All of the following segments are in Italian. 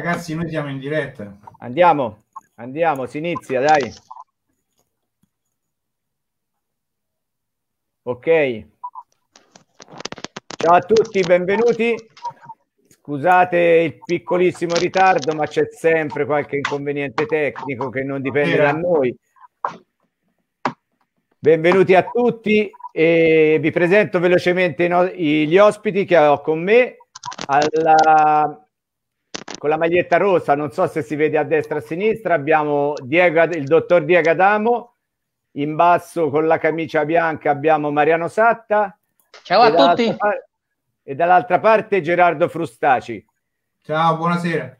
Ragazzi, noi siamo in diretta. Andiamo, andiamo, si inizia, dai. Ok. Ciao a tutti, benvenuti. Scusate il piccolissimo ritardo, ma c'è sempre qualche inconveniente tecnico che non dipende da noi. Benvenuti a tutti e vi presento velocemente gli ospiti che ho con me. Alla, con la maglietta rossa, non so se si vede a destra o a sinistra, abbiamo Diego, il dottor Diego Adamo, in basso con la camicia bianca abbiamo Mariano Satta. Ciao a tutti. Parte, e dall'altra parte Gerardo Frustaci. Ciao, buonasera.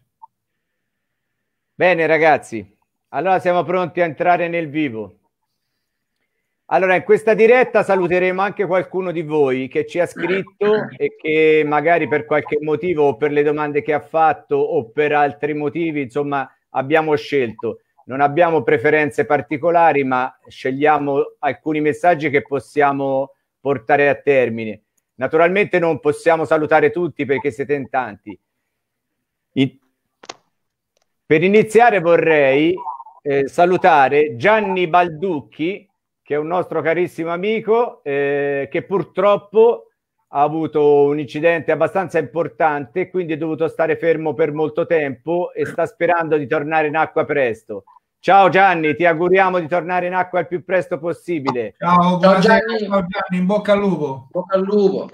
Bene ragazzi, allora siamo pronti a entrare nel vivo. Allora, in questa diretta saluteremo anche qualcuno di voi che ci ha scritto e che magari per qualche motivo o per le domande che ha fatto o per altri motivi, insomma, abbiamo scelto. Non abbiamo preferenze particolari, ma scegliamo alcuni messaggi che possiamo portare a termine. Naturalmente non possiamo salutare tutti perché siete in tanti. Per iniziare vorrei eh, salutare Gianni Balducchi, che è un nostro carissimo amico eh, che purtroppo ha avuto un incidente abbastanza importante, quindi è dovuto stare fermo per molto tempo e sta sperando di tornare in acqua presto. Ciao Gianni, ti auguriamo di tornare in acqua il più presto possibile. Ciao, ciao Gianni. ciao Gianni, in bocca al lupo. Bocca al lupo.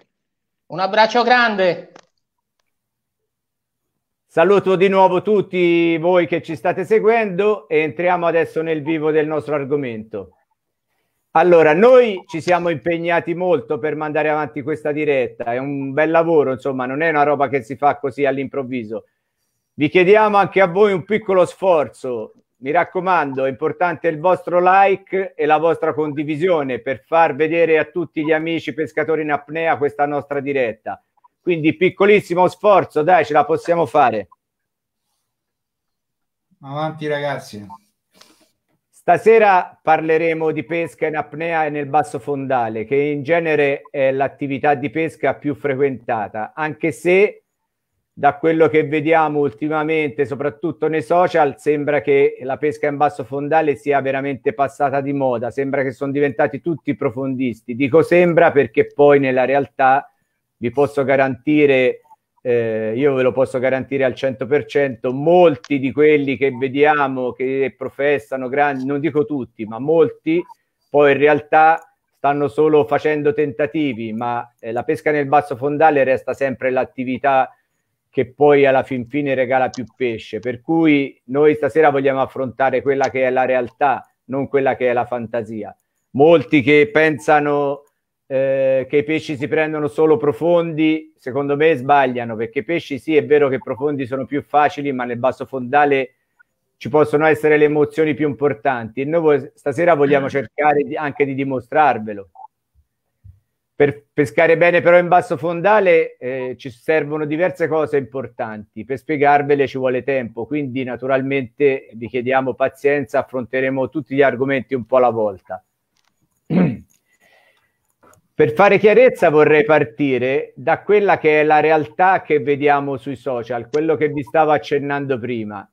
Un abbraccio grande. Saluto di nuovo tutti voi che ci state seguendo e entriamo adesso nel vivo del nostro argomento. Allora, noi ci siamo impegnati molto per mandare avanti questa diretta, è un bel lavoro, insomma, non è una roba che si fa così all'improvviso. Vi chiediamo anche a voi un piccolo sforzo, mi raccomando, è importante il vostro like e la vostra condivisione per far vedere a tutti gli amici pescatori in apnea questa nostra diretta. Quindi piccolissimo sforzo, dai, ce la possiamo fare. Avanti ragazzi. Stasera parleremo di pesca in apnea e nel basso fondale, che in genere è l'attività di pesca più frequentata, anche se da quello che vediamo ultimamente, soprattutto nei social, sembra che la pesca in basso fondale sia veramente passata di moda, sembra che sono diventati tutti profondisti. Dico sembra perché poi nella realtà vi posso garantire eh, io ve lo posso garantire al 100%, molti di quelli che vediamo, che professano grandi, non dico tutti, ma molti, poi in realtà stanno solo facendo tentativi, ma eh, la pesca nel basso fondale resta sempre l'attività che poi alla fin fine regala più pesce, per cui noi stasera vogliamo affrontare quella che è la realtà, non quella che è la fantasia. Molti che pensano eh, che i pesci si prendono solo profondi, secondo me sbagliano, perché i pesci sì è vero che profondi sono più facili, ma nel basso fondale ci possono essere le emozioni più importanti e noi stasera vogliamo mm. cercare di, anche di dimostrarvelo. Per pescare bene però in basso fondale eh, ci servono diverse cose importanti, per spiegarvele ci vuole tempo, quindi naturalmente vi chiediamo pazienza, affronteremo tutti gli argomenti un po' alla volta. Per fare chiarezza vorrei partire da quella che è la realtà che vediamo sui social, quello che vi stavo accennando prima.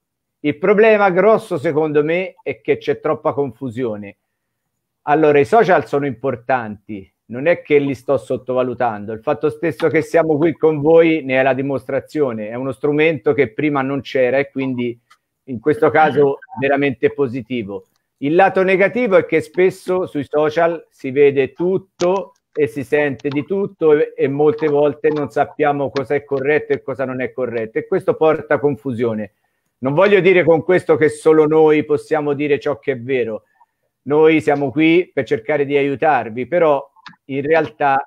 Il problema grosso secondo me è che c'è troppa confusione. Allora, i social sono importanti, non è che li sto sottovalutando. Il fatto stesso che siamo qui con voi ne è la dimostrazione. È uno strumento che prima non c'era e quindi in questo caso veramente positivo. Il lato negativo è che spesso sui social si vede tutto e si sente di tutto e, e molte volte non sappiamo cosa è corretto e cosa non è corretto e questo porta confusione. Non voglio dire con questo che solo noi possiamo dire ciò che è vero. Noi siamo qui per cercare di aiutarvi, però in realtà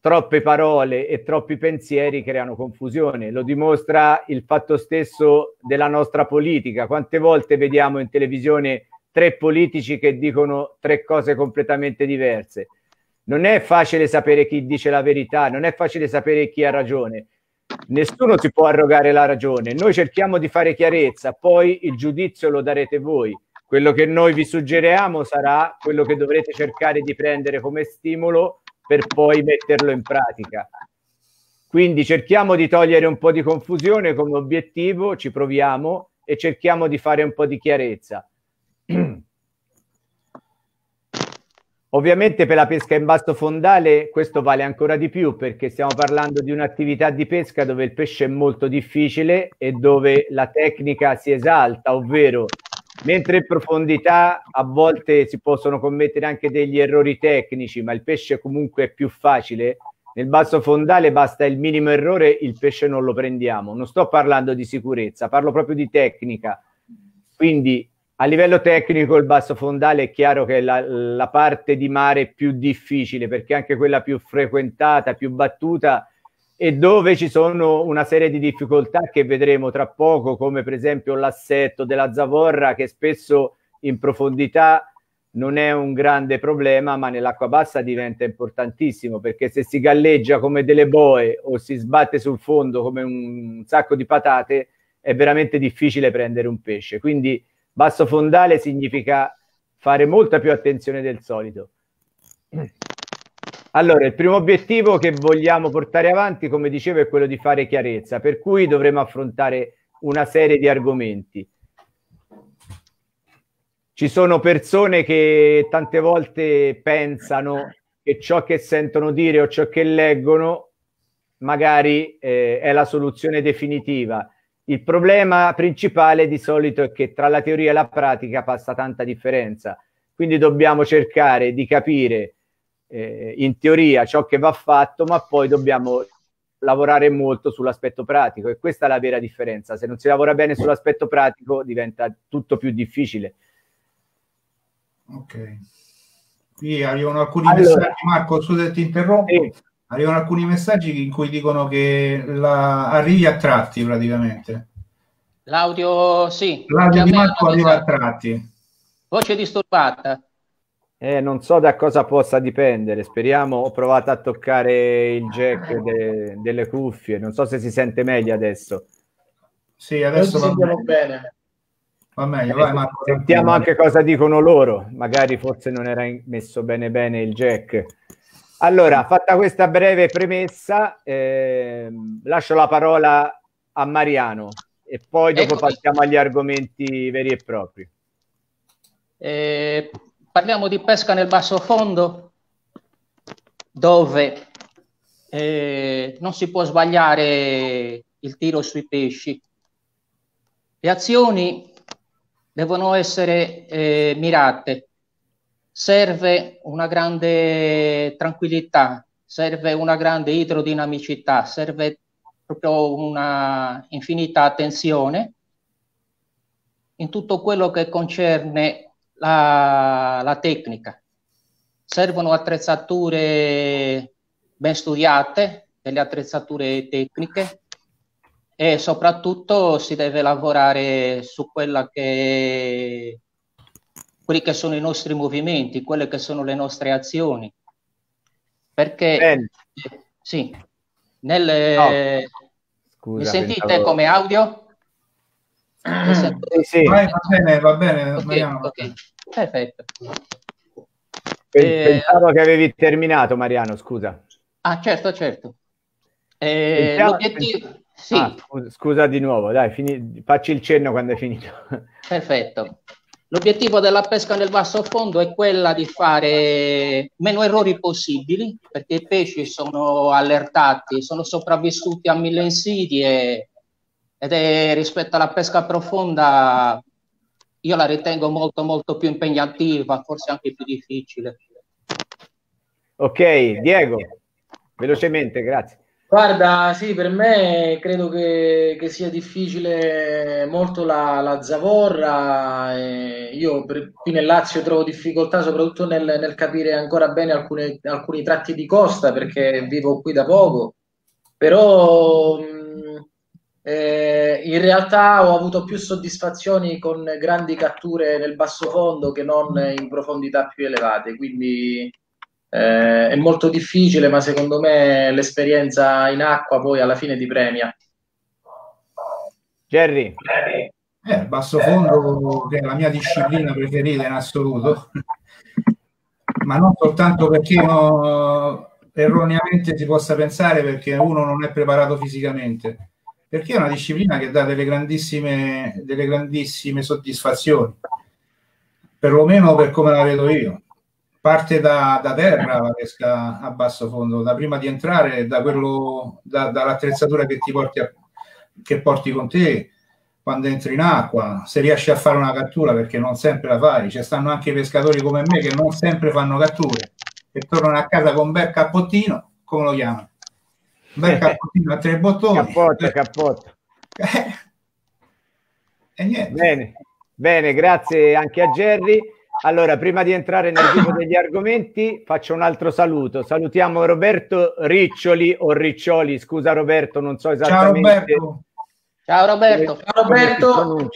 troppe parole e troppi pensieri creano confusione. Lo dimostra il fatto stesso della nostra politica. Quante volte vediamo in televisione tre politici che dicono tre cose completamente diverse? non è facile sapere chi dice la verità, non è facile sapere chi ha ragione. Nessuno si può arrogare la ragione. Noi cerchiamo di fare chiarezza, poi il giudizio lo darete voi. Quello che noi vi suggeriamo sarà quello che dovrete cercare di prendere come stimolo per poi metterlo in pratica. Quindi cerchiamo di togliere un po' di confusione come obiettivo, ci proviamo e cerchiamo di fare un po' di chiarezza. Ovviamente per la pesca in basso fondale questo vale ancora di più perché stiamo parlando di un'attività di pesca dove il pesce è molto difficile e dove la tecnica si esalta, ovvero mentre in profondità a volte si possono commettere anche degli errori tecnici, ma il pesce comunque è più facile. Nel basso fondale basta il minimo errore, il pesce non lo prendiamo. Non sto parlando di sicurezza, parlo proprio di tecnica. Quindi a livello tecnico il basso fondale è chiaro che è la, la parte di mare più difficile perché anche quella più frequentata, più battuta e dove ci sono una serie di difficoltà che vedremo tra poco come per esempio l'assetto della zavorra che spesso in profondità non è un grande problema, ma nell'acqua bassa diventa importantissimo perché se si galleggia come delle boe o si sbatte sul fondo come un sacco di patate, è veramente difficile prendere un pesce. Quindi Basso fondale significa fare molta più attenzione del solito. Allora, il primo obiettivo che vogliamo portare avanti, come dicevo, è quello di fare chiarezza, per cui dovremo affrontare una serie di argomenti. Ci sono persone che tante volte pensano che ciò che sentono dire o ciò che leggono magari eh, è la soluzione definitiva il problema principale di solito è che tra la teoria e la pratica passa tanta differenza, quindi dobbiamo cercare di capire eh, in teoria ciò che va fatto, ma poi dobbiamo lavorare molto sull'aspetto pratico e questa è la vera differenza. Se non si lavora bene sull'aspetto pratico diventa tutto più difficile. Ok. Qui arrivano alcuni allora, messaggi, Marco, scusa se ti interrompo. Sì arrivano alcuni messaggi in cui dicono che la... arrivi a tratti praticamente. L'audio sì. L'audio di Marco arriva a tratti. Voce disturbata. Eh, non so da cosa possa dipendere, speriamo. Ho provato a toccare il jack de... delle cuffie, non so se si sente meglio adesso. Sì, adesso va bene. bene. Va meglio, vai, eh, Marco, Sentiamo anche cosa dicono loro, magari forse non era messo bene bene il jack. Allora, fatta questa breve premessa, eh, lascio la parola a Mariano e poi dopo Eccomi. passiamo agli argomenti veri e propri. Eh, parliamo di pesca nel basso fondo, dove eh, non si può sbagliare il tiro sui pesci. Le azioni devono essere eh, mirate serve una grande tranquillità, serve una grande idrodinamicità, serve proprio una infinita attenzione in tutto quello che concerne la, la tecnica. Servono attrezzature ben studiate, delle attrezzature tecniche e soprattutto si deve lavorare su quella che quelli che sono i nostri movimenti, quelle che sono le nostre azioni. Perché Bene. sì, nel, no. Eh, scusa, mi sentite pensavo... come audio? Sento... Sì, sì. va bene, va bene. Okay, okay. Perfetto. Eh, pensavo eh... che avevi terminato, Mariano, scusa. Ah, certo, certo. Eh, Pensiamo... L'obiettivo... Sì. Ah, scusa di nuovo, dai, fini... facci il cenno quando è finito. Perfetto. L'obiettivo della pesca nel basso fondo è quella di fare meno errori possibili, perché i pesci sono allertati, sono sopravvissuti a mille insidie ed è rispetto alla pesca profonda io la ritengo molto molto più impegnativa, forse anche più difficile. Ok, Diego, velocemente, grazie. Guarda, sì, per me credo che, che sia difficile molto la, la zavorra. E io per, qui nel Lazio trovo difficoltà soprattutto nel, nel capire ancora bene alcune, alcuni tratti di costa perché vivo qui da poco. Però mh, mm, eh, in realtà ho avuto più soddisfazioni con grandi catture nel basso fondo che non in profondità più elevate. Quindi eh, è molto difficile, ma secondo me l'esperienza in acqua poi alla fine ti premia. Jerry. Eh, basso fondo che è la mia disciplina preferita in assoluto, ma non soltanto perché uno, erroneamente si possa pensare perché uno non è preparato fisicamente, perché è una disciplina che dà delle grandissime, delle grandissime soddisfazioni, perlomeno per come la vedo io parte da, da, terra la pesca a basso fondo, da prima di entrare, da quello, da, dall'attrezzatura che ti porti, a, che porti con te quando entri in acqua, se riesci a fare una cattura, perché non sempre la fai, ci stanno anche pescatori come me che non sempre fanno catture e tornano a casa con un bel cappottino, come lo chiamano? Un bel cappottino a tre bottoni. Cappotto, cappotto. e niente. Bene, bene, grazie anche a Gerry. Allora, prima di entrare nel vivo degli argomenti, faccio un altro saluto. Salutiamo Roberto Riccioli o Riccioli, scusa Roberto, non so esattamente. Ciao Roberto. Ciao Roberto.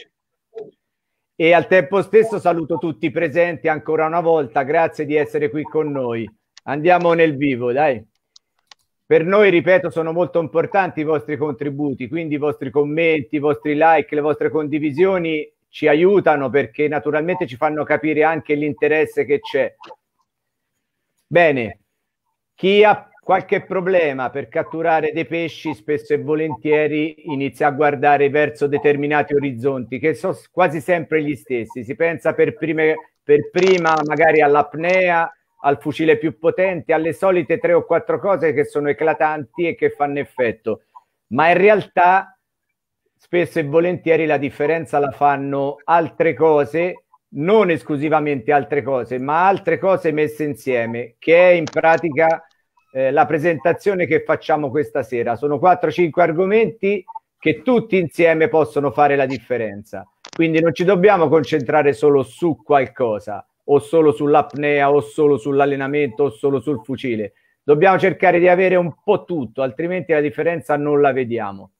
E al tempo stesso saluto tutti i presenti ancora una volta, grazie di essere qui con noi. Andiamo nel vivo, dai. Per noi, ripeto, sono molto importanti i vostri contributi, quindi i vostri commenti, i vostri like, le vostre condivisioni ci aiutano perché naturalmente ci fanno capire anche l'interesse che c'è. Bene, chi ha qualche problema per catturare dei pesci spesso e volentieri inizia a guardare verso determinati orizzonti che sono quasi sempre gli stessi. Si pensa per, prime, per prima magari all'apnea, al fucile più potente, alle solite tre o quattro cose che sono eclatanti e che fanno effetto, ma in realtà spesso e volentieri la differenza la fanno altre cose, non esclusivamente altre cose, ma altre cose messe insieme, che è in pratica eh, la presentazione che facciamo questa sera. Sono 4-5 argomenti che tutti insieme possono fare la differenza. Quindi non ci dobbiamo concentrare solo su qualcosa, o solo sull'apnea, o solo sull'allenamento, o solo sul fucile. Dobbiamo cercare di avere un po' tutto, altrimenti la differenza non la vediamo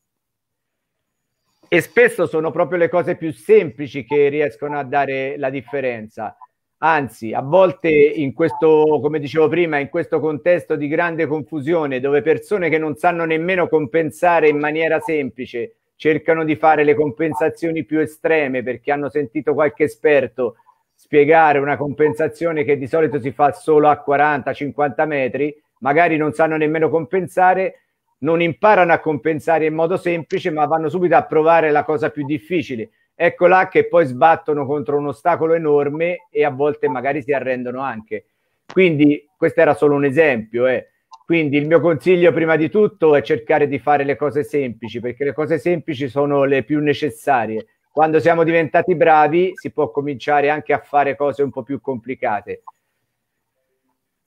e spesso sono proprio le cose più semplici che riescono a dare la differenza. Anzi, a volte in questo, come dicevo prima, in questo contesto di grande confusione, dove persone che non sanno nemmeno compensare in maniera semplice, cercano di fare le compensazioni più estreme perché hanno sentito qualche esperto spiegare una compensazione che di solito si fa solo a 40-50 metri, magari non sanno nemmeno compensare, non imparano a compensare in modo semplice, ma vanno subito a provare la cosa più difficile. Ecco che poi sbattono contro un ostacolo enorme e a volte magari si arrendono anche. Quindi questo era solo un esempio. Eh. Quindi il mio consiglio prima di tutto è cercare di fare le cose semplici, perché le cose semplici sono le più necessarie. Quando siamo diventati bravi si può cominciare anche a fare cose un po' più complicate.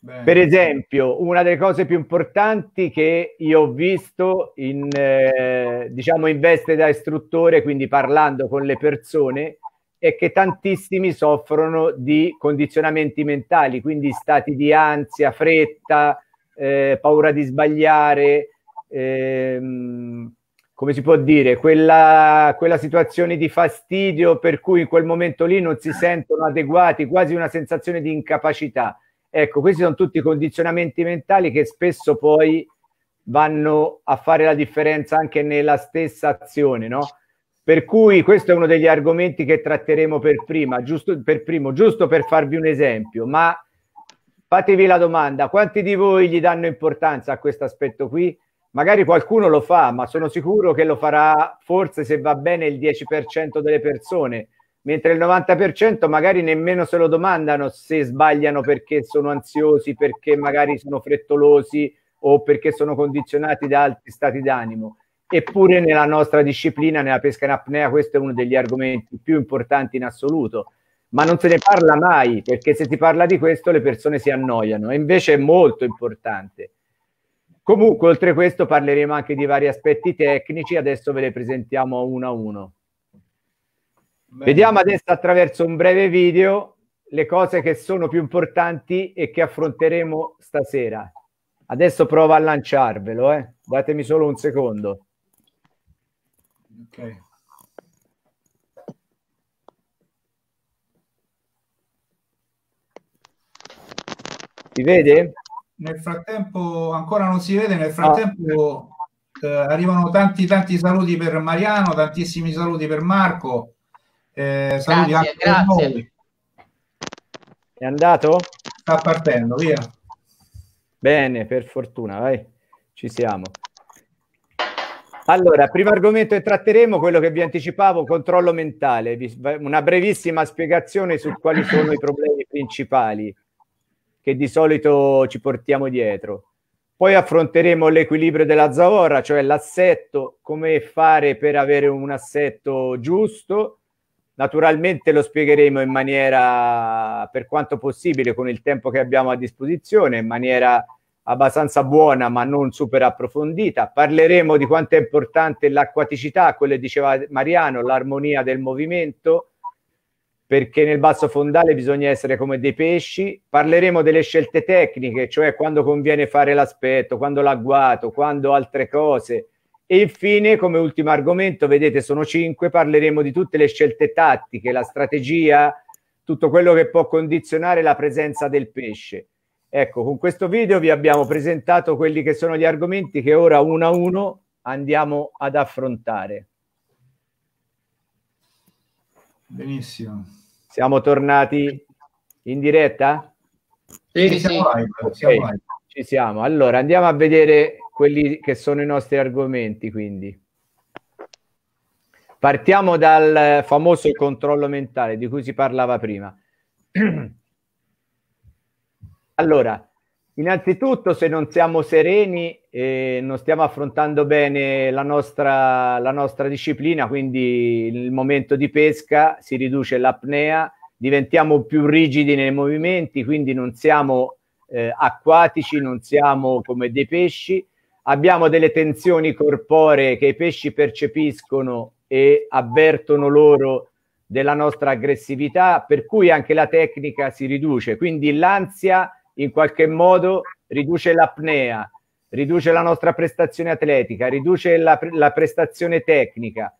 Bene. Per esempio, una delle cose più importanti che io ho visto in, eh, diciamo in veste da istruttore, quindi parlando con le persone, è che tantissimi soffrono di condizionamenti mentali, quindi stati di ansia, fretta, eh, paura di sbagliare, ehm, come si può dire, quella, quella situazione di fastidio per cui in quel momento lì non si sentono adeguati, quasi una sensazione di incapacità Ecco, questi sono tutti condizionamenti mentali che spesso poi vanno a fare la differenza anche nella stessa azione, no? Per cui questo è uno degli argomenti che tratteremo per, prima, giusto, per primo, giusto per farvi un esempio, ma fatevi la domanda, quanti di voi gli danno importanza a questo aspetto qui? Magari qualcuno lo fa, ma sono sicuro che lo farà forse se va bene il 10% delle persone, mentre il 90% magari nemmeno se lo domandano se sbagliano perché sono ansiosi, perché magari sono frettolosi o perché sono condizionati da altri stati d'animo. Eppure nella nostra disciplina, nella pesca in apnea, questo è uno degli argomenti più importanti in assoluto, ma non se ne parla mai perché se si parla di questo le persone si annoiano e invece è molto importante. Comunque, oltre a questo, parleremo anche di vari aspetti tecnici, adesso ve le presentiamo uno a uno. Bene. Vediamo adesso attraverso un breve video le cose che sono più importanti e che affronteremo stasera. Adesso provo a lanciarvelo, eh. datemi solo un secondo. Ok. Si vede? Nel frattempo, ancora non si vede, nel frattempo ah. eh, arrivano tanti tanti saluti per Mariano, tantissimi saluti per Marco. Eh, grazie, grazie. È andato? Sta partendo, via. Bene, per fortuna, vai, ci siamo. Allora, primo argomento che tratteremo, quello che vi anticipavo, controllo mentale. Una brevissima spiegazione su quali sono i problemi principali che di solito ci portiamo dietro. Poi affronteremo l'equilibrio della zavorra, cioè l'assetto, come fare per avere un assetto giusto Naturalmente lo spiegheremo in maniera, per quanto possibile, con il tempo che abbiamo a disposizione, in maniera abbastanza buona ma non super approfondita. Parleremo di quanto è importante l'acquaticità, quello che diceva Mariano, l'armonia del movimento, perché nel basso fondale bisogna essere come dei pesci. Parleremo delle scelte tecniche, cioè quando conviene fare l'aspetto, quando l'agguato, quando altre cose, e infine, come ultimo argomento, vedete, sono cinque, parleremo di tutte le scelte tattiche, la strategia, tutto quello che può condizionare la presenza del pesce. Ecco, con questo video vi abbiamo presentato quelli che sono gli argomenti che ora uno a uno andiamo ad affrontare. Benissimo. Siamo tornati in diretta? Sì, siamo live. Siamo live. ci siamo. Allora, andiamo a vedere quelli che sono i nostri argomenti, quindi. Partiamo dal famoso controllo mentale di cui si parlava prima. Allora, innanzitutto se non siamo sereni e non stiamo affrontando bene la nostra, la nostra disciplina, quindi il momento di pesca si riduce l'apnea, diventiamo più rigidi nei movimenti, quindi non siamo eh, acquatici, non siamo come dei pesci abbiamo delle tensioni corporee che i pesci percepiscono e avvertono loro della nostra aggressività, per cui anche la tecnica si riduce. Quindi l'ansia in qualche modo riduce l'apnea, riduce la nostra prestazione atletica, riduce la, la prestazione tecnica,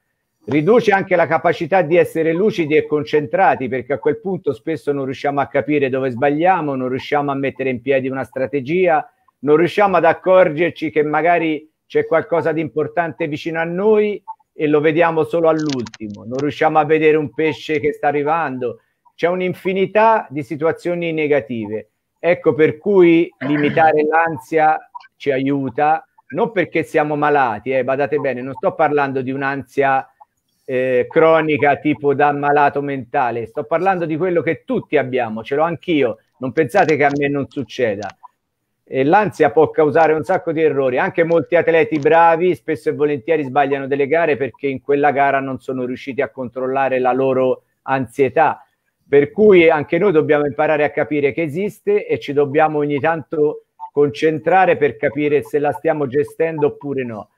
riduce anche la capacità di essere lucidi e concentrati, perché a quel punto spesso non riusciamo a capire dove sbagliamo, non riusciamo a mettere in piedi una strategia, non riusciamo ad accorgerci che magari c'è qualcosa di importante vicino a noi e lo vediamo solo all'ultimo, non riusciamo a vedere un pesce che sta arrivando, c'è un'infinità di situazioni negative. Ecco per cui limitare l'ansia ci aiuta, non perché siamo malati, eh, badate bene, non sto parlando di un'ansia eh, cronica tipo da malato mentale, sto parlando di quello che tutti abbiamo, ce l'ho anch'io, non pensate che a me non succeda. E l'ansia può causare un sacco di errori, anche molti atleti bravi spesso e volentieri sbagliano delle gare perché in quella gara non sono riusciti a controllare la loro ansietà. Per cui anche noi dobbiamo imparare a capire che esiste e ci dobbiamo ogni tanto concentrare per capire se la stiamo gestendo oppure no.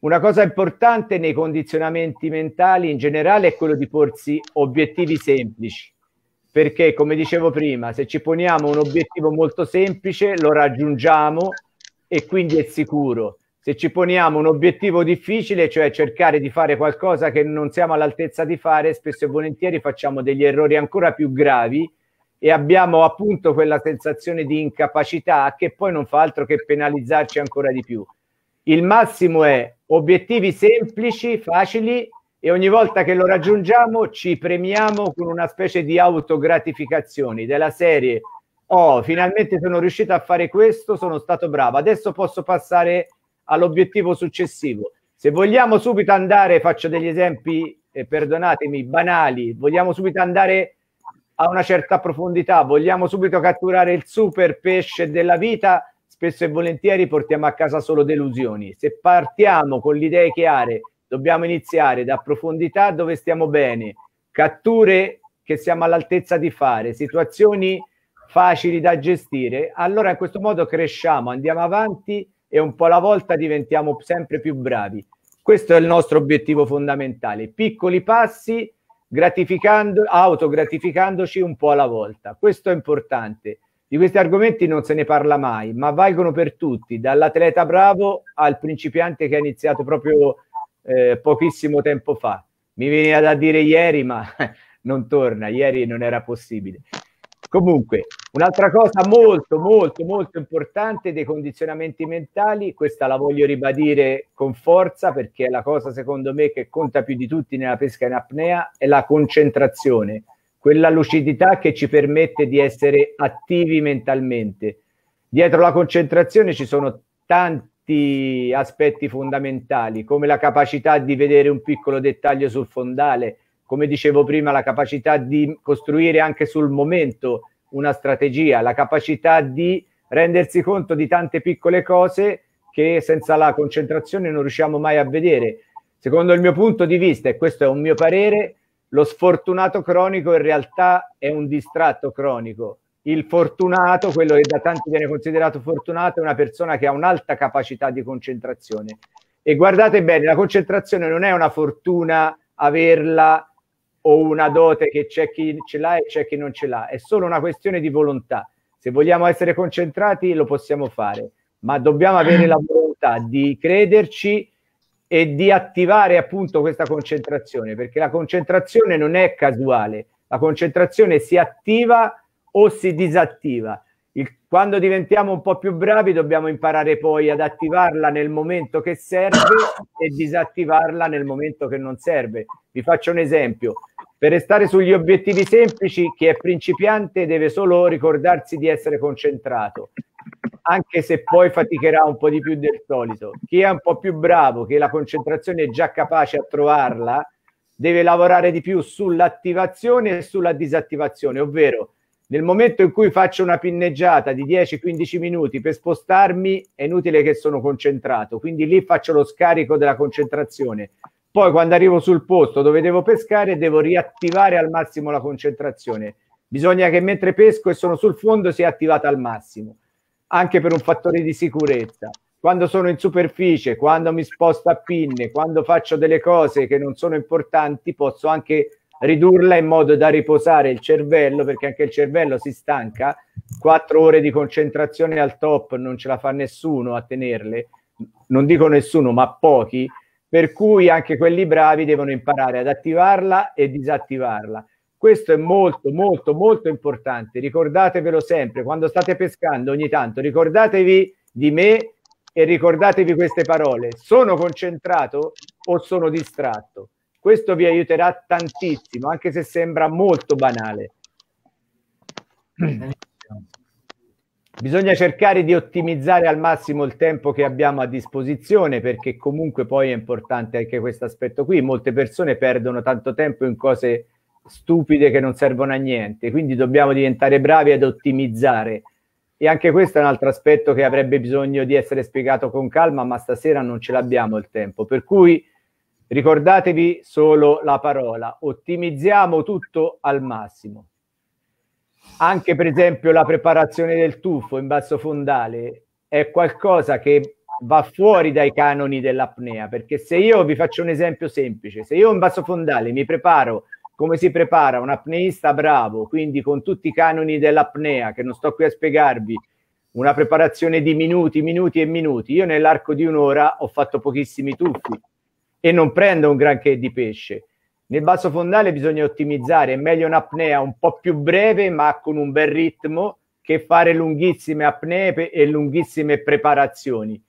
Una cosa importante nei condizionamenti mentali in generale è quello di porsi obiettivi semplici perché come dicevo prima, se ci poniamo un obiettivo molto semplice lo raggiungiamo e quindi è sicuro. Se ci poniamo un obiettivo difficile, cioè cercare di fare qualcosa che non siamo all'altezza di fare, spesso e volentieri facciamo degli errori ancora più gravi e abbiamo appunto quella sensazione di incapacità che poi non fa altro che penalizzarci ancora di più. Il massimo è obiettivi semplici, facili, e ogni volta che lo raggiungiamo ci premiamo con una specie di autogratificazioni della serie oh finalmente sono riuscito a fare questo sono stato bravo adesso posso passare all'obiettivo successivo se vogliamo subito andare faccio degli esempi eh, perdonatemi banali vogliamo subito andare a una certa profondità vogliamo subito catturare il super pesce della vita spesso e volentieri portiamo a casa solo delusioni se partiamo con le idee chiare dobbiamo iniziare da profondità dove stiamo bene, catture che siamo all'altezza di fare, situazioni facili da gestire, allora in questo modo cresciamo, andiamo avanti e un po' alla volta diventiamo sempre più bravi. Questo è il nostro obiettivo fondamentale, piccoli passi, gratificando, autogratificandoci un po' alla volta. Questo è importante. Di questi argomenti non se ne parla mai, ma valgono per tutti, dall'atleta bravo al principiante che ha iniziato proprio eh, pochissimo tempo fa. Mi veniva da dire ieri, ma non torna, ieri non era possibile. Comunque, un'altra cosa molto, molto, molto importante dei condizionamenti mentali, questa la voglio ribadire con forza perché è la cosa secondo me che conta più di tutti nella pesca in apnea, è la concentrazione, quella lucidità che ci permette di essere attivi mentalmente. Dietro la concentrazione ci sono tanti tutti aspetti fondamentali, come la capacità di vedere un piccolo dettaglio sul fondale, come dicevo prima, la capacità di costruire anche sul momento una strategia, la capacità di rendersi conto di tante piccole cose che senza la concentrazione non riusciamo mai a vedere. Secondo il mio punto di vista, e questo è un mio parere, lo sfortunato cronico in realtà è un distratto cronico, il fortunato, quello che da tanti viene considerato fortunato, è una persona che ha un'alta capacità di concentrazione. E guardate bene, la concentrazione non è una fortuna averla o una dote che c'è chi ce l'ha e c'è chi non ce l'ha, è solo una questione di volontà. Se vogliamo essere concentrati lo possiamo fare, ma dobbiamo avere la volontà di crederci e di attivare appunto questa concentrazione, perché la concentrazione non è casuale, la concentrazione si attiva o si disattiva. Il, quando diventiamo un po' più bravi dobbiamo imparare poi ad attivarla nel momento che serve e disattivarla nel momento che non serve. Vi faccio un esempio. Per restare sugli obiettivi semplici, chi è principiante deve solo ricordarsi di essere concentrato, anche se poi faticherà un po' di più del solito. Chi è un po' più bravo, che la concentrazione è già capace a trovarla, deve lavorare di più sull'attivazione e sulla disattivazione, ovvero nel momento in cui faccio una pinneggiata di 10-15 minuti per spostarmi, è inutile che sono concentrato, quindi lì faccio lo scarico della concentrazione. Poi quando arrivo sul posto dove devo pescare, devo riattivare al massimo la concentrazione. Bisogna che mentre pesco e sono sul fondo sia attivata al massimo, anche per un fattore di sicurezza quando sono in superficie, quando mi sposto a pinne, quando faccio delle cose che non sono importanti, posso anche ridurla in modo da riposare il cervello, perché anche il cervello si stanca, quattro ore di concentrazione al top non ce la fa nessuno a tenerle, non dico nessuno, ma pochi, per cui anche quelli bravi devono imparare ad attivarla e disattivarla. Questo è molto, molto, molto importante. Ricordatevelo sempre, quando state pescando ogni tanto, ricordatevi di me e ricordatevi queste parole. Sono concentrato o sono distratto? Questo vi aiuterà tantissimo, anche se sembra molto banale. Bisogna cercare di ottimizzare al massimo il tempo che abbiamo a disposizione perché comunque poi è importante anche questo aspetto qui. Molte persone perdono tanto tempo in cose stupide che non servono a niente, quindi dobbiamo diventare bravi ad ottimizzare. E anche questo è un altro aspetto che avrebbe bisogno di essere spiegato con calma, ma stasera non ce l'abbiamo il tempo. Per cui Ricordatevi solo la parola, ottimizziamo tutto al massimo. Anche per esempio la preparazione del tuffo in basso fondale è qualcosa che va fuori dai canoni dell'apnea, perché se io vi faccio un esempio semplice, se io in basso fondale mi preparo come si prepara un apneista bravo, quindi con tutti i canoni dell'apnea, che non sto qui a spiegarvi, una preparazione di minuti, minuti e minuti, io nell'arco di un'ora ho fatto pochissimi tuffi e non prendo un granché di pesce. Nel basso fondale bisogna ottimizzare, è meglio un'apnea un po' più breve ma con un bel ritmo che fare lunghissime apnee e lunghissime preparazioni.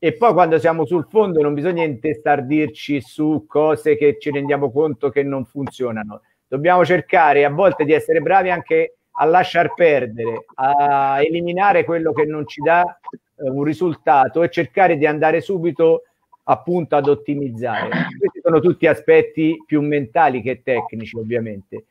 E poi quando siamo sul fondo non bisogna intestardirci su cose che ci rendiamo conto che non funzionano. Dobbiamo cercare a volte di essere bravi anche a lasciar perdere, a eliminare quello che non ci dà eh, un risultato e cercare di andare subito appunto ad ottimizzare. Questi sono tutti aspetti più mentali che tecnici, ovviamente.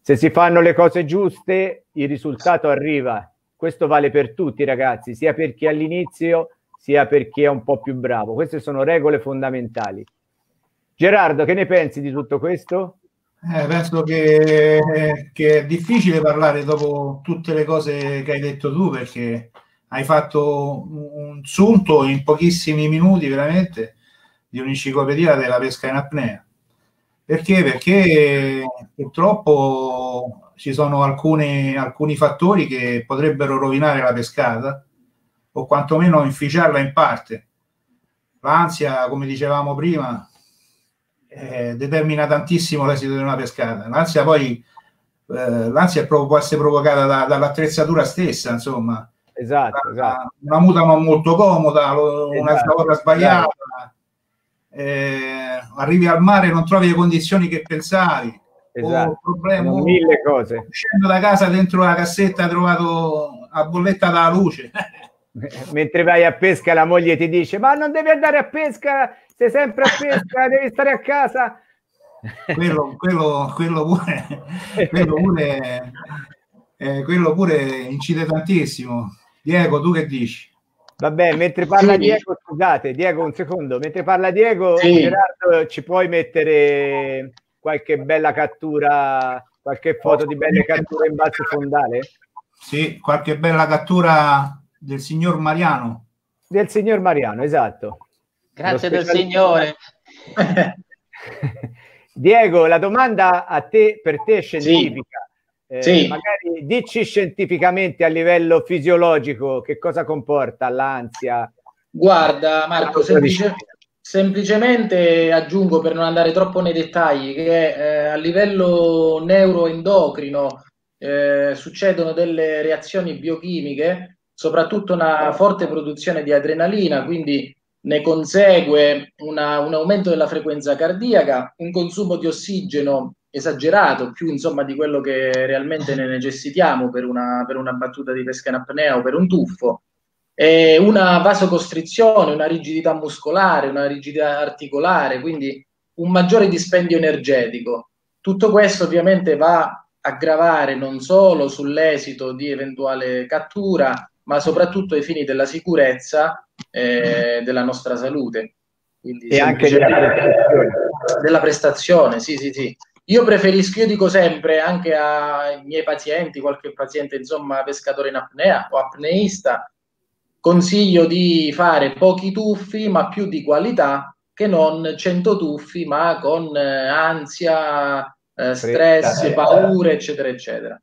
Se si fanno le cose giuste, il risultato arriva. Questo vale per tutti, ragazzi, sia per chi è all'inizio, sia per chi è un po' più bravo. Queste sono regole fondamentali. Gerardo, che ne pensi di tutto questo? Eh, penso che, che è difficile parlare dopo tutte le cose che hai detto tu perché hai fatto un sunto in pochissimi minuti veramente di un'enciclopedia della pesca in apnea. Perché? Perché purtroppo ci sono alcune, alcuni fattori che potrebbero rovinare la pescata o quantomeno inficiarla in parte. L'ansia, come dicevamo prima, eh, determina tantissimo l'esito di una pescata. L'ansia poi eh, l'ansia può essere provocata da, dall'attrezzatura stessa, insomma. Esatto, esatto. Una, muta non molto comoda, esatto, una zavorra sbagliata, esatto eh, arrivi al mare e non trovi le condizioni che pensavi, esatto. o problema, mille cose. Uscendo da casa dentro la cassetta hai trovato la bolletta dalla luce. Mentre vai a pesca la moglie ti dice ma non devi andare a pesca, sei sempre a pesca, devi stare a casa. Quello, quello, quello pure, quello pure, eh, quello pure incide tantissimo. Diego, tu che dici? Vabbè, mentre parla sì. Diego, scusate, Diego, un secondo, mentre parla Diego, sì. Gerardo, ci puoi mettere qualche bella cattura, qualche foto di belle catture in basso fondale? Sì, qualche bella cattura del signor Mariano. Del signor Mariano, esatto. Grazie del Signore. Diego, la domanda a te, per te è scientifica. Sì. Eh, sì. Magari dici scientificamente a livello fisiologico che cosa comporta l'ansia. Guarda Marco, semplice, semplicemente aggiungo per non andare troppo nei dettagli che eh, a livello neuroendocrino eh, succedono delle reazioni biochimiche, soprattutto una forte produzione di adrenalina, quindi ne consegue una, un aumento della frequenza cardiaca, un consumo di ossigeno esagerato, più insomma di quello che realmente ne necessitiamo per una, per una battuta di pesca in apnea o per un tuffo. E una vasocostrizione, una rigidità muscolare, una rigidità articolare, quindi un maggiore dispendio energetico. Tutto questo ovviamente va a gravare non solo sull'esito di eventuale cattura, ma soprattutto ai fini della sicurezza eh, della nostra salute. Quindi, e anche della prestazione. della prestazione, sì, sì, sì. Io preferisco, io dico sempre anche ai miei pazienti, qualche paziente insomma pescatore in apnea o apneista, consiglio di fare pochi tuffi ma più di qualità che non 100 tuffi ma con eh, ansia, eh, stress, Fritta, eh. paure, eccetera, eccetera.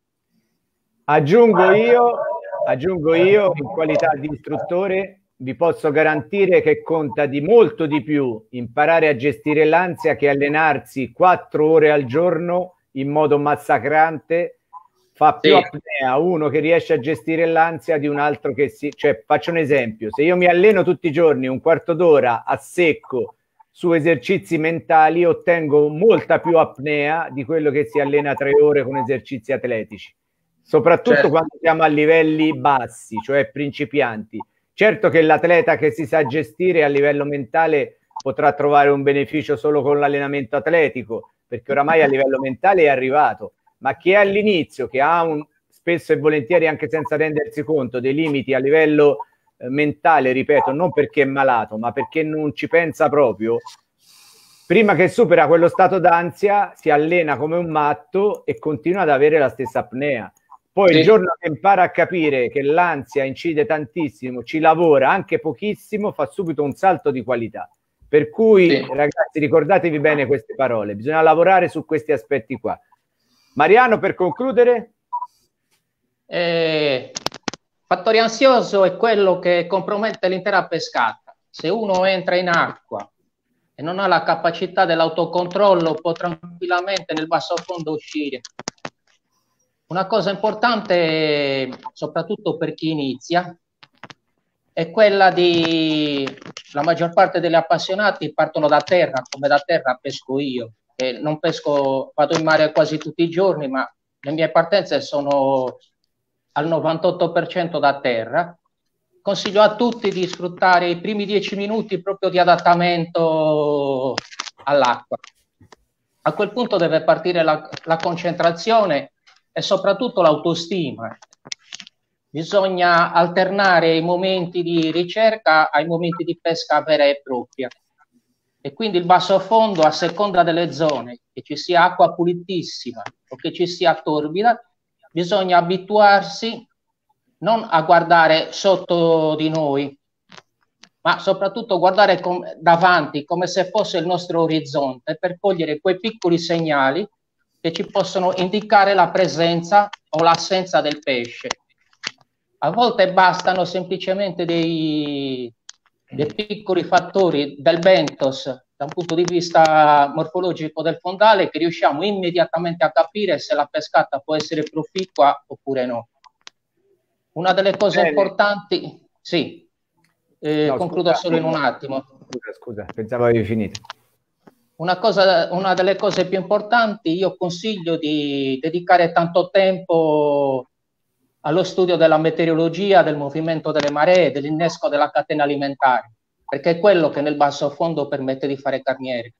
Aggiungo io, aggiungo io in qualità di istruttore vi posso garantire che conta di molto di più imparare a gestire l'ansia che allenarsi quattro ore al giorno in modo massacrante fa più sì. apnea uno che riesce a gestire l'ansia di un altro che si cioè faccio un esempio se io mi alleno tutti i giorni un quarto d'ora a secco su esercizi mentali ottengo molta più apnea di quello che si allena tre ore con esercizi atletici soprattutto certo. quando siamo a livelli bassi cioè principianti Certo che l'atleta che si sa gestire a livello mentale potrà trovare un beneficio solo con l'allenamento atletico, perché oramai a livello mentale è arrivato, ma chi è all'inizio, che ha un, spesso e volentieri anche senza rendersi conto dei limiti a livello eh, mentale, ripeto, non perché è malato, ma perché non ci pensa proprio, prima che supera quello stato d'ansia si allena come un matto e continua ad avere la stessa apnea. Poi sì. il giorno che impara a capire che l'ansia incide tantissimo, ci lavora anche pochissimo, fa subito un salto di qualità. Per cui, sì. ragazzi, ricordatevi bene queste parole, bisogna lavorare su questi aspetti qua. Mariano, per concludere? Eh, fattore ansioso è quello che compromette l'intera pescata. Se uno entra in acqua e non ha la capacità dell'autocontrollo, può tranquillamente nel basso fondo uscire una cosa importante, soprattutto per chi inizia, è quella di la maggior parte degli appassionati partono da terra, come da terra pesco io. E non pesco, vado in mare quasi tutti i giorni, ma le mie partenze sono al 98% da terra. Consiglio a tutti di sfruttare i primi dieci minuti proprio di adattamento all'acqua. A quel punto deve partire la, la concentrazione e soprattutto l'autostima. Bisogna alternare i momenti di ricerca ai momenti di pesca vera e propria. E quindi il basso fondo, a seconda delle zone, che ci sia acqua pulitissima o che ci sia torbida, bisogna abituarsi non a guardare sotto di noi, ma soprattutto guardare com- davanti come se fosse il nostro orizzonte per cogliere quei piccoli segnali che ci possono indicare la presenza o l'assenza del pesce. A volte bastano semplicemente dei, dei piccoli fattori del bentos da un punto di vista morfologico del fondale che riusciamo immediatamente a capire se la pescata può essere proficua oppure no. Una delle cose Bene. importanti, sì, eh, no, concludo scusa, solo in un attimo. Scusa, scusa, pensavo avevi finito. Una, cosa, una delle cose più importanti, io consiglio di dedicare tanto tempo allo studio della meteorologia, del movimento delle maree, dell'innesco della catena alimentare, perché è quello che nel basso fondo permette di fare carniere.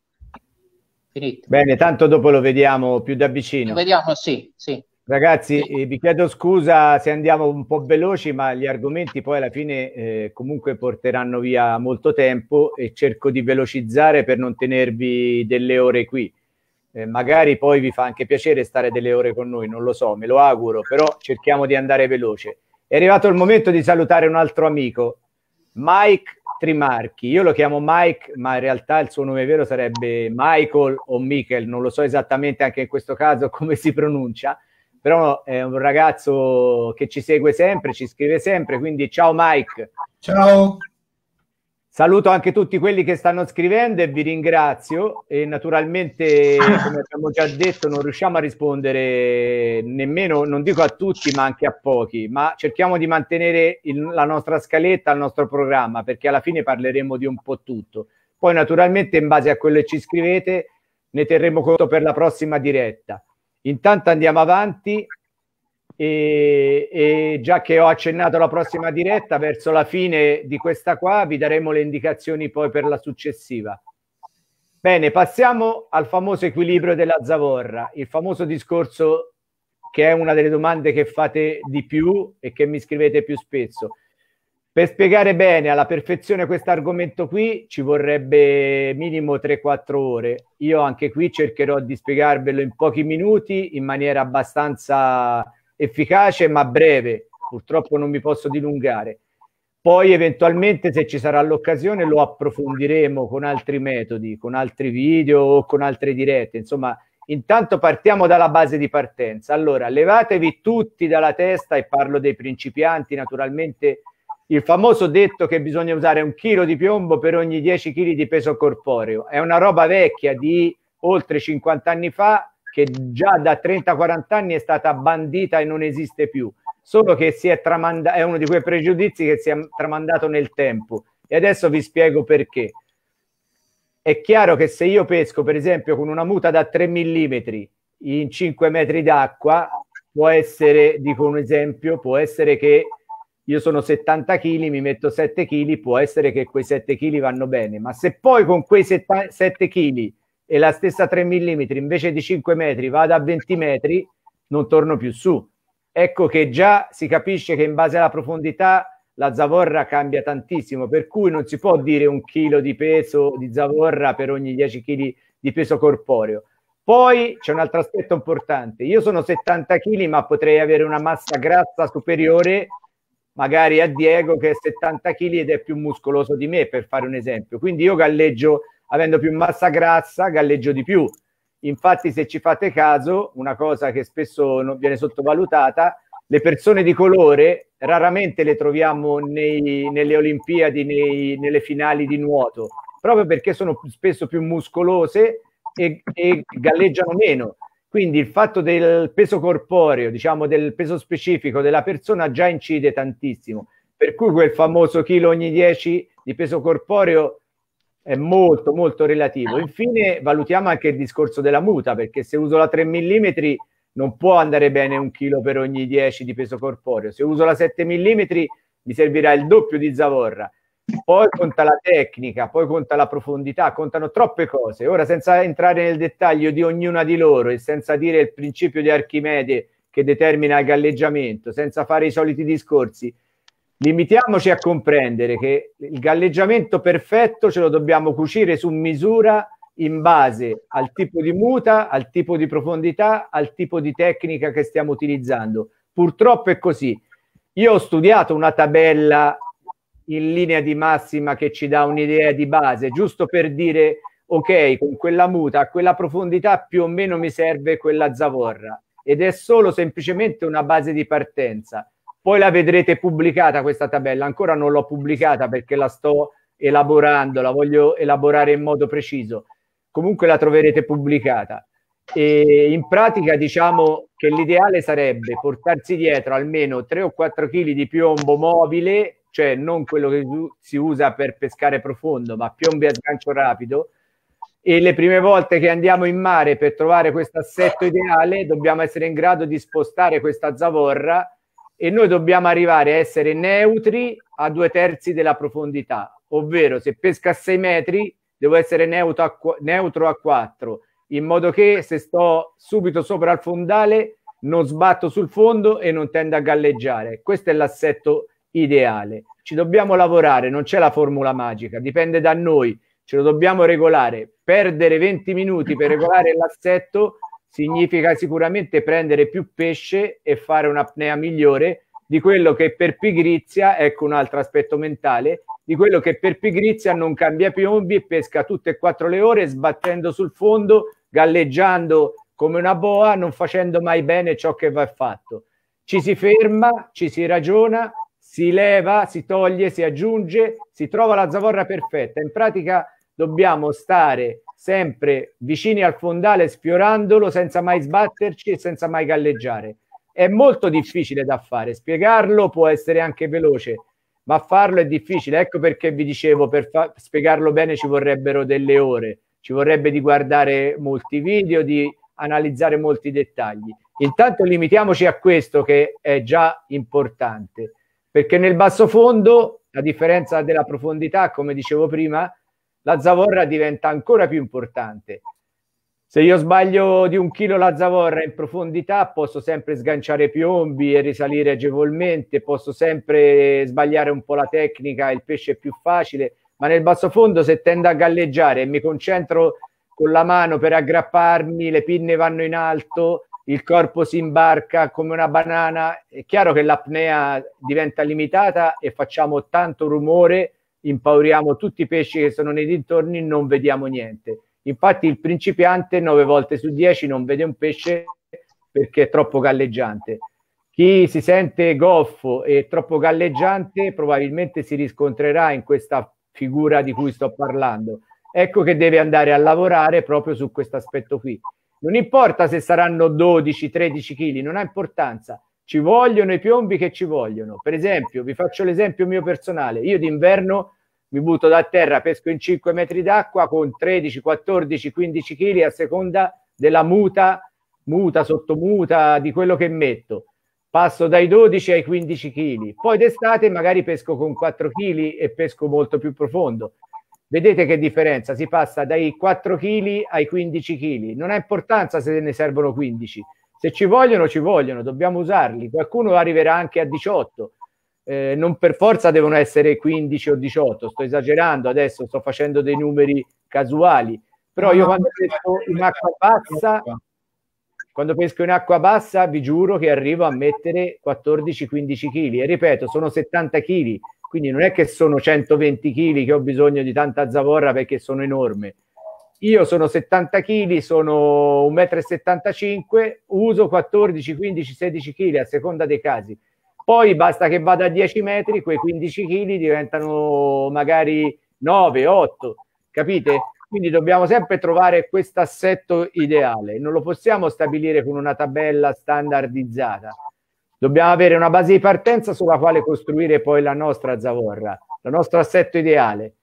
Finito. Bene, tanto dopo lo vediamo più da vicino. Lo vediamo, sì, sì. Ragazzi, eh, vi chiedo scusa se andiamo un po' veloci, ma gli argomenti poi alla fine eh, comunque porteranno via molto tempo e cerco di velocizzare per non tenervi delle ore qui. Eh, magari poi vi fa anche piacere stare delle ore con noi, non lo so, me lo auguro, però cerchiamo di andare veloce. È arrivato il momento di salutare un altro amico, Mike Trimarchi. Io lo chiamo Mike, ma in realtà il suo nome vero sarebbe Michael o Michel, non lo so esattamente anche in questo caso come si pronuncia però è un ragazzo che ci segue sempre, ci scrive sempre, quindi ciao Mike. Ciao. Saluto anche tutti quelli che stanno scrivendo e vi ringrazio e naturalmente come abbiamo già detto non riusciamo a rispondere nemmeno, non dico a tutti ma anche a pochi, ma cerchiamo di mantenere il, la nostra scaletta, il nostro programma perché alla fine parleremo di un po' tutto. Poi naturalmente in base a quello che ci scrivete ne terremo conto per la prossima diretta. Intanto andiamo avanti e, e, già che ho accennato la prossima diretta, verso la fine di questa qua vi daremo le indicazioni poi per la successiva. Bene, passiamo al famoso equilibrio della zavorra, il famoso discorso che è una delle domande che fate di più e che mi scrivete più spesso. Per spiegare bene alla perfezione questo argomento qui ci vorrebbe minimo 3-4 ore. Io anche qui cercherò di spiegarvelo in pochi minuti in maniera abbastanza efficace ma breve. Purtroppo non mi posso dilungare. Poi eventualmente se ci sarà l'occasione lo approfondiremo con altri metodi, con altri video o con altre dirette. Insomma, intanto partiamo dalla base di partenza. Allora, levatevi tutti dalla testa e parlo dei principianti naturalmente il famoso detto che bisogna usare un chilo di piombo per ogni 10 kg di peso corporeo è una roba vecchia di oltre 50 anni fa che già da 30-40 anni è stata bandita e non esiste più, solo che si è, tramanda- è uno di quei pregiudizi che si è tramandato nel tempo e adesso vi spiego perché. È chiaro che se io pesco per esempio con una muta da 3 mm in 5 metri d'acqua, può essere, dico un esempio, può essere che io sono 70 kg, mi metto 7 kg, può essere che quei 7 kg vanno bene, ma se poi con quei 7 kg e la stessa 3 mm invece di 5 metri vado a 20 metri, non torno più su. Ecco che già si capisce che in base alla profondità la zavorra cambia tantissimo, per cui non si può dire un chilo di peso di zavorra per ogni 10 kg di peso corporeo. Poi c'è un altro aspetto importante, io sono 70 kg ma potrei avere una massa grassa superiore magari a Diego che è 70 kg ed è più muscoloso di me, per fare un esempio. Quindi io galleggio, avendo più massa grassa, galleggio di più. Infatti, se ci fate caso, una cosa che spesso non viene sottovalutata, le persone di colore raramente le troviamo nei, nelle Olimpiadi, nei, nelle finali di nuoto, proprio perché sono spesso più muscolose e, e galleggiano meno. Quindi il fatto del peso corporeo, diciamo del peso specifico della persona già incide tantissimo, per cui quel famoso chilo ogni 10 di peso corporeo è molto molto relativo. Infine valutiamo anche il discorso della muta, perché se uso la 3 mm non può andare bene un chilo per ogni 10 di peso corporeo, se uso la 7 mm mi servirà il doppio di zavorra. Poi conta la tecnica, poi conta la profondità, contano troppe cose. Ora, senza entrare nel dettaglio di ognuna di loro e senza dire il principio di Archimede che determina il galleggiamento, senza fare i soliti discorsi, limitiamoci a comprendere che il galleggiamento perfetto ce lo dobbiamo cucire su misura in base al tipo di muta, al tipo di profondità, al tipo di tecnica che stiamo utilizzando. Purtroppo è così. Io ho studiato una tabella in linea di massima che ci dà un'idea di base, giusto per dire ok, con quella muta, a quella profondità più o meno mi serve quella zavorra ed è solo semplicemente una base di partenza. Poi la vedrete pubblicata questa tabella, ancora non l'ho pubblicata perché la sto elaborando, la voglio elaborare in modo preciso. Comunque la troverete pubblicata. E in pratica diciamo che l'ideale sarebbe portarsi dietro almeno 3 o 4 kg di piombo mobile cioè non quello che si usa per pescare profondo, ma piombi a sgancio rapido. E le prime volte che andiamo in mare per trovare questo assetto ideale, dobbiamo essere in grado di spostare questa zavorra e noi dobbiamo arrivare a essere neutri a due terzi della profondità, ovvero se pesca a 6 metri devo essere neutro a 4, in modo che se sto subito sopra il fondale non sbatto sul fondo e non tendo a galleggiare. Questo è l'assetto ideale. Ci dobbiamo lavorare, non c'è la formula magica, dipende da noi, ce lo dobbiamo regolare. Perdere 20 minuti per regolare l'assetto significa sicuramente prendere più pesce e fare un'apnea migliore di quello che per pigrizia, ecco un altro aspetto mentale, di quello che per pigrizia non cambia piombi e pesca tutte e quattro le ore sbattendo sul fondo, galleggiando come una boa, non facendo mai bene ciò che va fatto. Ci si ferma, ci si ragiona, si leva, si toglie, si aggiunge, si trova la zavorra perfetta. In pratica dobbiamo stare sempre vicini al fondale, sfiorandolo senza mai sbatterci e senza mai galleggiare. È molto difficile da fare, spiegarlo può essere anche veloce, ma farlo è difficile. Ecco perché vi dicevo, per fa- spiegarlo bene ci vorrebbero delle ore, ci vorrebbe di guardare molti video, di analizzare molti dettagli. Intanto limitiamoci a questo che è già importante perché nel basso fondo, a differenza della profondità, come dicevo prima, la zavorra diventa ancora più importante. Se io sbaglio di un chilo la zavorra in profondità, posso sempre sganciare piombi e risalire agevolmente, posso sempre sbagliare un po' la tecnica, il pesce è più facile, ma nel basso fondo se tendo a galleggiare e mi concentro con la mano per aggrapparmi, le pinne vanno in alto, il corpo si imbarca come una banana, è chiaro che l'apnea diventa limitata e facciamo tanto rumore, impauriamo tutti i pesci che sono nei dintorni, non vediamo niente. Infatti il principiante 9 volte su 10 non vede un pesce perché è troppo galleggiante. Chi si sente goffo e troppo galleggiante probabilmente si riscontrerà in questa figura di cui sto parlando. Ecco che deve andare a lavorare proprio su questo aspetto qui. Non importa se saranno 12-13 kg, non ha importanza. Ci vogliono i piombi che ci vogliono. Per esempio, vi faccio l'esempio mio personale. Io d'inverno mi butto da terra, pesco in 5 metri d'acqua con 13, 14, 15 kg a seconda della muta, muta, sottomuta, di quello che metto. Passo dai 12 ai 15 kg. Poi d'estate magari pesco con 4 kg e pesco molto più profondo. Vedete che differenza? Si passa dai 4 kg ai 15 kg. Non ha importanza se ne servono 15. Se ci vogliono, ci vogliono, dobbiamo usarli. Qualcuno arriverà anche a 18. Eh, non per forza devono essere 15 o 18. Sto esagerando adesso, sto facendo dei numeri casuali. Però io quando pesco in acqua bassa, quando pesco in acqua bassa, vi giuro che arrivo a mettere 14-15 kg. E ripeto, sono 70 kg quindi non è che sono 120 kg che ho bisogno di tanta zavorra perché sono enorme. Io sono 70 kg, sono 1,75 m, uso 14, 15, 16 kg a seconda dei casi. Poi basta che vada a 10 metri, quei 15 kg diventano magari 9, 8, capite? Quindi dobbiamo sempre trovare questo assetto ideale, non lo possiamo stabilire con una tabella standardizzata Dobbiamo avere una base di partenza sulla quale costruire poi la nostra zavorra, il nostro assetto ideale.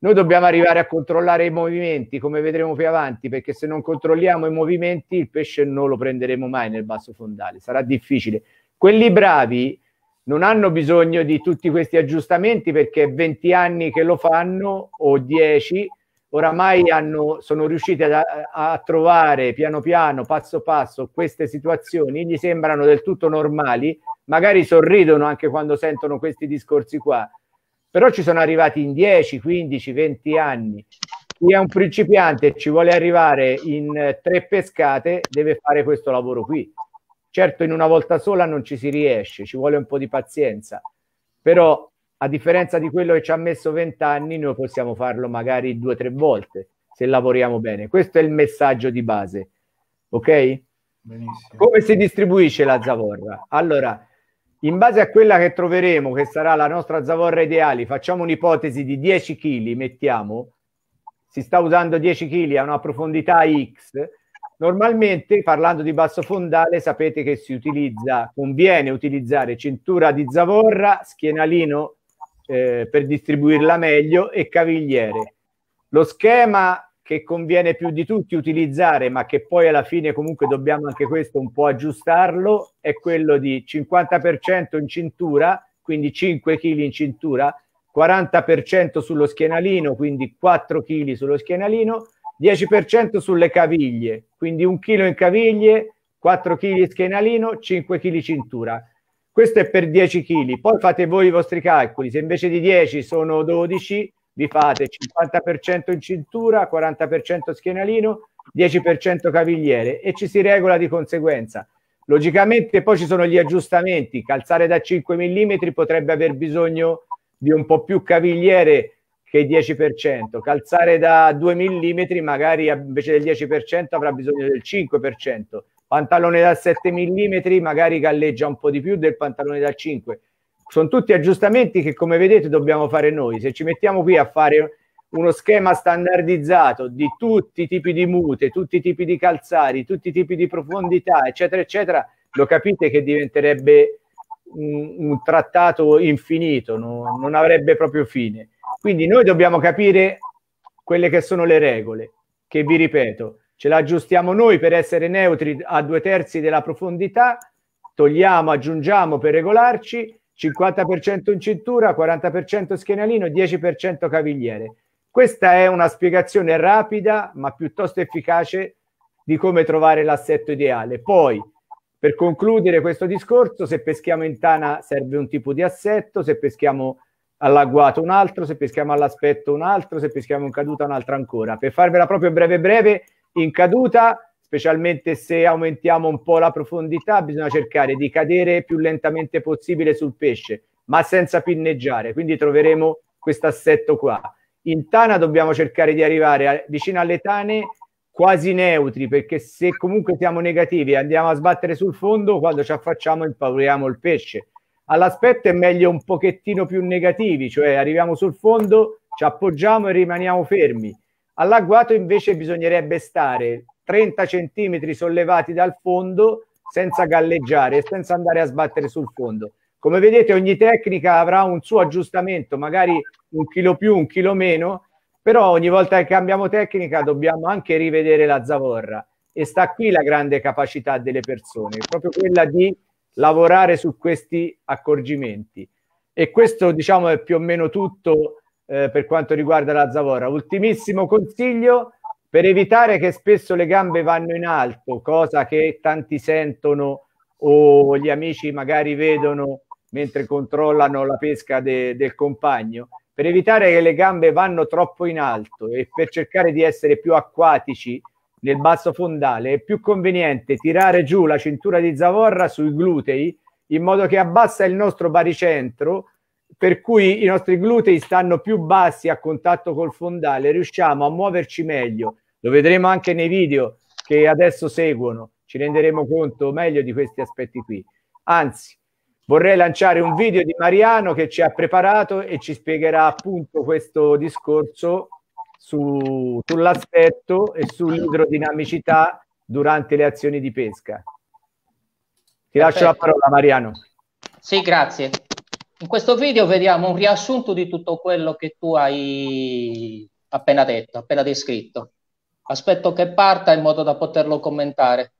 Noi dobbiamo arrivare a controllare i movimenti, come vedremo più avanti, perché se non controlliamo i movimenti il pesce non lo prenderemo mai nel basso fondale, sarà difficile. Quelli bravi non hanno bisogno di tutti questi aggiustamenti perché è 20 anni che lo fanno o 10 oramai hanno, sono riusciti a, a, trovare piano piano, passo passo, queste situazioni, gli sembrano del tutto normali, magari sorridono anche quando sentono questi discorsi qua, però ci sono arrivati in 10, 15, 20 anni. Chi è un principiante e ci vuole arrivare in eh, tre pescate deve fare questo lavoro qui. Certo in una volta sola non ci si riesce, ci vuole un po' di pazienza, però a differenza di quello che ci ha messo vent'anni, noi possiamo farlo magari due o tre volte se lavoriamo bene. Questo è il messaggio di base. Ok? Benissimo. Come si distribuisce la zavorra? Allora, in base a quella che troveremo, che sarà la nostra zavorra ideale, facciamo un'ipotesi di 10 kg, mettiamo, si sta usando 10 kg a una profondità X, normalmente parlando di basso fondale sapete che si utilizza, conviene utilizzare cintura di zavorra, schienalino eh, per distribuirla meglio e Cavigliere. Lo schema che conviene più di tutti utilizzare, ma che poi alla fine comunque dobbiamo anche questo un po' aggiustarlo, è quello di 50% in cintura, quindi 5 kg in cintura, 40% sullo schienalino, quindi 4 kg sullo schienalino, 10% sulle caviglie, quindi 1 kg in caviglie, 4 kg schienalino, 5 kg cintura. Questo è per 10 kg, poi fate voi i vostri calcoli, se invece di 10 sono 12, vi fate 50% in cintura, 40% schienalino, 10% cavigliere e ci si regola di conseguenza. Logicamente poi ci sono gli aggiustamenti, calzare da 5 mm potrebbe aver bisogno di un po' più cavigliere che 10%, calzare da 2 mm magari invece del 10% avrà bisogno del 5% pantalone da 7 mm magari galleggia un po' di più del pantalone da 5. Sono tutti aggiustamenti che come vedete dobbiamo fare noi. Se ci mettiamo qui a fare uno schema standardizzato di tutti i tipi di mute, tutti i tipi di calzari, tutti i tipi di profondità, eccetera, eccetera, lo capite che diventerebbe un, un trattato infinito, no? non avrebbe proprio fine. Quindi noi dobbiamo capire quelle che sono le regole, che vi ripeto, ce l'aggiustiamo noi per essere neutri a due terzi della profondità, togliamo, aggiungiamo per regolarci, 50% in cintura, 40% schienalino, 10% cavigliere. Questa è una spiegazione rapida ma piuttosto efficace di come trovare l'assetto ideale. Poi, per concludere questo discorso, se peschiamo in tana serve un tipo di assetto, se peschiamo all'agguato un altro, se peschiamo all'aspetto un altro, se peschiamo in caduta un altro ancora. Per farvela proprio breve breve, in caduta, specialmente se aumentiamo un po' la profondità, bisogna cercare di cadere più lentamente possibile sul pesce, ma senza pinneggiare, quindi troveremo questo assetto qua. In tana dobbiamo cercare di arrivare a, vicino alle tane quasi neutri, perché se comunque siamo negativi e andiamo a sbattere sul fondo, quando ci affacciamo impauriamo il pesce. All'aspetto è meglio un pochettino più negativi, cioè arriviamo sul fondo, ci appoggiamo e rimaniamo fermi All'agguato invece bisognerebbe stare 30 centimetri sollevati dal fondo senza galleggiare e senza andare a sbattere sul fondo. Come vedete ogni tecnica avrà un suo aggiustamento, magari un chilo più, un chilo meno, però ogni volta che cambiamo tecnica dobbiamo anche rivedere la zavorra e sta qui la grande capacità delle persone, proprio quella di lavorare su questi accorgimenti. E questo diciamo è più o meno tutto eh, per quanto riguarda la zavorra. Ultimissimo consiglio per evitare che spesso le gambe vanno in alto, cosa che tanti sentono o gli amici magari vedono mentre controllano la pesca de- del compagno. Per evitare che le gambe vanno troppo in alto e per cercare di essere più acquatici nel basso fondale, è più conveniente tirare giù la cintura di zavorra sui glutei in modo che abbassa il nostro baricentro per cui i nostri glutei stanno più bassi a contatto col fondale, riusciamo a muoverci meglio. Lo vedremo anche nei video che adesso seguono, ci renderemo conto meglio di questi aspetti qui. Anzi, vorrei lanciare un video di Mariano che ci ha preparato e ci spiegherà appunto questo discorso su, sull'aspetto e sull'idrodinamicità durante le azioni di pesca. Ti Perfetto. lascio la parola Mariano. Sì, grazie. In questo video vediamo un riassunto di tutto quello che tu hai appena detto, appena descritto. Aspetto che parta in modo da poterlo commentare.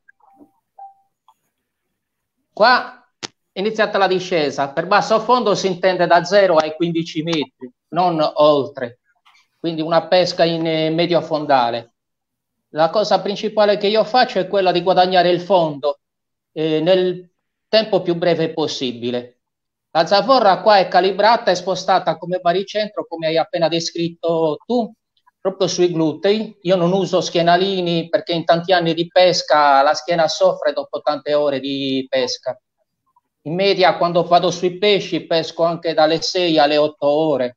Qua è iniziata la discesa, per basso fondo si intende da 0 ai 15 metri, non oltre, quindi una pesca in eh, medio fondale. La cosa principale che io faccio è quella di guadagnare il fondo eh, nel tempo più breve possibile la zavorra qua è calibrata e spostata come baricentro, come hai appena descritto tu, proprio sui glutei. Io non uso schienalini perché in tanti anni di pesca la schiena soffre dopo tante ore di pesca. In media quando vado sui pesci pesco anche dalle 6 alle 8 ore.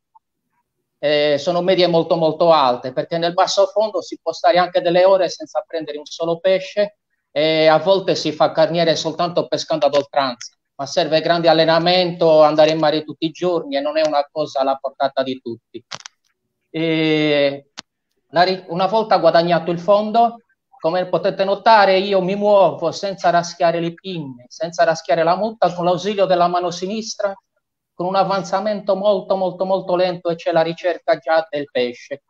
Eh, sono medie molto molto alte perché nel basso fondo si può stare anche delle ore senza prendere un solo pesce e a volte si fa carniere soltanto pescando ad oltranza ma serve grande allenamento, andare in mare tutti i giorni e non è una cosa alla portata di tutti. E una volta guadagnato il fondo, come potete notare, io mi muovo senza raschiare le pinne, senza raschiare la multa, con l'ausilio della mano sinistra, con un avanzamento molto, molto, molto lento e c'è la ricerca già del pesce.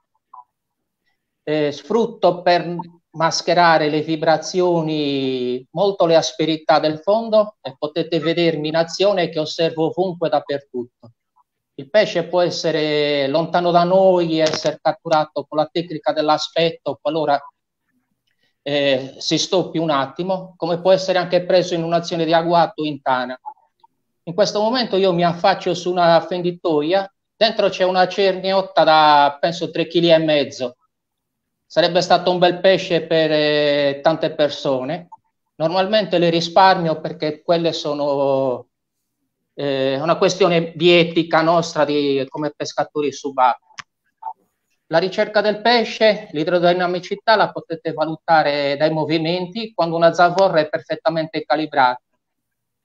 Eh, sfrutto per mascherare le vibrazioni, molto le asperità del fondo e potete vedermi in azione che osservo ovunque dappertutto. Il pesce può essere lontano da noi, essere catturato con la tecnica dell'aspetto, qualora eh, si stoppi un attimo, come può essere anche preso in un'azione di agguato in tana. In questo momento io mi affaccio su una fenditoia, dentro c'è una cerniotta da penso 3,5 kg Sarebbe stato un bel pesce per eh, tante persone. Normalmente le risparmio perché quelle sono eh, una questione di etica nostra di, come pescatori subacquei. La ricerca del pesce, l'idrodinamicità la potete valutare dai movimenti quando una zavorra è perfettamente calibrata.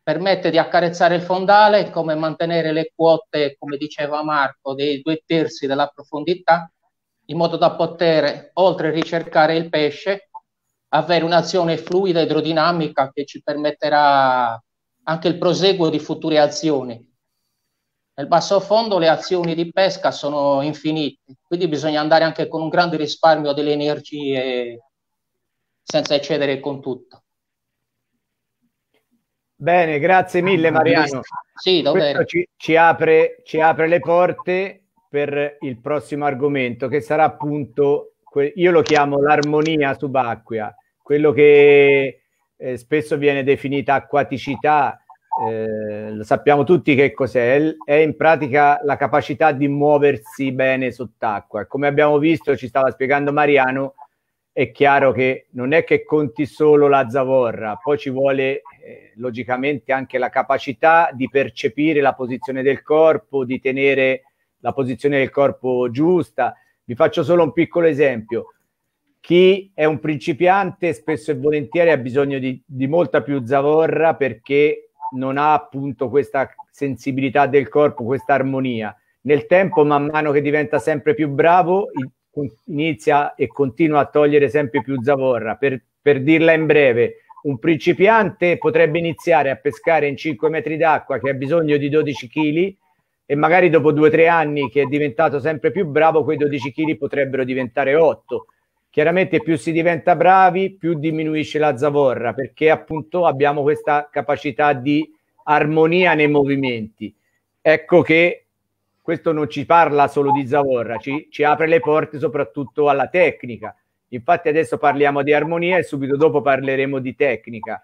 Permette di accarezzare il fondale, come mantenere le quote, come diceva Marco, dei due terzi della profondità in modo da poter, oltre a ricercare il pesce, avere un'azione fluida e idrodinamica che ci permetterà anche il proseguo di future azioni. Nel basso fondo le azioni di pesca sono infinite, quindi bisogna andare anche con un grande risparmio delle energie senza eccedere con tutto. Bene, grazie mille ah, Mariano. Sì, ci, ci, apre, ci apre le porte per il prossimo argomento che sarà appunto, io lo chiamo l'armonia subacquea, quello che eh, spesso viene definita acquaticità, eh, lo sappiamo tutti che cos'è, è in pratica la capacità di muoversi bene sott'acqua. Come abbiamo visto, ci stava spiegando Mariano, è chiaro che non è che conti solo la zavorra, poi ci vuole eh, logicamente anche la capacità di percepire la posizione del corpo, di tenere la posizione del corpo giusta. Vi faccio solo un piccolo esempio. Chi è un principiante spesso e volentieri ha bisogno di, di molta più zavorra perché non ha appunto questa sensibilità del corpo, questa armonia. Nel tempo, man mano che diventa sempre più bravo, inizia e continua a togliere sempre più zavorra. Per, per dirla in breve, un principiante potrebbe iniziare a pescare in 5 metri d'acqua che ha bisogno di 12 kg e magari dopo due o tre anni che è diventato sempre più bravo, quei 12 kg potrebbero diventare 8. Chiaramente più si diventa bravi, più diminuisce la zavorra, perché appunto abbiamo questa capacità di armonia nei movimenti. Ecco che questo non ci parla solo di zavorra, ci, ci apre le porte soprattutto alla tecnica. Infatti adesso parliamo di armonia e subito dopo parleremo di tecnica,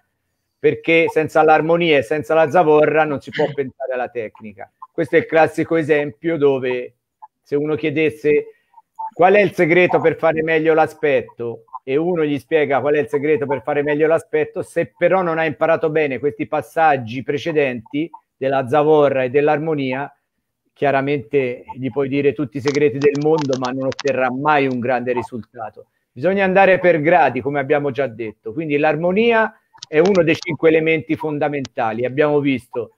perché senza l'armonia e senza la zavorra non si può pensare alla tecnica questo è il classico esempio dove se uno chiedesse qual è il segreto per fare meglio l'aspetto e uno gli spiega qual è il segreto per fare meglio l'aspetto, se però non ha imparato bene questi passaggi precedenti della zavorra e dell'armonia, chiaramente gli puoi dire tutti i segreti del mondo, ma non otterrà mai un grande risultato. Bisogna andare per gradi, come abbiamo già detto. Quindi l'armonia è uno dei cinque elementi fondamentali. Abbiamo visto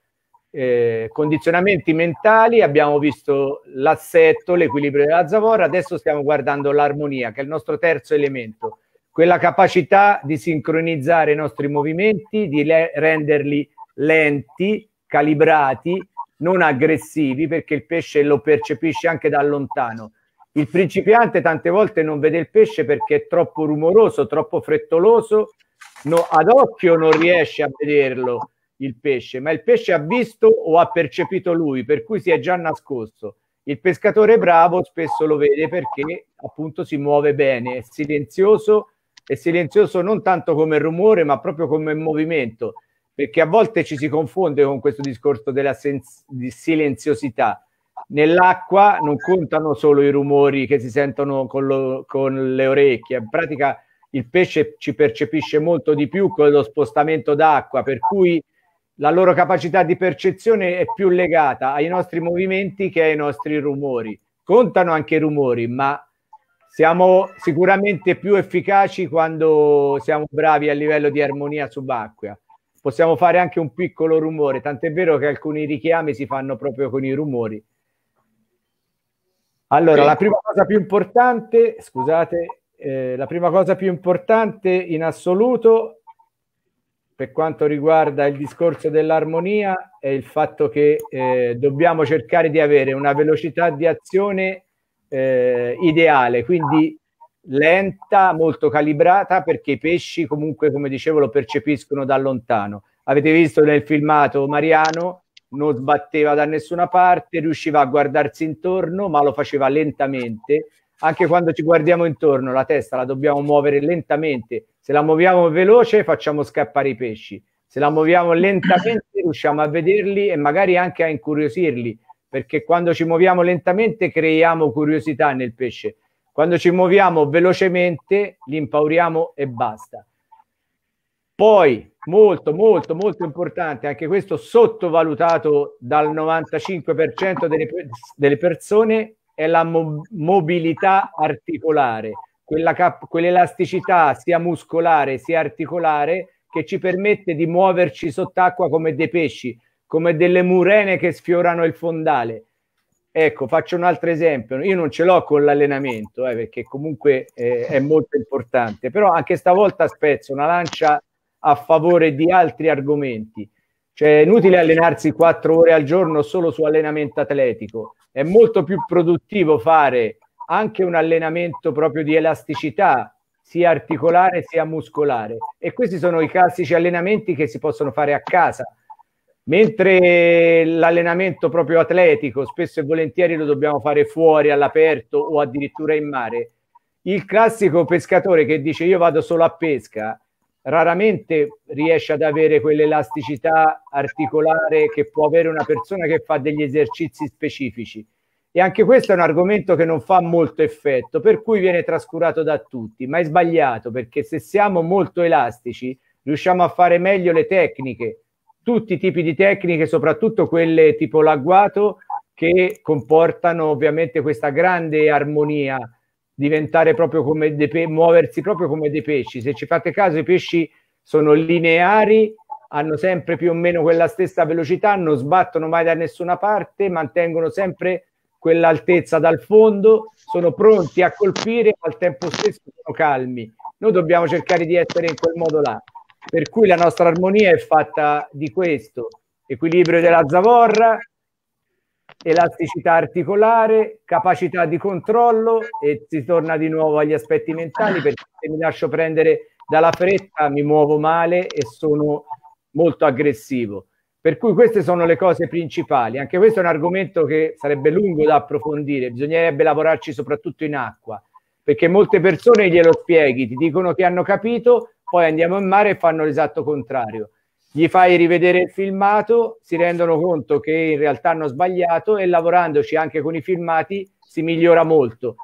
eh, condizionamenti mentali, abbiamo visto l'assetto, l'equilibrio della zavorra, adesso stiamo guardando l'armonia, che è il nostro terzo elemento, quella capacità di sincronizzare i nostri movimenti, di le- renderli lenti, calibrati, non aggressivi, perché il pesce lo percepisce anche da lontano. Il principiante tante volte non vede il pesce perché è troppo rumoroso, troppo frettoloso, no, ad occhio non riesce a vederlo il pesce, ma il pesce ha visto o ha percepito lui, per cui si è già nascosto. Il pescatore bravo spesso lo vede perché appunto si muove bene, è silenzioso, è silenzioso non tanto come rumore, ma proprio come movimento, perché a volte ci si confonde con questo discorso della sens- di silenziosità. Nell'acqua non contano solo i rumori che si sentono con, lo- con le orecchie, in pratica il pesce ci percepisce molto di più con lo spostamento d'acqua, per cui la loro capacità di percezione è più legata ai nostri movimenti che ai nostri rumori. Contano anche i rumori, ma siamo sicuramente più efficaci quando siamo bravi a livello di armonia subacquea. Possiamo fare anche un piccolo rumore, tant'è vero che alcuni richiami si fanno proprio con i rumori. Allora, la prima cosa più importante, scusate, eh, la prima cosa più importante in assoluto per quanto riguarda il discorso dell'armonia è il fatto che eh, dobbiamo cercare di avere una velocità di azione eh, ideale, quindi lenta, molto calibrata, perché i pesci comunque, come dicevo, lo percepiscono da lontano. Avete visto nel filmato Mariano, non sbatteva da nessuna parte, riusciva a guardarsi intorno, ma lo faceva lentamente anche quando ci guardiamo intorno, la testa la dobbiamo muovere lentamente. Se la muoviamo veloce facciamo scappare i pesci, se la muoviamo lentamente riusciamo a vederli e magari anche a incuriosirli, perché quando ci muoviamo lentamente creiamo curiosità nel pesce. Quando ci muoviamo velocemente li impauriamo e basta. Poi, molto, molto, molto importante, anche questo sottovalutato dal 95% delle, persone, è la mo- mobilità articolare, cap- quell'elasticità sia muscolare sia articolare che ci permette di muoverci sott'acqua come dei pesci, come delle murene che sfiorano il fondale. Ecco, faccio un altro esempio. Io non ce l'ho con l'allenamento, eh, perché comunque eh, è molto importante, però anche stavolta spezzo una lancia a favore di altri argomenti. Cioè, è inutile allenarsi quattro ore al giorno solo su allenamento atletico è molto più produttivo fare anche un allenamento proprio di elasticità sia articolare sia muscolare e questi sono i classici allenamenti che si possono fare a casa mentre l'allenamento proprio atletico spesso e volentieri lo dobbiamo fare fuori all'aperto o addirittura in mare il classico pescatore che dice io vado solo a pesca raramente riesce ad avere quell'elasticità articolare che può avere una persona che fa degli esercizi specifici. E anche questo è un argomento che non fa molto effetto, per cui viene trascurato da tutti, ma è sbagliato perché se siamo molto elastici riusciamo a fare meglio le tecniche, tutti i tipi di tecniche, soprattutto quelle tipo l'agguato, che comportano ovviamente questa grande armonia diventare proprio come dei pe- muoversi proprio come dei pesci. Se ci fate caso, i pesci sono lineari, hanno sempre più o meno quella stessa velocità, non sbattono mai da nessuna parte, mantengono sempre quell'altezza dal fondo, sono pronti a colpire, ma al tempo stesso sono calmi. Noi dobbiamo cercare di essere in quel modo là. Per cui la nostra armonia è fatta di questo, equilibrio della zavorra, elasticità articolare, capacità di controllo e si torna di nuovo agli aspetti mentali perché se mi lascio prendere dalla fretta mi muovo male e sono molto aggressivo. Per cui queste sono le cose principali. Anche questo è un argomento che sarebbe lungo da approfondire, bisognerebbe lavorarci soprattutto in acqua, perché molte persone glielo spieghi, ti dicono che hanno capito, poi andiamo in mare e fanno l'esatto contrario gli fai rivedere il filmato, si rendono conto che in realtà hanno sbagliato e lavorandoci anche con i filmati si migliora molto.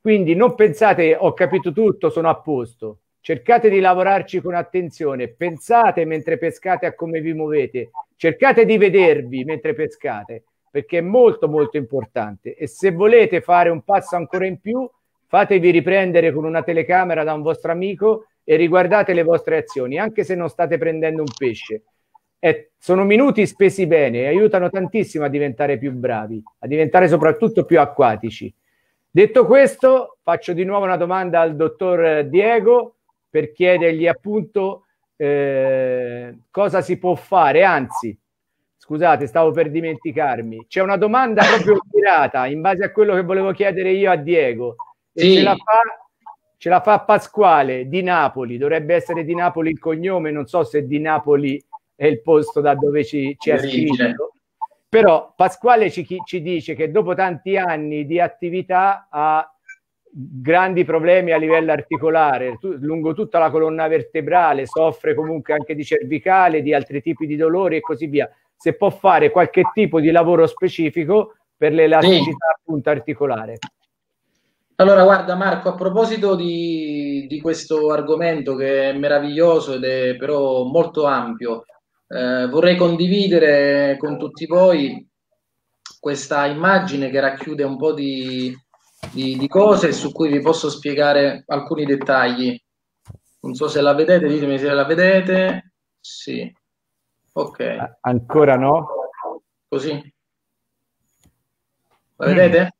Quindi non pensate ho capito tutto, sono a posto. Cercate di lavorarci con attenzione, pensate mentre pescate a come vi muovete, cercate di vedervi mentre pescate, perché è molto molto importante e se volete fare un passo ancora in più, Fatevi riprendere con una telecamera da un vostro amico e riguardate le vostre azioni, anche se non state prendendo un pesce. E sono minuti spesi bene e aiutano tantissimo a diventare più bravi, a diventare soprattutto più acquatici. Detto questo, faccio di nuovo una domanda al dottor Diego per chiedergli appunto eh, cosa si può fare, anzi, scusate, stavo per dimenticarmi, c'è una domanda proprio tirata in base a quello che volevo chiedere io a Diego. Sì. Ce, la fa, ce, la fa, Pasquale di Napoli, dovrebbe essere di Napoli il cognome, non so se di Napoli è il posto da dove ci, ci ha scritto. Però Pasquale ci, ci dice che dopo tanti anni di attività ha grandi problemi a livello articolare, tu, lungo tutta la colonna vertebrale, soffre comunque anche di cervicale, di altri tipi di dolori e così via. Se può fare qualche tipo di lavoro specifico per l'elasticità sì. appunto articolare. Allora, guarda Marco, a proposito di, di, questo argomento che è meraviglioso ed è però molto ampio, eh, vorrei condividere con tutti voi questa immagine che racchiude un po' di, di, di cose su cui vi posso spiegare alcuni dettagli. Non so se la vedete, ditemi se la vedete. Sì. Ok. Ancora no? Così. La vedete?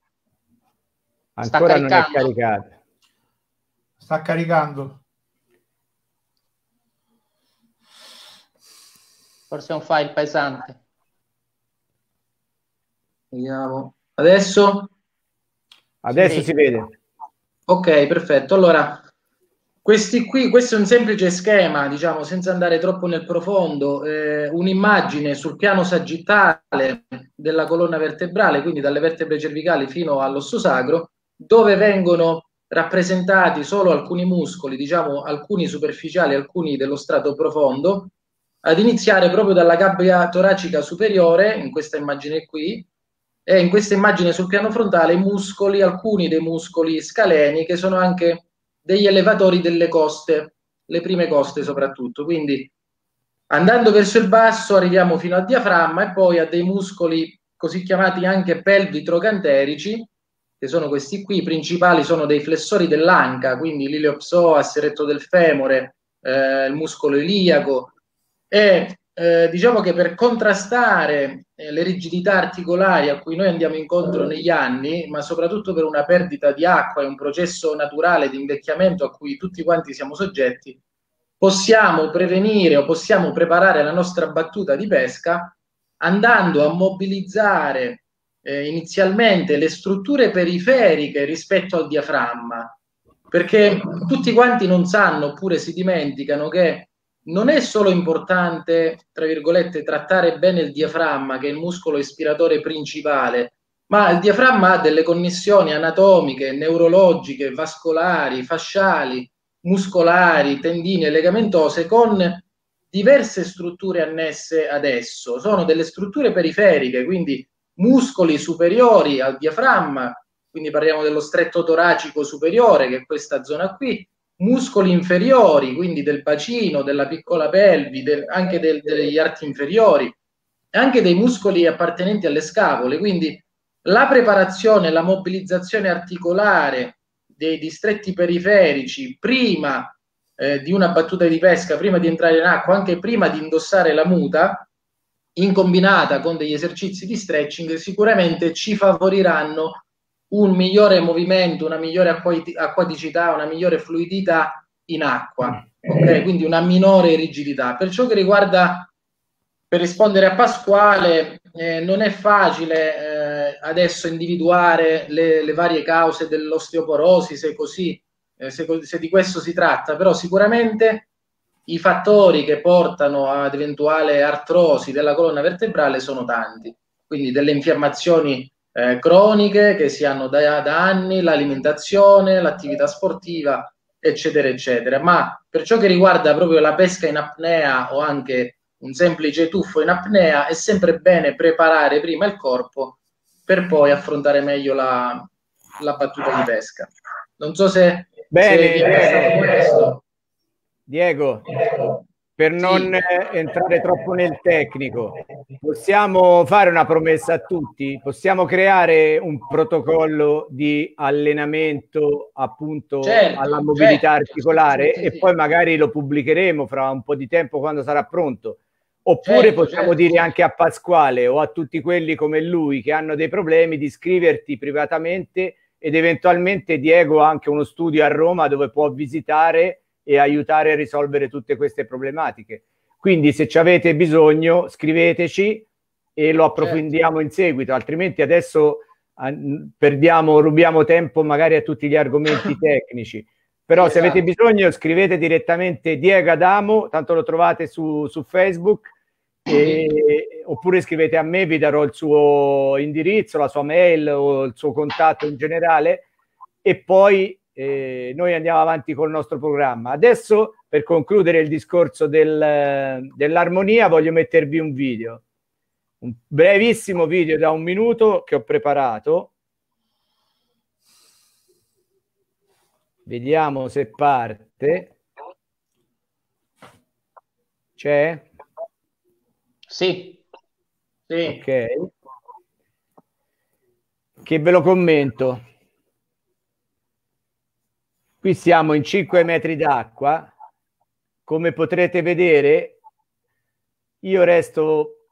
Ancora non è caricata. Sta caricando. Forse è un file pesante. Vediamo. Adesso? Adesso sì. si vede. Ok, perfetto. Allora, questi qui, questo è un semplice schema, diciamo, senza andare troppo nel profondo, eh, un'immagine sul piano sagittale della colonna vertebrale, quindi dalle vertebre cervicali fino all'osso sacro, dove vengono rappresentati solo alcuni muscoli, diciamo alcuni superficiali, alcuni dello strato profondo, ad iniziare proprio dalla gabbia toracica superiore, in questa immagine qui, e in questa immagine sul piano frontale i muscoli, alcuni dei muscoli scaleni che sono anche degli elevatori delle coste, le prime coste soprattutto. Quindi andando verso il basso arriviamo fino al diaframma e poi a dei muscoli così chiamati anche pelvi trocanterici che sono questi qui, i principali sono dei flessori dell'anca, quindi l'ileopsoas, il retto del femore, eh, il muscolo iliaco e eh, diciamo che per contrastare eh, le rigidità articolari a cui noi andiamo incontro eh. negli anni, ma soprattutto per una perdita di acqua e un processo naturale di invecchiamento a cui tutti quanti siamo soggetti, possiamo prevenire o possiamo preparare la nostra battuta di pesca andando a mobilizzare eh, inizialmente le strutture periferiche rispetto al diaframma, perché tutti quanti non sanno oppure si dimenticano che non è solo importante, tra virgolette, trattare bene il diaframma, che è il muscolo ispiratore principale, ma il diaframma ha delle connessioni anatomiche, neurologiche, vascolari, fasciali, muscolari, tendine, legamentose con diverse strutture annesse ad esso. Sono delle strutture periferiche, quindi muscoli superiori al diaframma, quindi parliamo dello stretto toracico superiore, che è questa zona qui, muscoli inferiori, quindi del bacino, della piccola pelvi, del, anche del, degli arti inferiori, e anche dei muscoli appartenenti alle scapole. Quindi la preparazione, la mobilizzazione articolare dei distretti periferici prima eh, di una battuta di pesca, prima di entrare in acqua, anche prima di indossare la muta, in combinata con degli esercizi di stretching sicuramente ci favoriranno un migliore movimento, una migliore acquaticità, una migliore fluidità in acqua, mm. okay? quindi una minore rigidità. Per ciò che riguarda, per rispondere a Pasquale, eh, non è facile eh, adesso individuare le, le, varie cause dell'osteoporosi, se, così, eh, se, se di questo si tratta, però sicuramente i fattori che portano ad eventuale artrosi della colonna vertebrale sono tanti, quindi delle infiammazioni eh, croniche che si hanno da, da anni, l'alimentazione, l'attività sportiva, eccetera, eccetera. Ma per ciò che riguarda proprio la pesca in apnea o anche un semplice tuffo in apnea, è sempre bene preparare prima il corpo per poi affrontare meglio la, la battuta di pesca. Non so se... Bene, se bene. Diego, per non eh, entrare troppo nel tecnico, possiamo fare una promessa a tutti? Possiamo creare un protocollo di allenamento appunto certo, alla mobilità certo, articolare sì, sì, e poi magari lo pubblicheremo fra un po' di tempo quando sarà pronto. Oppure certo, possiamo certo. dire anche a Pasquale o a tutti quelli come lui che hanno dei problemi di scriverti privatamente ed eventualmente Diego ha anche uno studio a Roma dove può visitare e aiutare a risolvere tutte queste problematiche. Quindi se ci avete bisogno scriveteci e lo certo. approfondiamo certo. in seguito, altrimenti adesso ah, perdiamo, rubiamo tempo magari a tutti gli argomenti tecnici. Però esatto. se avete esatto. bisogno scrivete direttamente Diego Adamo, tanto lo trovate su, su Facebook, e, oppure scrivete a me, vi darò il suo indirizzo, la sua mail o il suo contatto in generale e poi eh, noi andiamo avanti col nostro programma. Adesso, per concludere il discorso del, dell'armonia, voglio mettervi un video, un brevissimo video da un minuto che ho preparato. Vediamo se parte. C'è? Sì. sì. Ok. Che ve lo commento. Qui siamo in 5 metri d'acqua, come potrete vedere io resto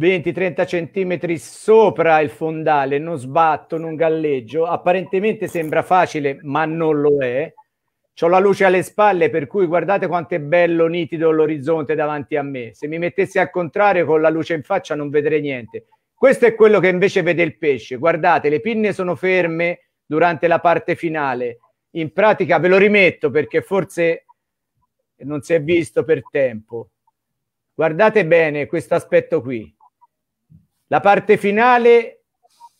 20-30 centimetri sopra il fondale, non sbatto, non galleggio, apparentemente sembra facile ma non lo è. Ho la luce alle spalle per cui guardate quanto è bello nitido l'orizzonte davanti a me. Se mi mettessi al contrario con la luce in faccia non vedrei niente. Questo è quello che invece vede il pesce. Guardate, le pinne sono ferme durante la parte finale in pratica ve lo rimetto perché forse non si è visto per tempo. Guardate bene questo aspetto qui. La parte finale,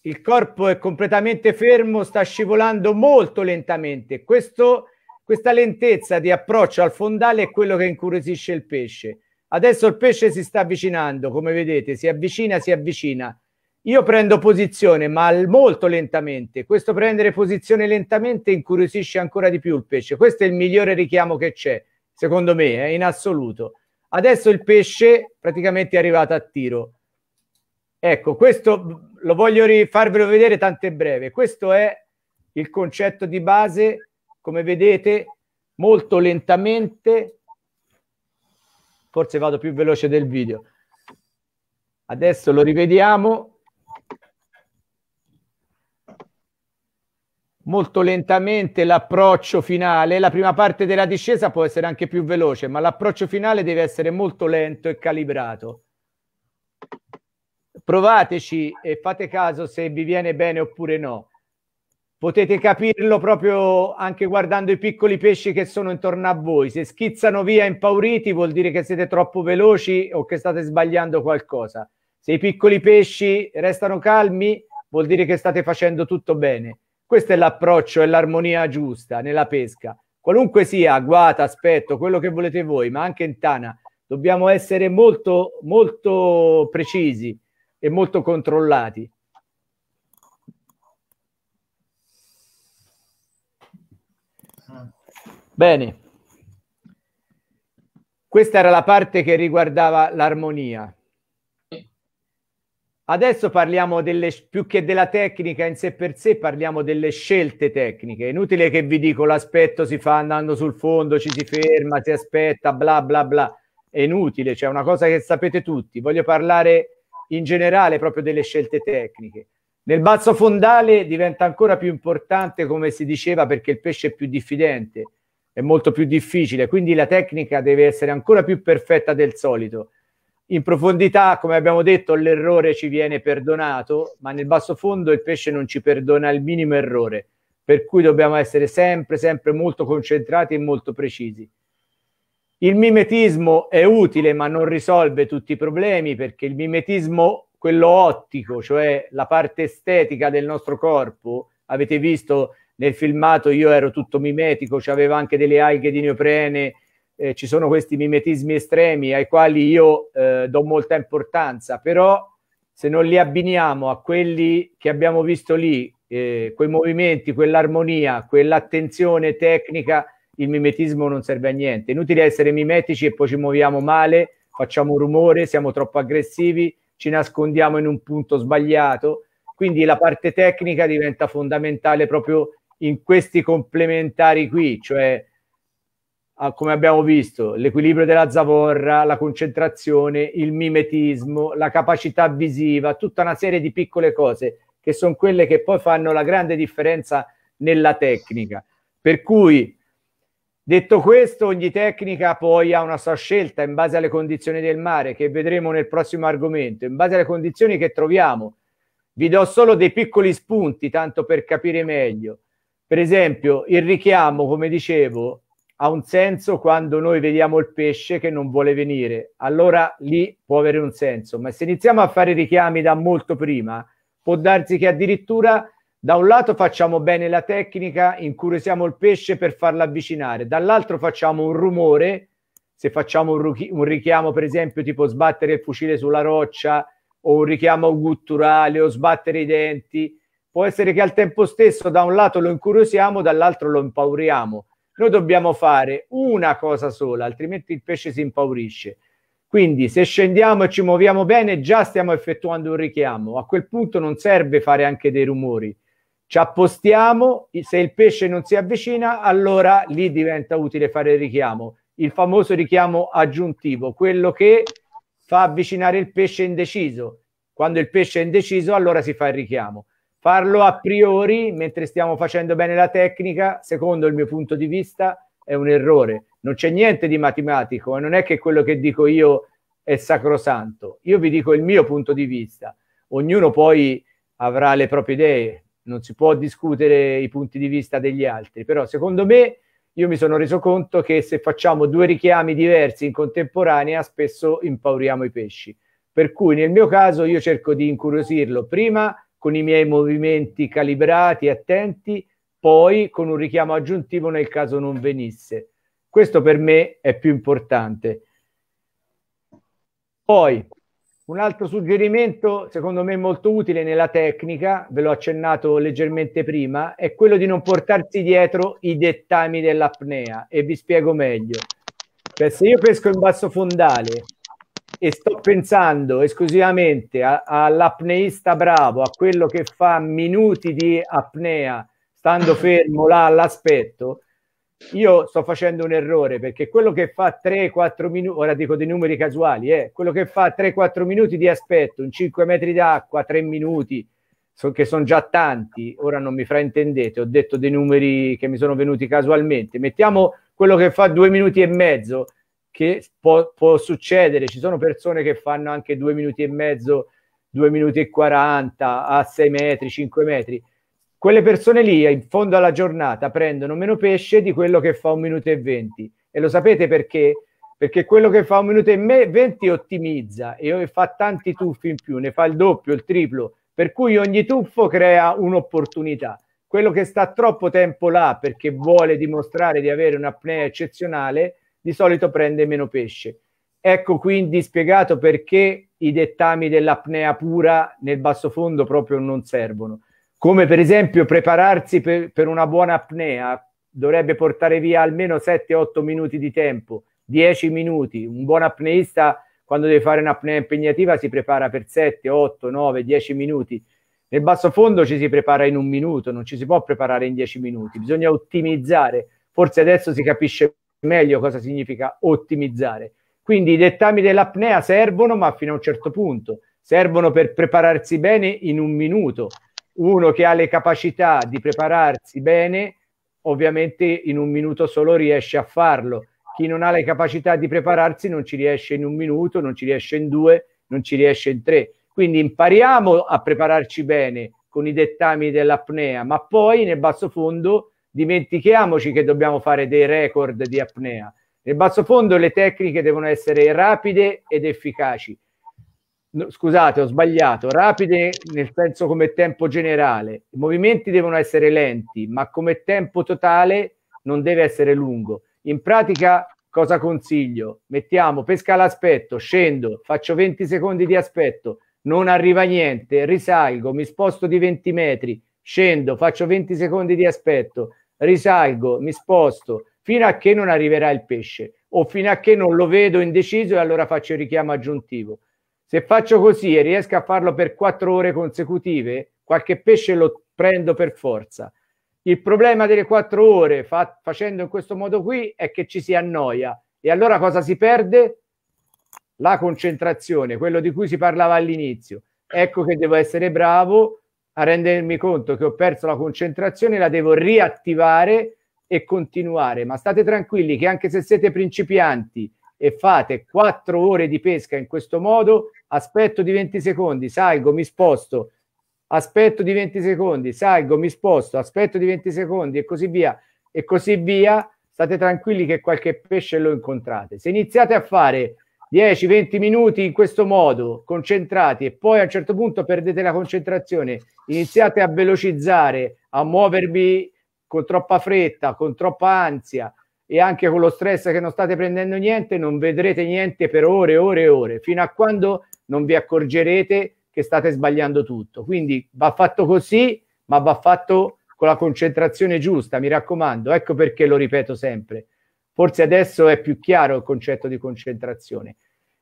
il corpo è completamente fermo, sta scivolando molto lentamente. Questo, questa lentezza di approccio al fondale è quello che incuriosisce il pesce. Adesso il pesce si sta avvicinando, come vedete, si avvicina, si avvicina. Io prendo posizione, ma molto lentamente. Questo prendere posizione lentamente incuriosisce ancora di più il pesce. Questo è il migliore richiamo che c'è, secondo me, eh, in assoluto. Adesso il pesce praticamente è arrivato a tiro. Ecco, questo lo voglio farvelo vedere tante breve. Questo è il concetto di base, come vedete, molto lentamente. Forse vado più veloce del video. Adesso lo rivediamo. molto lentamente l'approccio finale. La prima parte della discesa può essere anche più veloce, ma l'approccio finale deve essere molto lento e calibrato. Provateci e fate caso se vi viene bene oppure no. Potete capirlo proprio anche guardando i piccoli pesci che sono intorno a voi. Se schizzano via impauriti vuol dire che siete troppo veloci o che state sbagliando qualcosa. Se i piccoli pesci restano calmi vuol dire che state facendo tutto bene questo è l'approccio e l'armonia giusta nella pesca. Qualunque sia, guata, aspetto, quello che volete voi, ma anche in tana, dobbiamo essere molto, molto precisi e molto controllati. Bene. Questa era la parte che riguardava l'armonia. Adesso parliamo delle, più che della tecnica in sé per sé, parliamo delle scelte tecniche. Inutile che vi dico l'aspetto si fa andando sul fondo, ci si ferma, si aspetta, bla bla bla. È inutile, cioè una cosa che sapete tutti. Voglio parlare in generale proprio delle scelte tecniche. Nel basso fondale diventa ancora più importante, come si diceva, perché il pesce è più diffidente, è molto più difficile, quindi la tecnica deve essere ancora più perfetta del solito. In profondità, come abbiamo detto, l'errore ci viene perdonato, ma nel basso fondo il pesce non ci perdona il minimo errore, per cui dobbiamo essere sempre, sempre molto concentrati e molto precisi. Il mimetismo è utile, ma non risolve tutti i problemi, perché il mimetismo, quello ottico, cioè la parte estetica del nostro corpo, avete visto nel filmato io ero tutto mimetico, cioè avevo anche delle alghe di neoprene eh, ci sono questi mimetismi estremi ai quali io eh, do molta importanza, però se non li abbiniamo a quelli che abbiamo visto lì, eh, quei movimenti, quell'armonia, quell'attenzione tecnica, il mimetismo non serve a niente. Inutile essere mimetici e poi ci muoviamo male, facciamo rumore, siamo troppo aggressivi, ci nascondiamo in un punto sbagliato. Quindi la parte tecnica diventa fondamentale proprio in questi complementari qui, cioè Ah, come abbiamo visto, l'equilibrio della zavorra, la concentrazione, il mimetismo, la capacità visiva, tutta una serie di piccole cose che sono quelle che poi fanno la grande differenza nella tecnica. Per cui, detto questo, ogni tecnica poi ha una sua scelta in base alle condizioni del mare, che vedremo nel prossimo argomento, in base alle condizioni che troviamo. Vi do solo dei piccoli spunti, tanto per capire meglio. Per esempio, il richiamo, come dicevo, ha un senso quando noi vediamo il pesce che non vuole venire, allora lì può avere un senso, ma se iniziamo a fare richiami da molto prima, può darsi che addirittura da un lato facciamo bene la tecnica, incuriosiamo il pesce per farlo avvicinare, dall'altro facciamo un rumore, se facciamo un, richiamo per esempio tipo sbattere il fucile sulla roccia o un richiamo gutturale o sbattere i denti, può essere che al tempo stesso da un lato lo incuriosiamo, dall'altro lo impauriamo. Noi dobbiamo fare una cosa sola, altrimenti il pesce si impaurisce. Quindi se scendiamo e ci muoviamo bene, già stiamo effettuando un richiamo. A quel punto non serve fare anche dei rumori. Ci appostiamo, se il pesce non si avvicina, allora lì diventa utile fare il richiamo. Il famoso richiamo aggiuntivo, quello che fa avvicinare il pesce indeciso. Quando il pesce è indeciso, allora si fa il richiamo. Farlo a priori, mentre stiamo facendo bene la tecnica, secondo il mio punto di vista, è un errore. Non c'è niente di matematico e non è che quello che dico io è sacrosanto. Io vi dico il mio punto di vista. Ognuno poi avrà le proprie idee, non si può discutere i punti di vista degli altri, però secondo me io mi sono reso conto che se facciamo due richiami diversi in contemporanea spesso impauriamo i pesci. Per cui nel mio caso io cerco di incuriosirlo prima con i miei movimenti calibrati, attenti, poi con un richiamo aggiuntivo nel caso non venisse. Questo per me è più importante. Poi un altro suggerimento, secondo me molto utile nella tecnica, ve l'ho accennato leggermente prima, è quello di non portarsi dietro i dettami dell'apnea e vi spiego meglio. se io pesco in basso fondale e sto pensando esclusivamente a, all'apneista bravo, a quello che fa minuti di apnea stando fermo là all'aspetto, io sto facendo un errore perché quello che fa 3-4 minuti, ora dico dei numeri casuali, eh, quello che fa 3-4 minuti di aspetto, un 5 metri d'acqua, 3 minuti, so, che sono già tanti, ora non mi fraintendete, ho detto dei numeri che mi sono venuti casualmente, mettiamo quello che fa 2 minuti e mezzo, che può, può, succedere, ci sono persone che fanno anche due minuti e mezzo, due minuti e quaranta a sei metri, cinque metri. Quelle persone lì in fondo alla giornata prendono meno pesce di quello che fa un minuto e venti. E lo sapete perché? Perché quello che fa un minuto e me- venti ottimizza e fa tanti tuffi in più, ne fa il doppio, il triplo, per cui ogni tuffo crea un'opportunità. Quello che sta troppo tempo là perché vuole dimostrare di avere un'apnea eccezionale, di solito prende meno pesce. Ecco quindi spiegato perché i dettami dell'apnea pura nel basso fondo proprio non servono. Come per esempio prepararsi per, per una buona apnea dovrebbe portare via almeno 7-8 minuti di tempo, 10 minuti. Un buon apneista quando deve fare un'apnea impegnativa si prepara per 7, 8, 9, 10 minuti. Nel basso fondo ci si prepara in un minuto, non ci si può preparare in 10 minuti, bisogna ottimizzare. Forse adesso si capisce meglio cosa significa ottimizzare. Quindi i dettami dell'apnea servono, ma fino a un certo punto. Servono per prepararsi bene in un minuto. Uno che ha le capacità di prepararsi bene, ovviamente in un minuto solo riesce a farlo. Chi non ha le capacità di prepararsi non ci riesce in un minuto, non ci riesce in due, non ci riesce in tre. Quindi impariamo a prepararci bene con i dettami dell'apnea, ma poi nel basso fondo dimentichiamoci che dobbiamo fare dei record di apnea. Nel basso fondo le tecniche devono essere rapide ed efficaci. No, scusate, ho sbagliato, rapide nel senso come tempo generale. I movimenti devono essere lenti, ma come tempo totale non deve essere lungo. In pratica cosa consiglio? Mettiamo pesca l'aspetto, scendo, faccio 20 secondi di aspetto, non arriva niente, risalgo, mi sposto di 20 metri, scendo, faccio 20 secondi di aspetto, risalgo, mi sposto fino a che non arriverà il pesce o fino a che non lo vedo indeciso e allora faccio il richiamo aggiuntivo. Se faccio così e riesco a farlo per quattro ore consecutive, qualche pesce lo prendo per forza. Il problema delle quattro ore fa- facendo in questo modo qui è che ci si annoia e allora cosa si perde? La concentrazione, quello di cui si parlava all'inizio. Ecco che devo essere bravo a rendermi conto che ho perso la concentrazione, la devo riattivare e continuare. Ma state tranquilli che anche se siete principianti e fate quattro ore di pesca in questo modo, aspetto di 20 secondi, salgo, mi sposto, aspetto di 20 secondi, salgo, mi sposto, aspetto di 20 secondi e così via e così via, state tranquilli che qualche pesce lo incontrate. Se iniziate a fare 10-20 minuti in questo modo, concentrati, e poi a un certo punto perdete la concentrazione, iniziate a velocizzare, a muovervi con troppa fretta, con troppa ansia e anche con lo stress che non state prendendo niente, non vedrete niente per ore e ore e ore, fino a quando non vi accorgerete che state sbagliando tutto. Quindi va fatto così, ma va fatto con la concentrazione giusta, mi raccomando. Ecco perché lo ripeto sempre Forse adesso è più chiaro il concetto di concentrazione.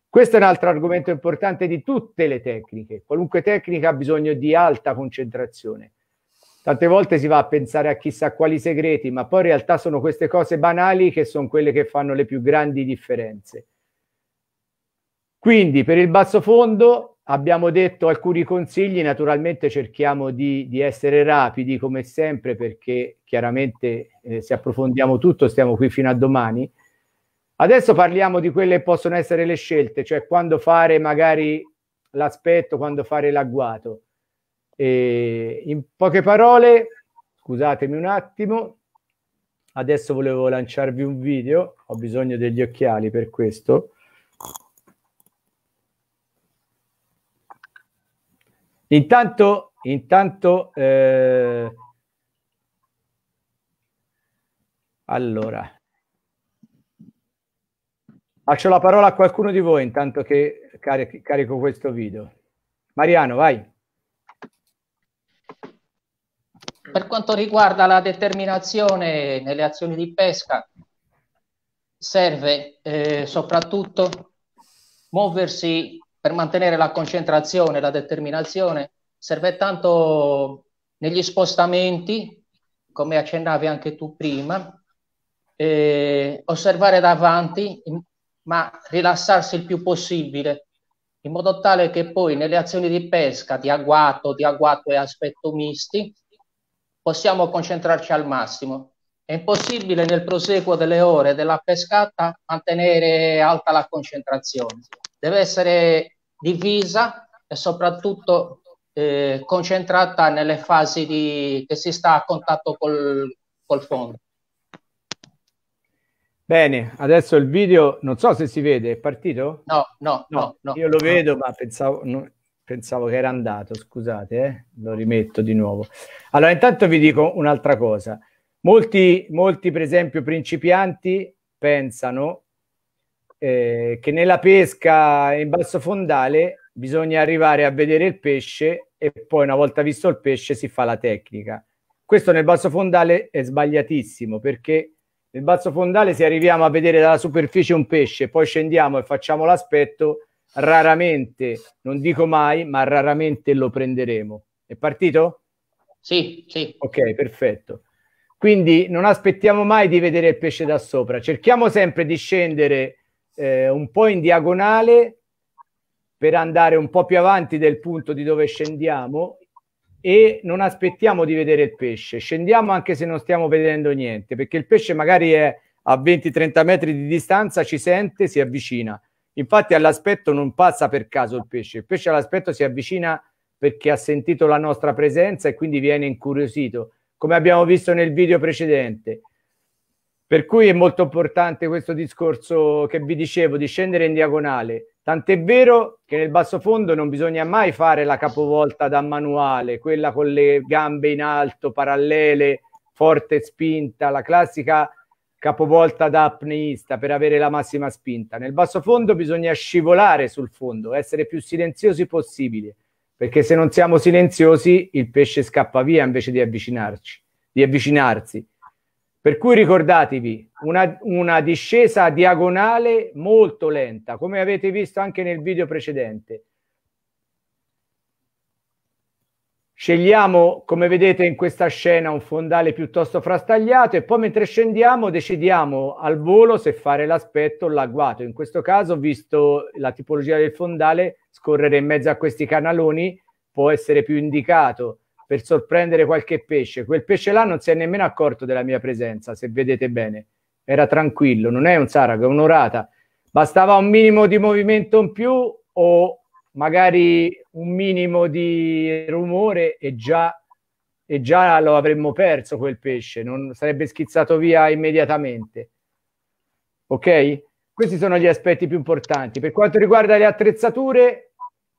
Questo è un altro argomento importante di tutte le tecniche. Qualunque tecnica ha bisogno di alta concentrazione. Tante volte si va a pensare a chissà quali segreti, ma poi in realtà sono queste cose banali che sono quelle che fanno le più grandi differenze. Quindi per il basso fondo Abbiamo detto alcuni consigli, naturalmente cerchiamo di, di essere rapidi come sempre perché chiaramente eh, se approfondiamo tutto stiamo qui fino a domani. Adesso parliamo di quelle che possono essere le scelte, cioè quando fare magari l'aspetto, quando fare l'agguato. E in poche parole, scusatemi un attimo, adesso volevo lanciarvi un video, ho bisogno degli occhiali per questo. Intanto, intanto eh, allora Faccio la parola a qualcuno di voi intanto che carico, carico questo video. Mariano, vai. Per quanto riguarda la determinazione nelle azioni di pesca, serve eh, soprattutto muoversi per mantenere la concentrazione, e la determinazione, serve tanto negli spostamenti, come accennavi anche tu prima, eh, osservare davanti, ma rilassarsi il più possibile, in modo tale che poi nelle azioni di pesca, di agguato, di agguato e aspetto misti, possiamo concentrarci al massimo. È impossibile nel proseguo delle ore della pescata mantenere alta la concentrazione deve essere divisa e soprattutto eh, concentrata nelle fasi di, che si sta a contatto col, col fondo. Bene, adesso il video, non so se si vede, è partito? No, no, no. no io lo vedo, ma pensavo, no, pensavo che era andato, scusate, eh? lo rimetto di nuovo. Allora, intanto vi dico un'altra cosa. Molti, molti, per esempio, principianti pensano eh, che nella pesca in basso fondale bisogna arrivare a vedere il pesce e poi una volta visto il pesce si fa la tecnica. Questo nel basso fondale è sbagliatissimo perché nel basso fondale se arriviamo a vedere dalla superficie un pesce, poi scendiamo e facciamo l'aspetto, raramente, non dico mai, ma raramente lo prenderemo. È partito? Sì, sì. Ok, perfetto. Quindi non aspettiamo mai di vedere il pesce da sopra, cerchiamo sempre di scendere eh, un po' in diagonale per andare un po' più avanti del punto di dove scendiamo e non aspettiamo di vedere il pesce. Scendiamo anche se non stiamo vedendo niente, perché il pesce magari è a 20-30 metri di distanza, ci sente, si avvicina. Infatti all'aspetto non passa per caso il pesce, il pesce all'aspetto si avvicina perché ha sentito la nostra presenza e quindi viene incuriosito, come abbiamo visto nel video precedente. Per cui è molto importante questo discorso che vi dicevo di scendere in diagonale. Tant'è vero che nel basso fondo non bisogna mai fare la capovolta da manuale, quella con le gambe in alto, parallele, forte spinta, la classica capovolta da apneista per avere la massima spinta. Nel basso fondo bisogna scivolare sul fondo, essere più silenziosi possibile, perché se non siamo silenziosi il pesce scappa via invece di avvicinarci, di avvicinarsi. Per cui ricordatevi, una, una discesa diagonale molto lenta, come avete visto anche nel video precedente. Scegliamo, come vedete in questa scena, un fondale piuttosto frastagliato e poi mentre scendiamo decidiamo al volo se fare l'aspetto o l'agguato. In questo caso, visto la tipologia del fondale, scorrere in mezzo a questi canaloni può essere più indicato per sorprendere qualche pesce. Quel pesce là non si è nemmeno accorto della mia presenza, se vedete bene. Era tranquillo, non è un sarago, è un'orata. Bastava un minimo di movimento in più o magari un minimo di rumore e già, e già lo avremmo perso quel pesce, non sarebbe schizzato via immediatamente. Ok? Questi sono gli aspetti più importanti. Per quanto riguarda le attrezzature,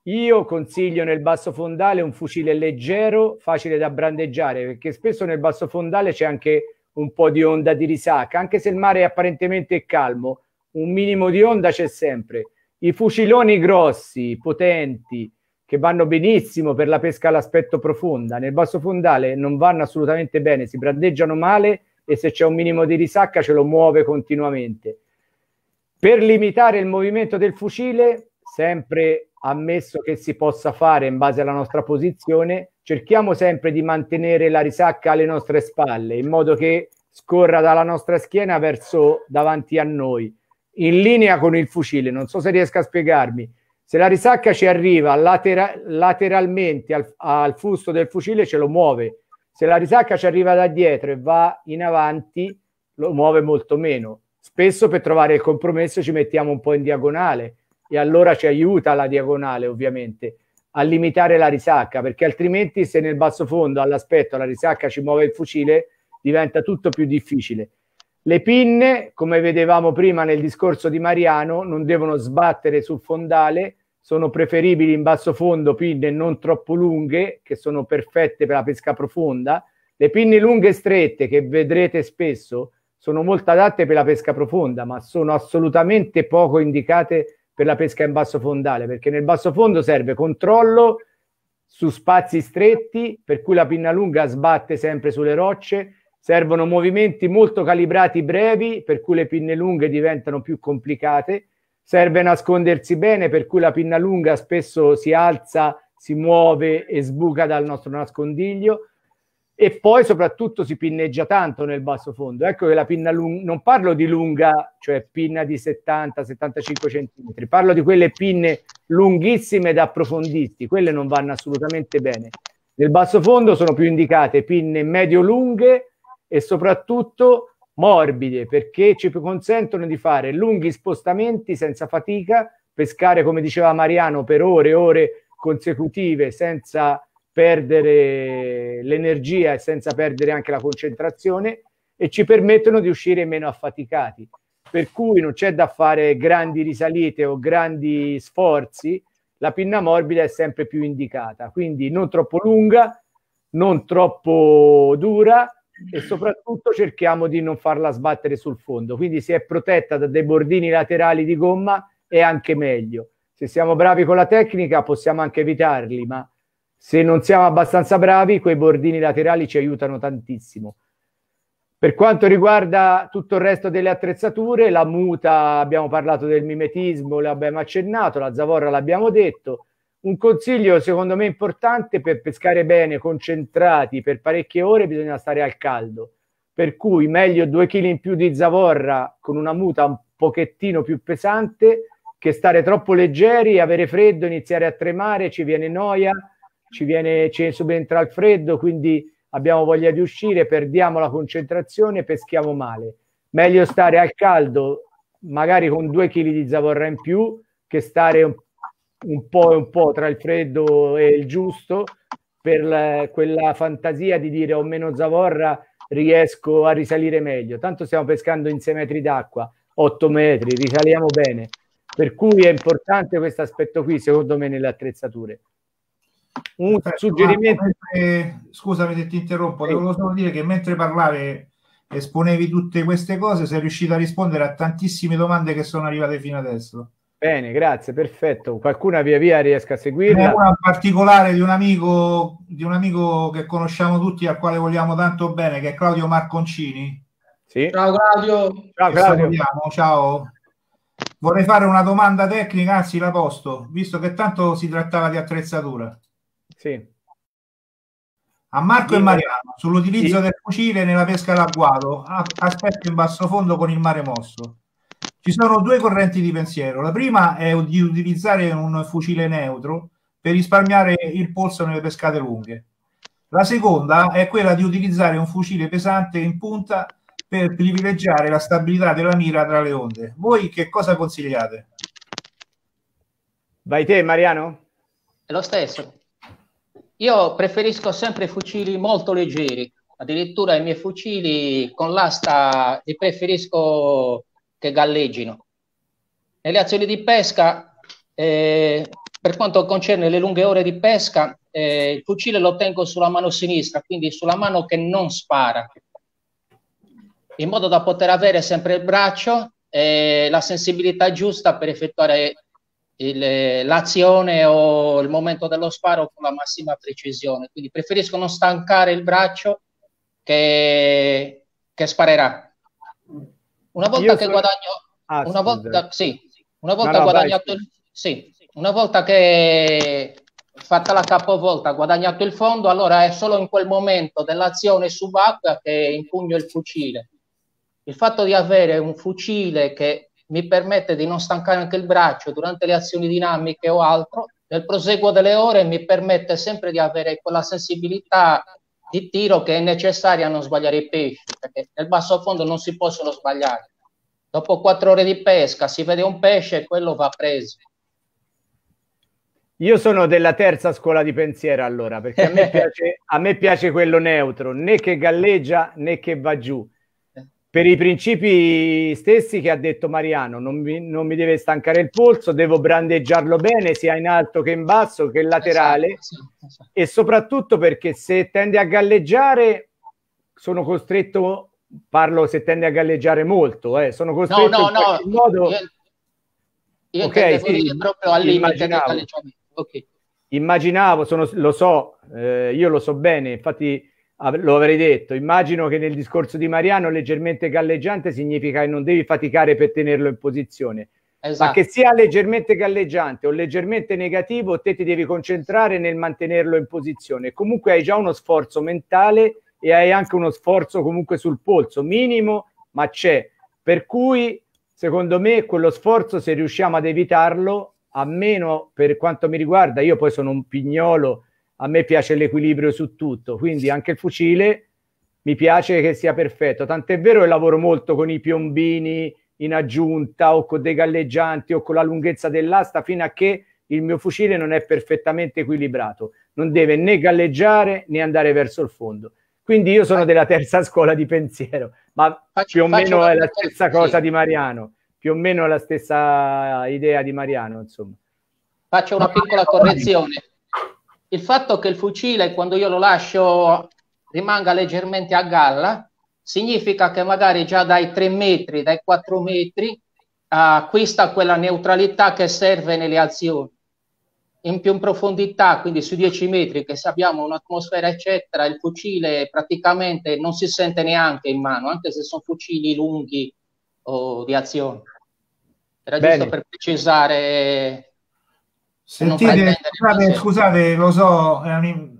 io consiglio nel basso fondale un fucile leggero, facile da brandeggiare, perché spesso nel basso fondale c'è anche un po' di onda di risacca, anche se il mare è apparentemente calmo, un minimo di onda c'è sempre. I fuciloni grossi, potenti, che vanno benissimo per la pesca all'aspetto profonda, nel basso fondale non vanno assolutamente bene, si brandeggiano male e se c'è un minimo di risacca ce lo muove continuamente. Per limitare il movimento del fucile, sempre ammesso che si possa fare in base alla nostra posizione, cerchiamo sempre di mantenere la risacca alle nostre spalle in modo che scorra dalla nostra schiena verso davanti a noi, in linea con il fucile. Non so se riesco a spiegarmi. Se la risacca ci arriva latera- lateralmente al, al fusto del fucile, ce lo muove. Se la risacca ci arriva da dietro e va in avanti, lo muove molto meno. Spesso per trovare il compromesso ci mettiamo un po' in diagonale e allora ci aiuta la diagonale ovviamente a limitare la risacca perché altrimenti se nel basso fondo all'aspetto la risacca ci muove il fucile diventa tutto più difficile. Le pinne, come vedevamo prima nel discorso di Mariano, non devono sbattere sul fondale, sono preferibili in basso fondo pinne non troppo lunghe, che sono perfette per la pesca profonda. Le pinne lunghe e strette, che vedrete spesso, sono molto adatte per la pesca profonda, ma sono assolutamente poco indicate per la pesca in basso fondale, perché nel basso fondo serve controllo su spazi stretti, per cui la pinna lunga sbatte sempre sulle rocce, servono movimenti molto calibrati brevi, per cui le pinne lunghe diventano più complicate, serve nascondersi bene, per cui la pinna lunga spesso si alza, si muove e sbuca dal nostro nascondiglio, e poi soprattutto si pinneggia tanto nel basso fondo. Ecco che la pinna lunga, non parlo di lunga, cioè pinna di 70-75 cm, parlo di quelle pinne lunghissime ed approfondisti, quelle non vanno assolutamente bene. Nel basso fondo sono più indicate pinne medio-lunghe e soprattutto morbide perché ci consentono di fare lunghi spostamenti senza fatica, pescare come diceva Mariano per ore e ore consecutive senza perdere l'energia e senza perdere anche la concentrazione e ci permettono di uscire meno affaticati. Per cui non c'è da fare grandi risalite o grandi sforzi, la pinna morbida è sempre più indicata, quindi non troppo lunga, non troppo dura e soprattutto cerchiamo di non farla sbattere sul fondo, quindi se è protetta da dei bordini laterali di gomma è anche meglio. Se siamo bravi con la tecnica possiamo anche evitarli, ma se non siamo abbastanza bravi, quei bordini laterali ci aiutano tantissimo. Per quanto riguarda tutto il resto delle attrezzature, la muta abbiamo parlato del mimetismo, l'abbiamo accennato, la zavorra l'abbiamo detto. Un consiglio secondo me importante per pescare bene, concentrati per parecchie ore, bisogna stare al caldo. Per cui meglio due kg in più di zavorra con una muta un pochettino più pesante che stare troppo leggeri, avere freddo, iniziare a tremare, ci viene noia ci, viene, ci subentra il freddo, quindi abbiamo voglia di uscire, perdiamo la concentrazione, e peschiamo male. Meglio stare al caldo, magari con due chili di zavorra in più, che stare un, un po' un po' tra il freddo e il giusto, per la, quella fantasia di dire ho meno zavorra, riesco a risalire meglio. Tanto stiamo pescando in 6 metri d'acqua, 8 metri, risaliamo bene. Per cui è importante questo aspetto qui, secondo me, nelle attrezzature un Aspetta, suggerimento. Mentre, scusami se ti interrompo, sì. solo dire che mentre parlavi esponevi tutte queste cose, sei riuscito a rispondere a tantissime domande che sono arrivate fino adesso. Bene, grazie, perfetto. Qualcuna via via riesca a seguirla. una in particolare di un, amico, di un amico che conosciamo tutti, al quale vogliamo tanto bene, che è Claudio Marconcini. Sì. Ciao Claudio. Ciao Claudio. ciao. Vorrei fare una domanda tecnica, anzi la posto, visto che tanto si trattava di attrezzatura. Sì. A Marco e Mariano, sull'utilizzo sì. del fucile nella pesca d'agguato, aspetto in basso fondo con il mare mosso. Ci sono due correnti di pensiero. La prima è di utilizzare un fucile neutro per risparmiare il polso nelle pescate lunghe. La seconda è quella di utilizzare un fucile pesante in punta per privilegiare la stabilità della mira tra le onde. Voi che cosa consigliate? Vai te, Mariano? È lo stesso. Io preferisco sempre fucili molto leggeri, addirittura i miei fucili con l'asta li preferisco che galleggino. Nelle azioni di pesca, eh, per quanto concerne le lunghe ore di pesca, eh, il fucile lo tengo sulla mano sinistra, quindi sulla mano che non spara, in modo da poter avere sempre il braccio e la sensibilità giusta per effettuare il, eh, l'azione o il momento dello sparo con la massima precisione. Quindi preferiscono stancare il braccio che, che sparerà. Una volta Io che sono... guadagno, ah, una volta, sì, una volta no, guadagnato, vai. sì, una volta che fatta la capovolta, guadagnato il fondo, allora è solo in quel momento dell'azione subacquea che impugno il fucile. Il fatto di avere un fucile che mi permette di non stancare anche il braccio durante le azioni dinamiche o altro, nel proseguo delle ore mi permette sempre di avere quella sensibilità di tiro che è necessaria a non sbagliare i pesci, perché nel basso fondo non si possono sbagliare. Dopo quattro ore di pesca si vede un pesce e quello va preso. Io sono della terza scuola di pensiero allora, perché a me piace, a me piace quello neutro, né che galleggia né che va giù per i principi stessi che ha detto Mariano, non mi, non mi deve stancare il polso, devo brandeggiarlo bene sia in alto che in basso che laterale esatto, esatto, esatto. e soprattutto perché se tende a galleggiare sono costretto, parlo se tende a galleggiare molto, eh, sono costretto no, no, in qualche no, modo... Io, io okay, sì, proprio al limite del galleggiamento. Okay. Immaginavo, sono, lo so, eh, io lo so bene, infatti lo avrei detto. Immagino che nel discorso di Mariano leggermente galleggiante significa che non devi faticare per tenerlo in posizione. Esatto. Ma che esatto. sia leggermente galleggiante o leggermente negativo, te ti devi concentrare nel mantenerlo in posizione. Comunque hai già uno sforzo mentale e hai anche uno sforzo comunque sul polso, minimo, ma c'è. Per cui, secondo me, quello sforzo, se riusciamo ad evitarlo, a meno per quanto mi riguarda, io poi sono un pignolo, a me piace l'equilibrio su tutto, quindi anche il fucile mi piace che sia perfetto, tant'è vero che lavoro molto con i piombini in aggiunta o con dei galleggianti o con la lunghezza dell'asta fino a che il mio fucile non è perfettamente equilibrato, non deve né galleggiare né andare verso il fondo. Quindi io sono della terza scuola di pensiero, ma faccio, più o meno è la stessa fucile. cosa di Mariano, più o meno è la stessa idea di Mariano, insomma. Faccio una piccola correzione il fatto che il fucile quando io lo lascio rimanga leggermente a galla significa che magari già dai 3 metri, dai 4 metri acquista quella neutralità che serve nelle azioni. In più in profondità, quindi su 10 metri, che se abbiamo un'atmosfera eccetera, il fucile praticamente non si sente neanche in mano, anche se sono fucili lunghi o di azione. Era Bene. giusto per precisare Sentite, scusate, scusate, lo so,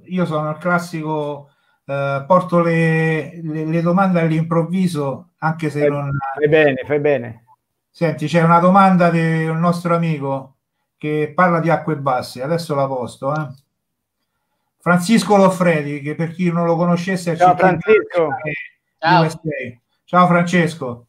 io sono il classico, eh, porto le, le, le, domande all'improvviso, anche se fai, non... Fai bene, fai bene. Senti, c'è una domanda di un nostro amico che parla di acque basse, adesso la posto. Eh. Francisco Loffredi, che per chi non lo conoscesse è Ciao Francesco. Ciao. Ciao Francesco.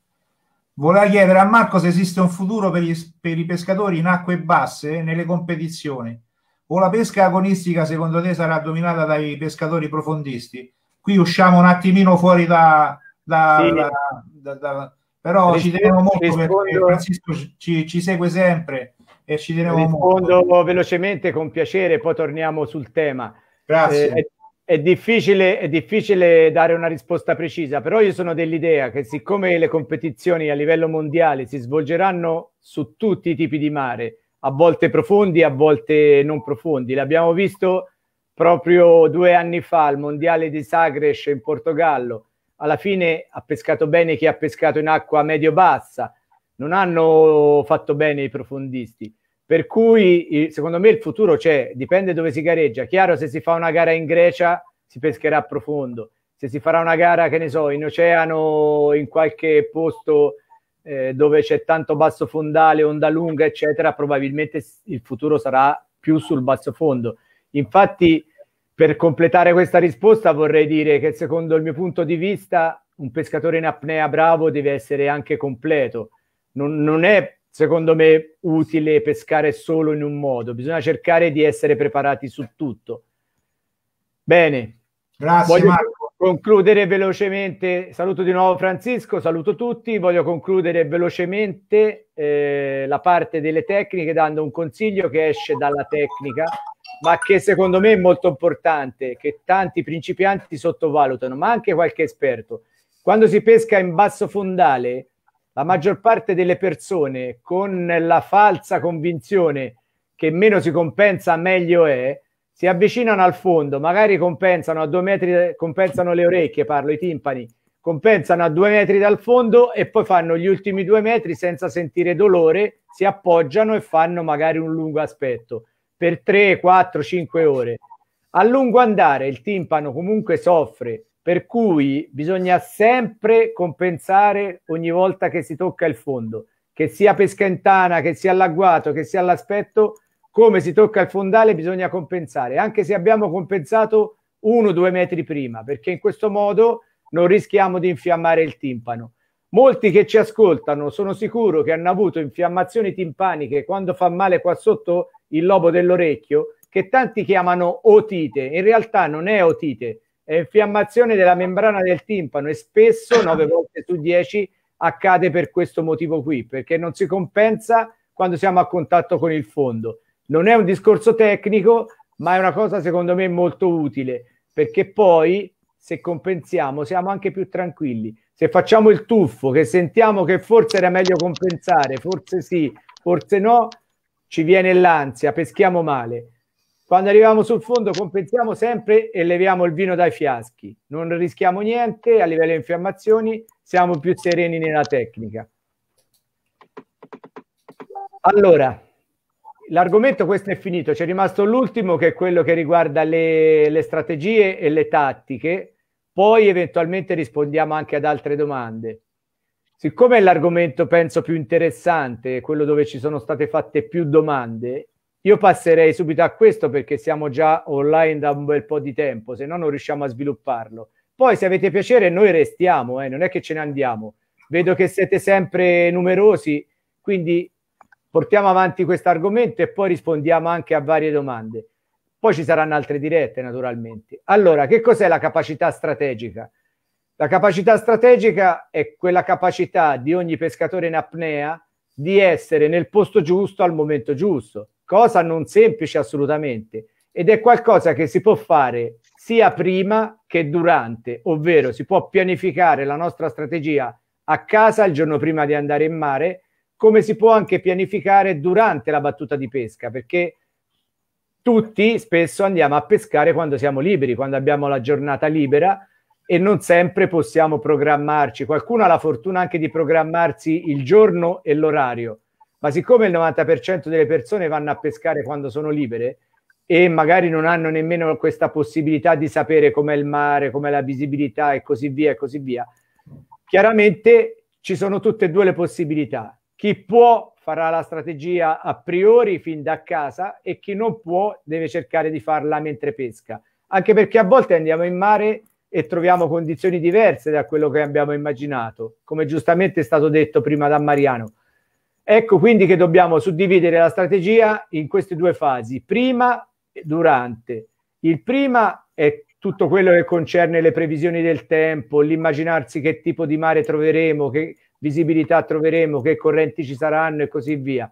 Voleva chiedere a Marco se esiste un futuro per, gli, per i pescatori in acque basse nelle competizioni o la pesca agonistica secondo te sarà dominata dai pescatori profondisti? Qui usciamo un attimino fuori da... da, sì. da, da però rispondo, ci teniamo molto rispondo, perché Francisco ci, ci, segue sempre e ci teniamo rispondo molto. Rispondo velocemente con piacere, poi torniamo sul tema. Grazie. Eh, è difficile, è difficile, dare una risposta precisa, però io sono dell'idea che siccome le competizioni a livello mondiale si svolgeranno su tutti i tipi di mare, a volte profondi, a volte non profondi, l'abbiamo visto proprio due anni fa al Mondiale di Sagres in Portogallo, alla fine ha pescato bene chi ha pescato in acqua medio-bassa, non hanno fatto bene i profondisti. Per cui eh, secondo me il futuro c'è, dipende dove si gareggia. Chiaro, se si fa una gara in Grecia si pescherà a profondo, se si farà una gara, che ne so, in oceano, in qualche posto eh, dove c'è tanto basso fondale, onda lunga, eccetera, probabilmente il futuro sarà più sul basso fondo. Infatti, per completare questa risposta vorrei dire che secondo il mio punto di vista un pescatore in apnea bravo deve essere anche completo. Non, non è secondo me, utile pescare solo in un modo. Bisogna cercare di essere preparati su tutto. Bene. Grazie Voglio... Marco concludere velocemente, saluto di nuovo Francisco, saluto tutti, voglio concludere velocemente eh, la parte delle tecniche dando un consiglio che esce dalla tecnica, ma che secondo me è molto importante, che tanti principianti sottovalutano, ma anche qualche esperto. Quando si pesca in basso fondale la maggior parte delle persone con la falsa convinzione che meno si compensa meglio è, si avvicinano al fondo, magari compensano a due metri, compensano le orecchie, parlo i timpani, compensano a due metri dal fondo e poi fanno gli ultimi due metri senza sentire dolore, si appoggiano e fanno magari un lungo aspetto per 3, 4, 5 ore. A lungo andare il timpano comunque soffre per cui bisogna sempre compensare ogni volta che si tocca il fondo, che sia pescentana, che sia all'agguato, che sia all'aspetto, come si tocca il fondale bisogna compensare, anche se abbiamo compensato uno o due metri prima, perché in questo modo non rischiamo di infiammare il timpano. Molti che ci ascoltano sono sicuro che hanno avuto infiammazioni timpaniche quando fa male qua sotto il lobo dell'orecchio, che tanti chiamano otite, in realtà non è otite, eh, infiammazione della membrana del timpano e spesso 9 volte su 10 accade per questo motivo qui, perché non si compensa quando siamo a contatto con il fondo. Non è un discorso tecnico, ma è una cosa secondo me molto utile, perché poi se compensiamo siamo anche più tranquilli. Se facciamo il tuffo, che sentiamo che forse era meglio compensare, forse sì, forse no, ci viene l'ansia, peschiamo male. Quando arriviamo sul fondo compensiamo sempre e leviamo il vino dai fiaschi. Non rischiamo niente a livello di infiammazioni, siamo più sereni nella tecnica. Allora, l'argomento questo è finito, c'è rimasto l'ultimo che è quello che riguarda le, le, strategie e le tattiche, poi eventualmente rispondiamo anche ad altre domande. Siccome l'argomento penso più interessante, quello dove ci sono state fatte più domande, io passerei subito a questo perché siamo già online da un bel po' di tempo, se no non riusciamo a svilupparlo. Poi se avete piacere noi restiamo, eh, non è che ce ne andiamo. Vedo che siete sempre numerosi, quindi portiamo avanti questo argomento e poi rispondiamo anche a varie domande. Poi ci saranno altre dirette naturalmente. Allora, che cos'è la capacità strategica? La capacità strategica è quella capacità di ogni pescatore in apnea di essere nel posto giusto al momento giusto cosa non semplice assolutamente ed è qualcosa che si può fare sia prima che durante, ovvero si può pianificare la nostra strategia a casa il giorno prima di andare in mare, come si può anche pianificare durante la battuta di pesca, perché tutti spesso andiamo a pescare quando siamo liberi, quando abbiamo la giornata libera e non sempre possiamo programmarci. Qualcuno ha la fortuna anche di programmarsi il giorno e l'orario, ma siccome il 90% delle persone vanno a pescare quando sono libere e magari non hanno nemmeno questa possibilità di sapere com'è il mare, com'è la visibilità e così via e così via, chiaramente ci sono tutte e due le possibilità. Chi può farà la strategia a priori fin da casa e chi non può deve cercare di farla mentre pesca, anche perché a volte andiamo in mare e troviamo condizioni diverse da quello che abbiamo immaginato, come giustamente è stato detto prima da Mariano Ecco quindi che dobbiamo suddividere la strategia in queste due fasi, prima e durante. Il prima è tutto quello che concerne le previsioni del tempo, l'immaginarsi che tipo di mare troveremo, che visibilità troveremo, che correnti ci saranno e così via.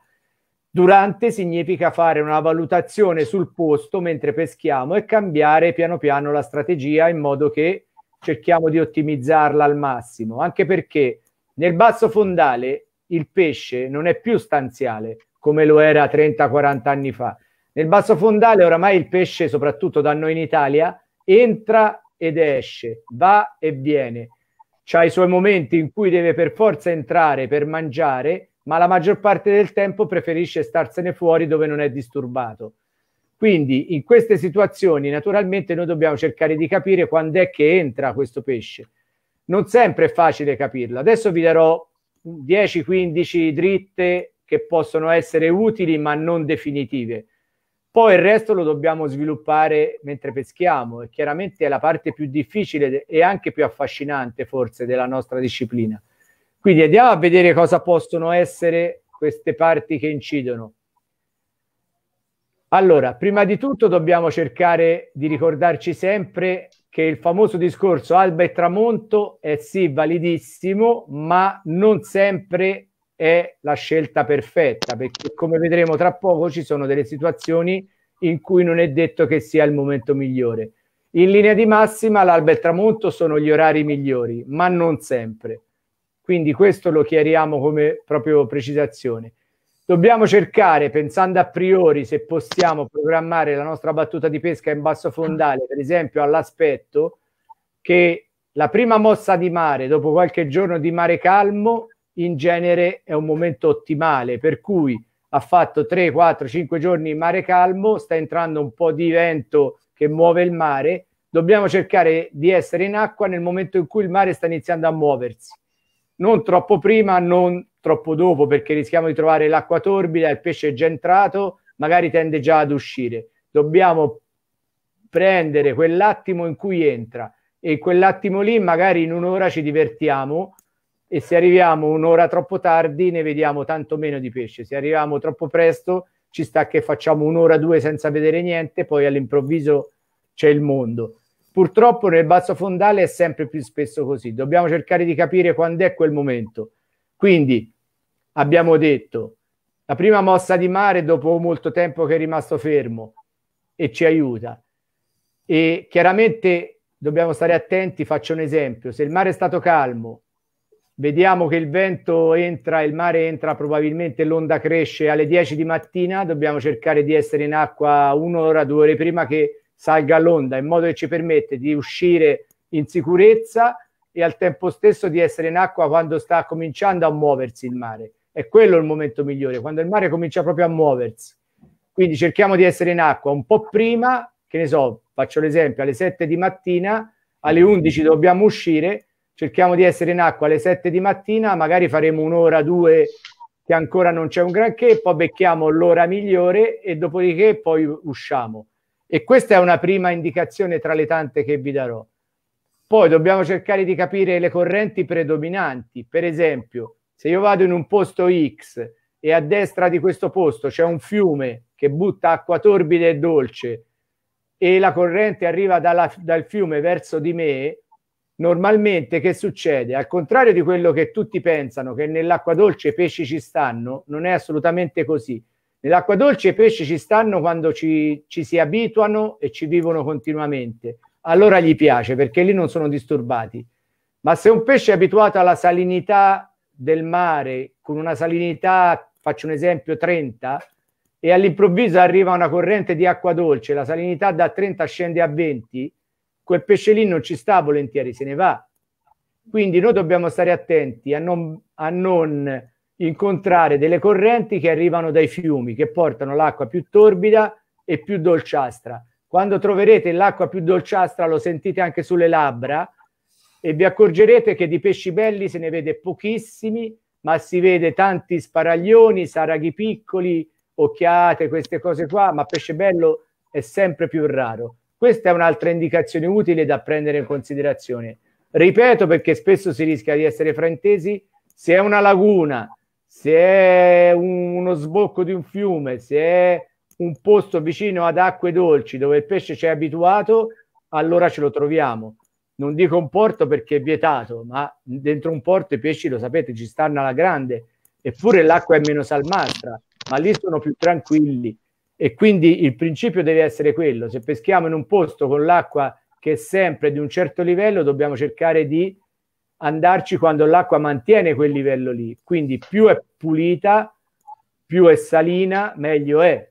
Durante significa fare una valutazione sul posto mentre peschiamo e cambiare piano piano la strategia in modo che cerchiamo di ottimizzarla al massimo, anche perché nel basso fondale il pesce non è più stanziale come lo era 30-40 anni fa. Nel basso fondale oramai il pesce, soprattutto da noi in Italia, entra ed esce, va e viene. C'ha i suoi momenti in cui deve per forza entrare per mangiare, ma la maggior parte del tempo preferisce starsene fuori dove non è disturbato. Quindi in queste situazioni naturalmente noi dobbiamo cercare di capire quando è che entra questo pesce. Non sempre è facile capirlo. Adesso vi darò 10-15 dritte che possono essere utili ma non definitive. Poi il resto lo dobbiamo sviluppare mentre peschiamo e chiaramente è la parte più difficile e anche più affascinante forse della nostra disciplina. Quindi andiamo a vedere cosa possono essere queste parti che incidono. Allora, prima di tutto dobbiamo cercare di ricordarci sempre che il famoso discorso alba e tramonto è sì validissimo, ma non sempre è la scelta perfetta, perché come vedremo tra poco ci sono delle situazioni in cui non è detto che sia il momento migliore. In linea di massima l'alba e il tramonto sono gli orari migliori, ma non sempre. Quindi questo lo chiariamo come proprio precisazione. Dobbiamo cercare, pensando a priori, se possiamo programmare la nostra battuta di pesca in basso fondale, per esempio all'aspetto, che la prima mossa di mare dopo qualche giorno di mare calmo in genere è un momento ottimale, per cui ha fatto 3, 4, 5 giorni in mare calmo, sta entrando un po' di vento che muove il mare, dobbiamo cercare di essere in acqua nel momento in cui il mare sta iniziando a muoversi, non troppo prima, non troppo dopo perché rischiamo di trovare l'acqua torbida, il pesce è già entrato, magari tende già ad uscire. Dobbiamo prendere quell'attimo in cui entra e quell'attimo lì magari in un'ora ci divertiamo e se arriviamo un'ora troppo tardi ne vediamo tanto meno di pesce, se arriviamo troppo presto ci sta che facciamo un'ora due senza vedere niente, poi all'improvviso c'è il mondo. Purtroppo nel basso fondale è sempre più spesso così, dobbiamo cercare di capire quando è quel momento. Quindi abbiamo detto la prima mossa di mare dopo molto tempo che è rimasto fermo e ci aiuta. E chiaramente dobbiamo stare attenti, faccio un esempio, se il mare è stato calmo, vediamo che il vento entra, il mare entra, probabilmente l'onda cresce alle 10 di mattina, dobbiamo cercare di essere in acqua un'ora, due ore prima che salga l'onda, in modo che ci permette di uscire in sicurezza e al tempo stesso di essere in acqua quando sta cominciando a muoversi il mare è quello il momento migliore, quando il mare comincia proprio a muoversi. Quindi cerchiamo di essere in acqua un po' prima, che ne so, faccio l'esempio, alle 7 di mattina, alle 11 dobbiamo uscire, cerchiamo di essere in acqua alle 7 di mattina, magari faremo un'ora, due che ancora non c'è un granché, poi becchiamo l'ora migliore e dopodiché poi usciamo. E questa è una prima indicazione tra le tante che vi darò. Poi dobbiamo cercare di capire le correnti predominanti, per esempio se io vado in un posto X e a destra di questo posto c'è un fiume che butta acqua torbida e dolce e la corrente arriva dalla, dal fiume verso di me, normalmente che succede? Al contrario di quello che tutti pensano, che nell'acqua dolce i pesci ci stanno, non è assolutamente così. Nell'acqua dolce i pesci ci stanno quando ci, ci si abituano e ci vivono continuamente. Allora gli piace perché lì non sono disturbati. Ma se un pesce è abituato alla salinità del mare con una salinità, faccio un esempio, 30 e all'improvviso arriva una corrente di acqua dolce, la salinità da 30 scende a 20, quel pesce lì non ci sta volentieri, se ne va. Quindi noi dobbiamo stare attenti a non, a non incontrare delle correnti che arrivano dai fiumi, che portano l'acqua più torbida e più dolciastra. Quando troverete l'acqua più dolciastra, lo sentite anche sulle labbra, e vi accorgerete che di pesci belli se ne vede pochissimi, ma si vede tanti sparaglioni, saraghi piccoli, occhiate, queste cose qua, ma pesce bello è sempre più raro. Questa è un'altra indicazione utile da prendere in considerazione. Ripeto perché spesso si rischia di essere fraintesi, se è una laguna, se è uno sbocco di un fiume, se è un posto vicino ad acque dolci dove il pesce ci è abituato, allora ce lo troviamo non dico un porto perché è vietato, ma dentro un porto i pesci lo sapete ci stanno alla grande, eppure l'acqua è meno salmastra, ma lì sono più tranquilli e quindi il principio deve essere quello, se peschiamo in un posto con l'acqua che è sempre di un certo livello, dobbiamo cercare di andarci quando l'acqua mantiene quel livello lì, quindi più è pulita, più è salina, meglio è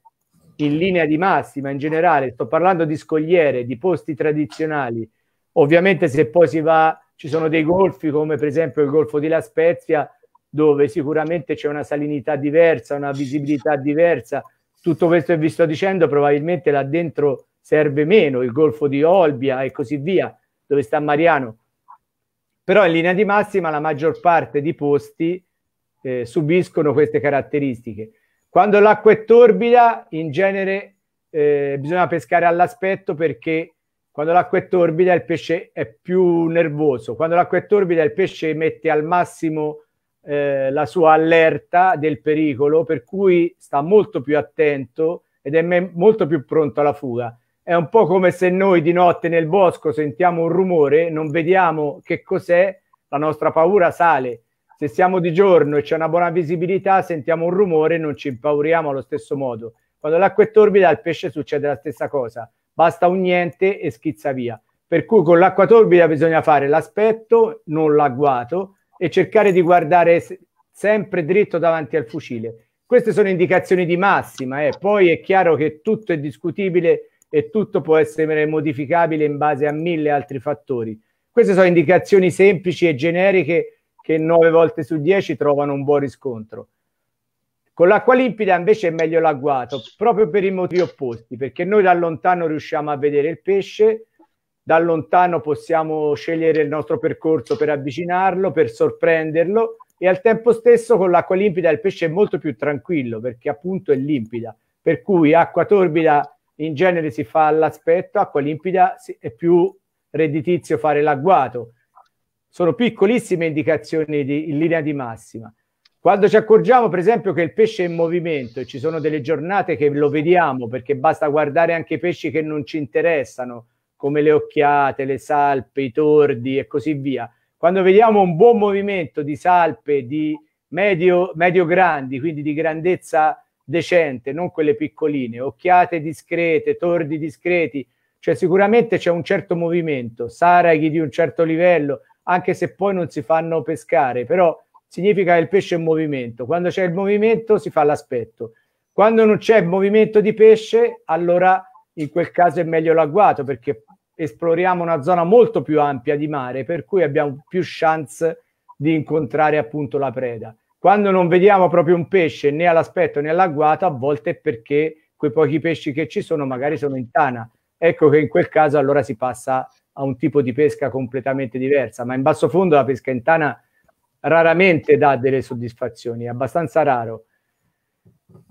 in linea di massima in generale, sto parlando di scogliere, di posti tradizionali Ovviamente se poi si va, ci sono dei golfi come per esempio il golfo di La Spezia, dove sicuramente c'è una salinità diversa, una visibilità diversa. Tutto questo che vi sto dicendo probabilmente là dentro serve meno, il golfo di Olbia e così via, dove sta Mariano. Però in linea di massima la maggior parte di posti eh, subiscono queste caratteristiche. Quando l'acqua è torbida, in genere eh, bisogna pescare all'aspetto perché quando l'acqua è torbida il pesce è più nervoso, quando l'acqua è torbida il pesce mette al massimo eh, la sua allerta del pericolo, per cui sta molto più attento ed è me- molto più pronto alla fuga. È un po' come se noi di notte nel bosco sentiamo un rumore, non vediamo che cos'è, la nostra paura sale. Se siamo di giorno e c'è una buona visibilità, sentiamo un rumore e non ci impauriamo allo stesso modo. Quando l'acqua è torbida, al pesce succede la stessa cosa basta un niente e schizza via. Per cui con l'acqua torbida bisogna fare l'aspetto, non l'agguato e cercare di guardare sempre dritto davanti al fucile. Queste sono indicazioni di massima, eh. poi è chiaro che tutto è discutibile e tutto può essere modificabile in base a mille altri fattori. Queste sono indicazioni semplici e generiche che nove volte su dieci trovano un buon riscontro. Con l'acqua limpida invece è meglio l'agguato, proprio per i motivi opposti, perché noi da lontano riusciamo a vedere il pesce, da lontano possiamo scegliere il nostro percorso per avvicinarlo, per sorprenderlo e al tempo stesso con l'acqua limpida il pesce è molto più tranquillo perché appunto è limpida, per cui acqua torbida in genere si fa all'aspetto, acqua limpida è più redditizio fare l'agguato. Sono piccolissime indicazioni di, in linea di massima. Quando ci accorgiamo, per esempio, che il pesce è in movimento e ci sono delle giornate che lo vediamo perché basta guardare anche i pesci che non ci interessano, come le occhiate, le salpe, i tordi e così via. Quando vediamo un buon movimento di salpe di medio, medio grandi, quindi di grandezza decente, non quelle piccoline, occhiate discrete, tordi discreti, cioè sicuramente c'è un certo movimento, saraghi di un certo livello, anche se poi non si fanno pescare, però significa che il pesce è in movimento. Quando c'è il movimento si fa l'aspetto. Quando non c'è movimento di pesce, allora in quel caso è meglio l'agguato perché esploriamo una zona molto più ampia di mare, per cui abbiamo più chance di incontrare appunto la preda. Quando non vediamo proprio un pesce né all'aspetto né all'agguato, a volte è perché quei pochi pesci che ci sono magari sono in tana. Ecco che in quel caso allora si passa a un tipo di pesca completamente diversa, ma in basso fondo la pesca in tana raramente dà delle soddisfazioni, è abbastanza raro.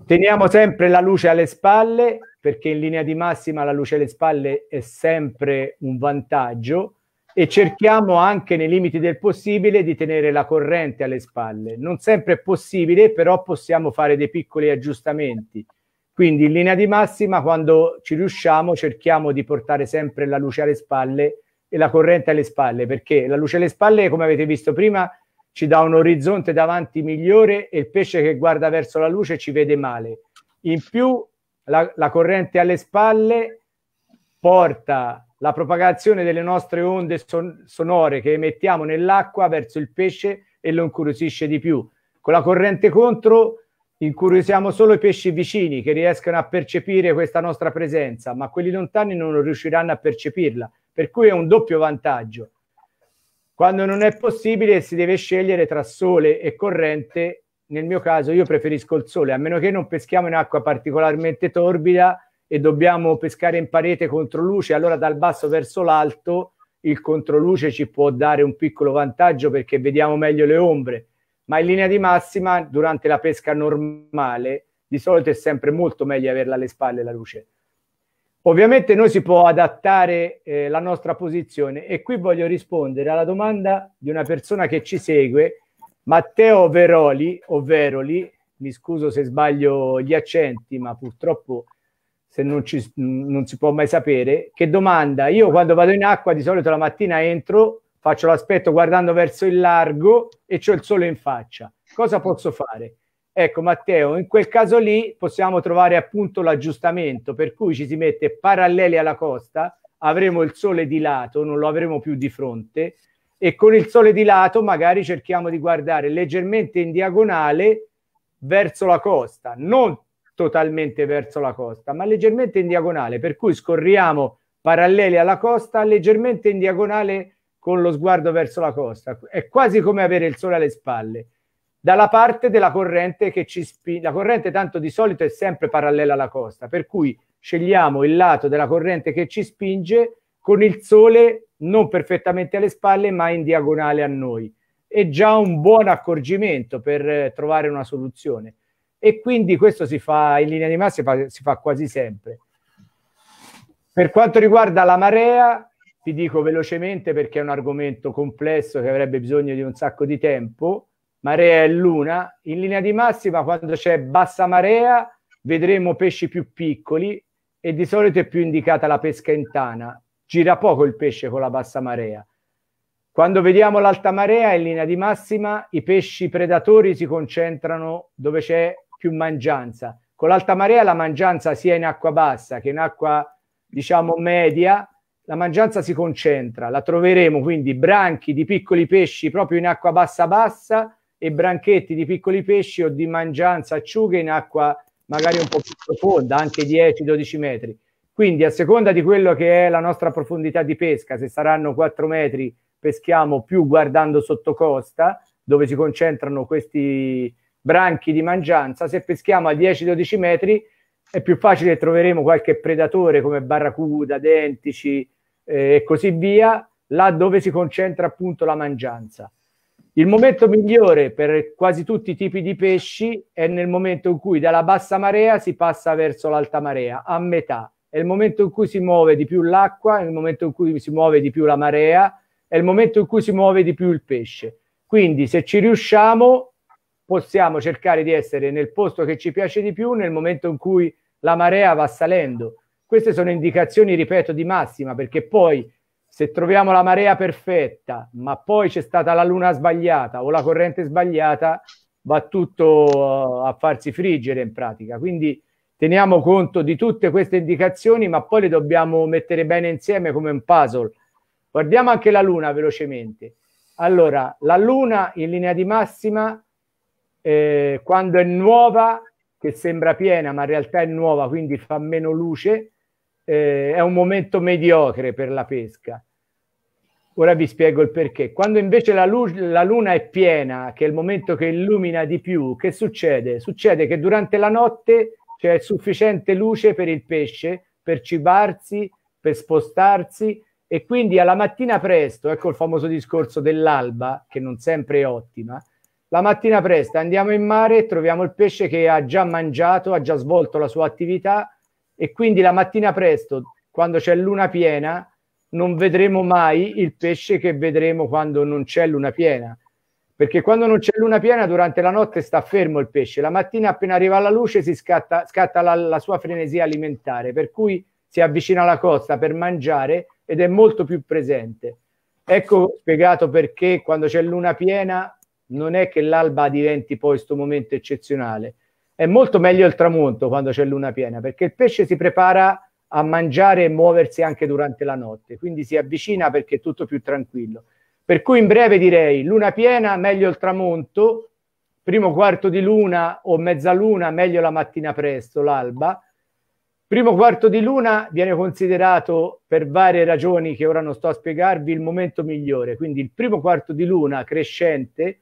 Teniamo sempre la luce alle spalle, perché in linea di massima la luce alle spalle è sempre un vantaggio e cerchiamo anche nei limiti del possibile di tenere la corrente alle spalle. Non sempre è possibile, però possiamo fare dei piccoli aggiustamenti. Quindi in linea di massima, quando ci riusciamo, cerchiamo di portare sempre la luce alle spalle e la corrente alle spalle, perché la luce alle spalle, come avete visto prima, ci dà un orizzonte davanti migliore e il pesce che guarda verso la luce ci vede male. In più la, la corrente alle spalle porta la propagazione delle nostre onde son sonore che emettiamo nell'acqua verso il pesce e lo incuriosisce di più. Con la corrente contro incuriosiamo solo i pesci vicini che riescono a percepire questa nostra presenza, ma quelli lontani non riusciranno a percepirla, per cui è un doppio vantaggio. Quando non è possibile si deve scegliere tra sole e corrente, nel mio caso io preferisco il sole, a meno che non peschiamo in acqua particolarmente torbida e dobbiamo pescare in parete controluce allora dal basso verso l'alto il controluce ci può dare un piccolo vantaggio perché vediamo meglio le ombre, ma in linea di massima durante la pesca normale di solito è sempre molto meglio averla alle spalle la luce. Ovviamente noi si può adattare eh, la nostra posizione e qui voglio rispondere alla domanda di una persona che ci segue, Matteo Veroli, o Veroli, mi scuso se sbaglio gli accenti, ma purtroppo se non, ci, non si può mai sapere, che domanda, io quando vado in acqua di solito la mattina entro, faccio l'aspetto guardando verso il largo e ho il sole in faccia, cosa posso fare? Ecco Matteo, in quel caso lì possiamo trovare appunto l'aggiustamento, per cui ci si mette paralleli alla costa, avremo il sole di lato, non lo avremo più di fronte e con il sole di lato magari cerchiamo di guardare leggermente in diagonale verso la costa, non totalmente verso la costa, ma leggermente in diagonale, per cui scorriamo paralleli alla costa, leggermente in diagonale con lo sguardo verso la costa. È quasi come avere il sole alle spalle dalla parte della corrente che ci spinge, la corrente tanto di solito è sempre parallela alla costa, per cui scegliamo il lato della corrente che ci spinge con il sole non perfettamente alle spalle ma in diagonale a noi. È già un buon accorgimento per eh, trovare una soluzione e quindi questo si fa in linea di massima, si fa quasi sempre. Per quanto riguarda la marea, ti dico velocemente perché è un argomento complesso che avrebbe bisogno di un sacco di tempo marea e luna, in linea di massima quando c'è bassa marea vedremo pesci più piccoli e di solito è più indicata la pesca in tana, gira poco il pesce con la bassa marea. Quando vediamo l'alta marea, in linea di massima, i pesci predatori si concentrano dove c'è più mangianza. Con l'alta marea la mangianza sia in acqua bassa che in acqua, diciamo, media, la mangianza si concentra. La troveremo quindi branchi di piccoli pesci proprio in acqua bassa bassa e branchetti di piccoli pesci o di mangianza acciughe in acqua magari un po' più profonda, anche 10-12 metri. Quindi a seconda di quello che è la nostra profondità di pesca, se saranno 4 metri peschiamo più guardando sotto costa, dove si concentrano questi branchi di mangianza, se peschiamo a 10-12 metri è più facile troveremo qualche predatore come barracuda, dentici eh, e così via, là dove si concentra appunto la mangianza. Il momento migliore per quasi tutti i tipi di pesci è nel momento in cui dalla bassa marea si passa verso l'alta marea, a metà. È il momento in cui si muove di più l'acqua, è il momento in cui si muove di più la marea, è il momento in cui si muove di più il pesce. Quindi se ci riusciamo possiamo cercare di essere nel posto che ci piace di più nel momento in cui la marea va salendo. Queste sono indicazioni, ripeto, di massima, perché poi se troviamo la marea perfetta, ma poi c'è stata la luna sbagliata o la corrente sbagliata, va tutto eh, a farsi friggere in pratica. Quindi teniamo conto di tutte queste indicazioni, ma poi le dobbiamo mettere bene insieme come un puzzle. Guardiamo anche la luna velocemente. Allora, la luna in linea di massima, eh, quando è nuova, che sembra piena, ma in realtà è nuova, quindi fa meno luce, eh, è un momento mediocre per la pesca. Ora vi spiego il perché. Quando invece la, lu- la, luna è piena, che è il momento che illumina di più, che succede? Succede che durante la notte c'è sufficiente luce per il pesce, per cibarsi, per spostarsi e quindi alla mattina presto, ecco il famoso discorso dell'alba, che non sempre è ottima, la mattina presto andiamo in mare e troviamo il pesce che ha già mangiato, ha già svolto la sua attività e quindi la mattina presto, quando c'è luna piena, non vedremo mai il pesce che vedremo quando non c'è luna piena. Perché quando non c'è luna piena, durante la notte sta fermo il pesce, la mattina appena arriva la luce si scatta, scatta la, la sua frenesia alimentare, per cui si avvicina alla costa per mangiare ed è molto più presente. Ecco spiegato perché quando c'è luna piena non è che l'alba diventi poi questo momento eccezionale, è molto meglio il tramonto quando c'è luna piena, perché il pesce si prepara a mangiare e muoversi anche durante la notte, quindi si avvicina perché è tutto più tranquillo. Per cui in breve direi luna piena, meglio il tramonto, primo quarto di luna o mezzaluna, meglio la mattina presto, l'alba. Primo quarto di luna viene considerato per varie ragioni che ora non sto a spiegarvi il momento migliore, quindi il primo quarto di luna crescente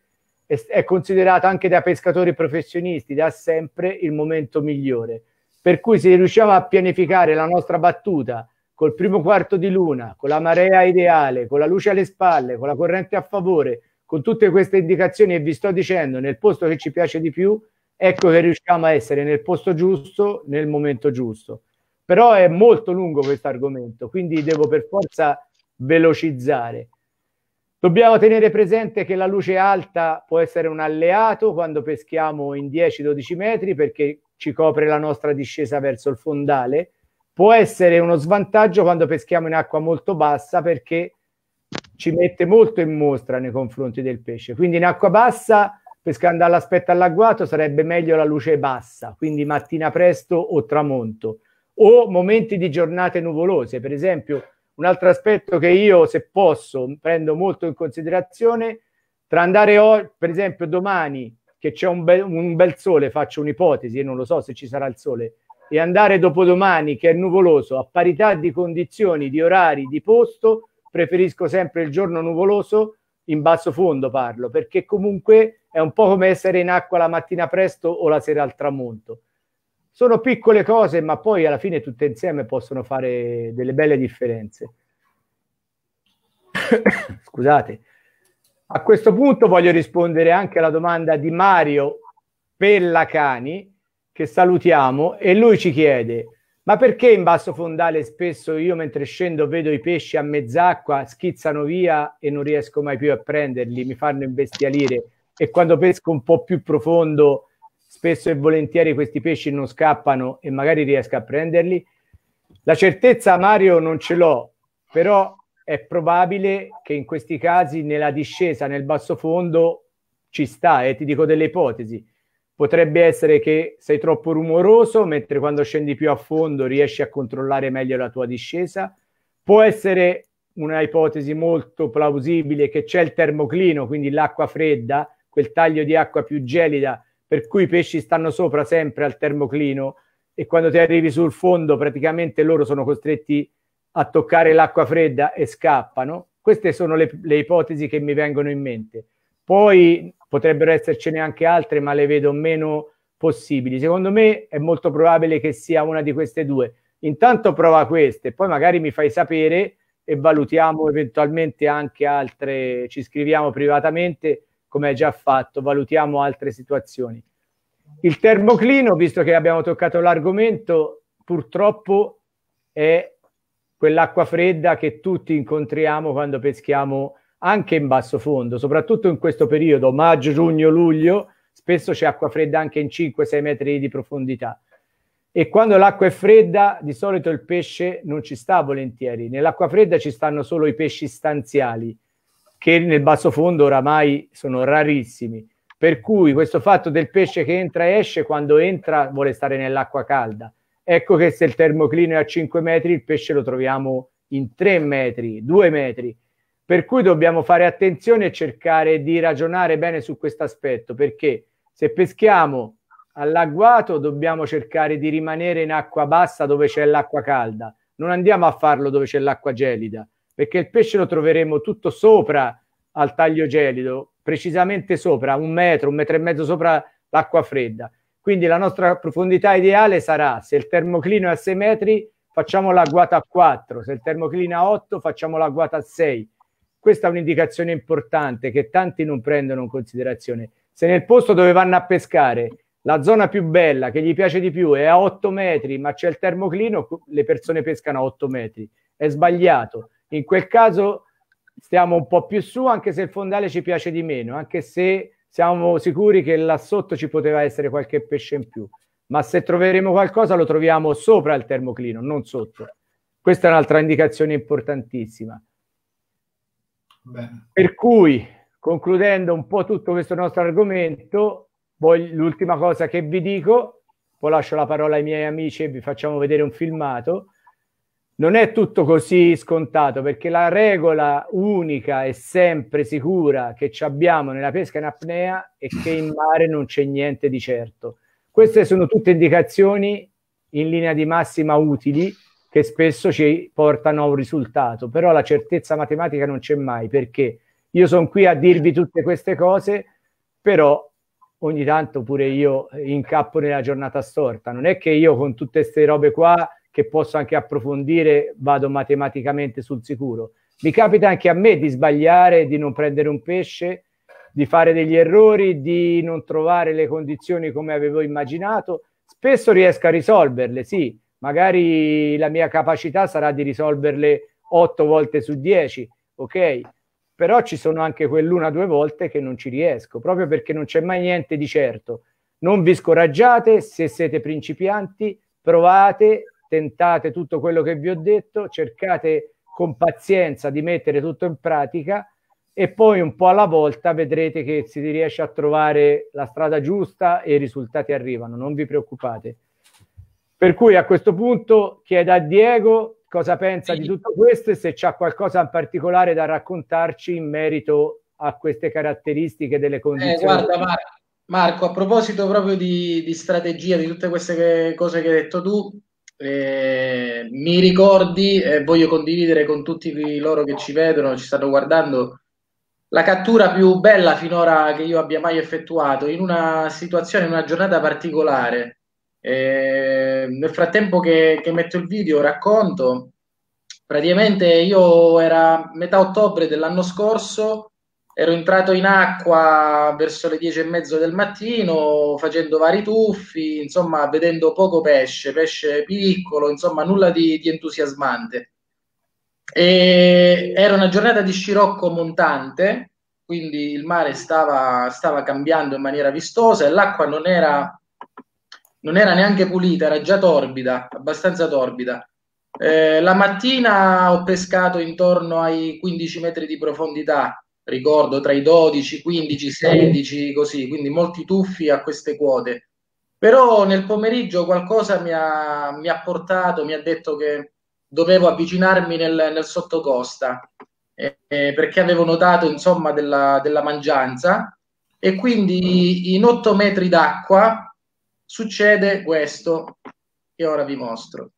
è considerato anche da pescatori professionisti da sempre il momento migliore. Per cui se riusciamo a pianificare la nostra battuta col primo quarto di luna, con la marea ideale, con la luce alle spalle, con la corrente a favore, con tutte queste indicazioni e vi sto dicendo nel posto che ci piace di più, ecco che riusciamo a essere nel posto giusto, nel momento giusto. Però è molto lungo questo argomento, quindi devo per forza velocizzare. Dobbiamo tenere presente che la luce alta può essere un alleato quando peschiamo in 10-12 metri perché ci copre la nostra discesa verso il fondale, può essere uno svantaggio quando peschiamo in acqua molto bassa perché ci mette molto in mostra nei confronti del pesce. Quindi in acqua bassa, pescando all'aspetto all'agguato, sarebbe meglio la luce bassa, quindi mattina presto o tramonto, o momenti di giornate nuvolose, per esempio un altro aspetto che io, se posso, prendo molto in considerazione, tra andare oggi, per esempio domani, che c'è un bel, un bel sole, faccio un'ipotesi e non lo so se ci sarà il sole, e andare dopodomani che è nuvoloso, a parità di condizioni, di orari, di posto, preferisco sempre il giorno nuvoloso, in basso fondo parlo, perché comunque è un po' come essere in acqua la mattina presto o la sera al tramonto. Sono piccole cose, ma poi alla fine tutte insieme possono fare delle belle differenze. Scusate. A questo punto voglio rispondere anche alla domanda di Mario Pellacani, che salutiamo, e lui ci chiede, ma perché in basso fondale spesso io mentre scendo vedo i pesci a mezz'acqua, schizzano via e non riesco mai più a prenderli, mi fanno imbestialire e quando pesco un po' più profondo spesso e volentieri questi pesci non scappano e magari riesco a prenderli. La certezza Mario non ce l'ho, però è probabile che in questi casi nella discesa nel basso fondo ci sta e eh, ti dico delle ipotesi. Potrebbe essere che sei troppo rumoroso, mentre quando scendi più a fondo riesci a controllare meglio la tua discesa. Può essere una ipotesi molto plausibile che c'è il termoclino, quindi l'acqua fredda, quel taglio di acqua più gelida per cui i pesci stanno sopra sempre al termoclino e quando ti arrivi sul fondo praticamente loro sono costretti a toccare l'acqua fredda e scappano. Queste sono le, le ipotesi che mi vengono in mente. Poi potrebbero essercene anche altre, ma le vedo meno possibili. Secondo me è molto probabile che sia una di queste due. Intanto prova queste, poi magari mi fai sapere e valutiamo eventualmente anche altre, ci scriviamo privatamente come è già fatto, valutiamo altre situazioni. Il termoclino, visto che abbiamo toccato l'argomento, purtroppo è quell'acqua fredda che tutti incontriamo quando peschiamo anche in basso fondo, soprattutto in questo periodo, maggio, giugno, luglio, spesso c'è acqua fredda anche in 5-6 metri di profondità. E quando l'acqua è fredda, di solito il pesce non ci sta volentieri. Nell'acqua fredda ci stanno solo i pesci stanziali, che nel basso fondo oramai sono rarissimi. Per cui questo fatto del pesce che entra e esce, quando entra vuole stare nell'acqua calda. Ecco che se il termoclino è a 5 metri, il pesce lo troviamo in 3 metri, 2 metri. Per cui dobbiamo fare attenzione e cercare di ragionare bene su questo aspetto, perché se peschiamo all'agguato dobbiamo cercare di rimanere in acqua bassa dove c'è l'acqua calda, non andiamo a farlo dove c'è l'acqua gelida, perché il pesce lo troveremo tutto sopra al taglio gelido, precisamente sopra, un metro, un metro e mezzo sopra l'acqua fredda. Quindi la nostra profondità ideale sarà, se il termoclino è a 6 metri, facciamo la guata a 4, se il termoclino è a 8, facciamo la guata a 6. Questa è un'indicazione importante che tanti non prendono in considerazione. Se nel posto dove vanno a pescare la zona più bella, che gli piace di più, è a 8 metri, ma c'è il termoclino, le persone pescano a 8 metri. È sbagliato in quel caso stiamo un po' più su, anche se il fondale ci piace di meno, anche se siamo sicuri che là sotto ci poteva essere qualche pesce in più. Ma se troveremo qualcosa lo troviamo sopra il termoclino, non sotto. Questa è un'altra indicazione importantissima. Bene. Per cui, concludendo un po' tutto questo nostro argomento, poi l'ultima cosa che vi dico, poi lascio la parola ai miei amici e vi facciamo vedere un filmato non è tutto così scontato perché la regola unica e sempre sicura che ci abbiamo nella pesca in apnea è che in mare non c'è niente di certo. Queste sono tutte indicazioni in linea di massima utili che spesso ci portano a un risultato, però la certezza matematica non c'è mai perché io sono qui a dirvi tutte queste cose, però ogni tanto pure io incappo nella giornata storta. Non è che io con tutte queste robe qua che posso anche approfondire, vado matematicamente sul sicuro. Mi capita anche a me di sbagliare, di non prendere un pesce, di fare degli errori, di non trovare le condizioni come avevo immaginato. Spesso riesco a risolverle, sì, magari la mia capacità sarà di risolverle otto volte su dieci, ok? Però ci sono anche quell'una o due volte che non ci riesco, proprio perché non c'è mai niente di certo. Non vi scoraggiate se siete principianti, provate tentate tutto quello che vi ho detto, cercate con pazienza di mettere tutto in pratica e poi un po' alla volta vedrete che si riesce a trovare la strada giusta e i risultati arrivano, non vi preoccupate. Per cui a questo punto chiedo a Diego cosa pensa sì. di tutto questo e se c'è qualcosa in particolare da raccontarci in merito a queste caratteristiche delle eh, condizioni. Eh, guarda Marco, Marco, a proposito proprio di, di strategia, di tutte queste che, cose che hai detto tu, eh, mi ricordi e voglio condividere con tutti loro che ci vedono, ci stanno guardando, la cattura più bella finora che io abbia mai effettuato in una situazione, in una giornata particolare. Eh, nel frattempo che, che, metto il video racconto, praticamente io era metà ottobre dell'anno scorso, ero entrato in acqua verso le dieci e mezzo del mattino facendo vari tuffi, insomma vedendo poco pesce, pesce piccolo, insomma nulla di, di entusiasmante. E era una giornata di scirocco montante, quindi il mare stava, stava cambiando in maniera vistosa e l'acqua non era, non era neanche pulita, era già torbida, abbastanza torbida. Eh, la mattina ho pescato intorno ai 15 metri di profondità, ricordo tra i 12, 15, 16, così, quindi molti tuffi a queste quote. Però nel pomeriggio qualcosa mi ha, mi ha portato, mi ha detto che dovevo avvicinarmi nel, nel sottocosta, eh, eh perché avevo notato insomma della, della mangianza e quindi in 8 metri d'acqua succede questo che ora vi mostro.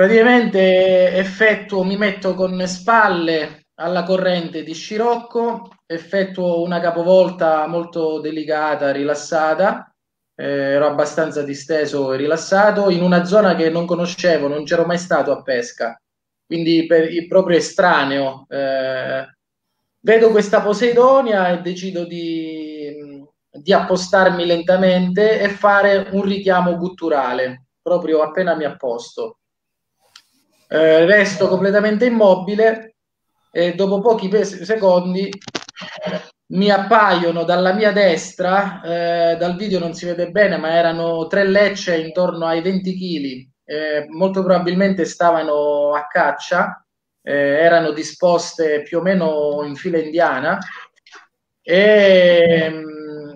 Praticamente effettuo, mi metto con spalle alla corrente di scirocco, effettuo una capovolta molto delicata, rilassata, eh, ero abbastanza disteso e rilassato in una zona che non conoscevo, non c'ero mai stato a pesca, quindi per, proprio estraneo. Eh, vedo questa Poseidonia e decido di, mm, di appostarmi lentamente e fare un richiamo gutturale, proprio appena mi apposto eh, resto completamente immobile e dopo pochi secondi mi appaiono dalla mia destra, eh, dal video non si vede bene, ma erano tre lecce intorno ai 20 kg, eh, molto probabilmente stavano a caccia, eh, erano disposte più o meno in fila indiana e mm,